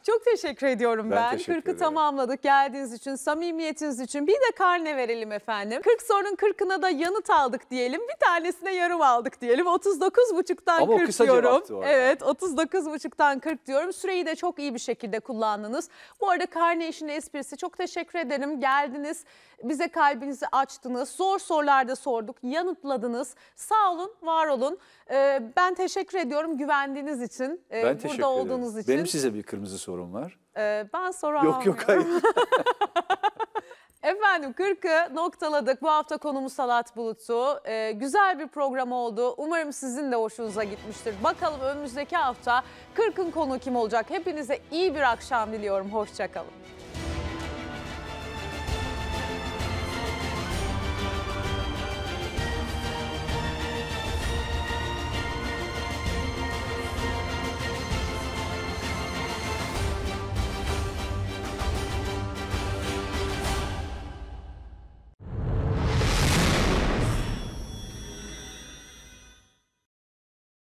A: Çok teşekkür ediyorum ben. ben. Teşekkür 40'ı tamamladık geldiğiniz için, samimiyetiniz için. Bir de karne verelim efendim. 40 sorunun 40'ına da yanıt aldık diyelim. Bir tanesine yarım aldık diyelim. 39.5'tan 40 o kısa diyorum. Evet 39 buçuktan 40 diyorum. Süreyi de çok iyi bir şekilde kullandınız. Bu arada karne işinin esprisi çok teşekkür ederim. Geldiniz bize kalbinizi açtınız. Zor sorular sorular sorduk. Yanıtladınız. Sağ olun, var olun. Ee, ben teşekkür ediyorum güvendiğiniz için. Ee, ben burada olduğunuz ederim. için. Benim
B: size bir kırmızı sorum var.
A: Ee, ben soru yok, almıyorum. Yok hayır. <laughs> Efendim 40'ı noktaladık. Bu hafta konumuz Salat Bulut'u. Ee, güzel bir program oldu. Umarım sizin de hoşunuza gitmiştir. Bakalım önümüzdeki hafta 40'ın konu kim olacak? Hepinize iyi bir akşam diliyorum. Hoşçakalın.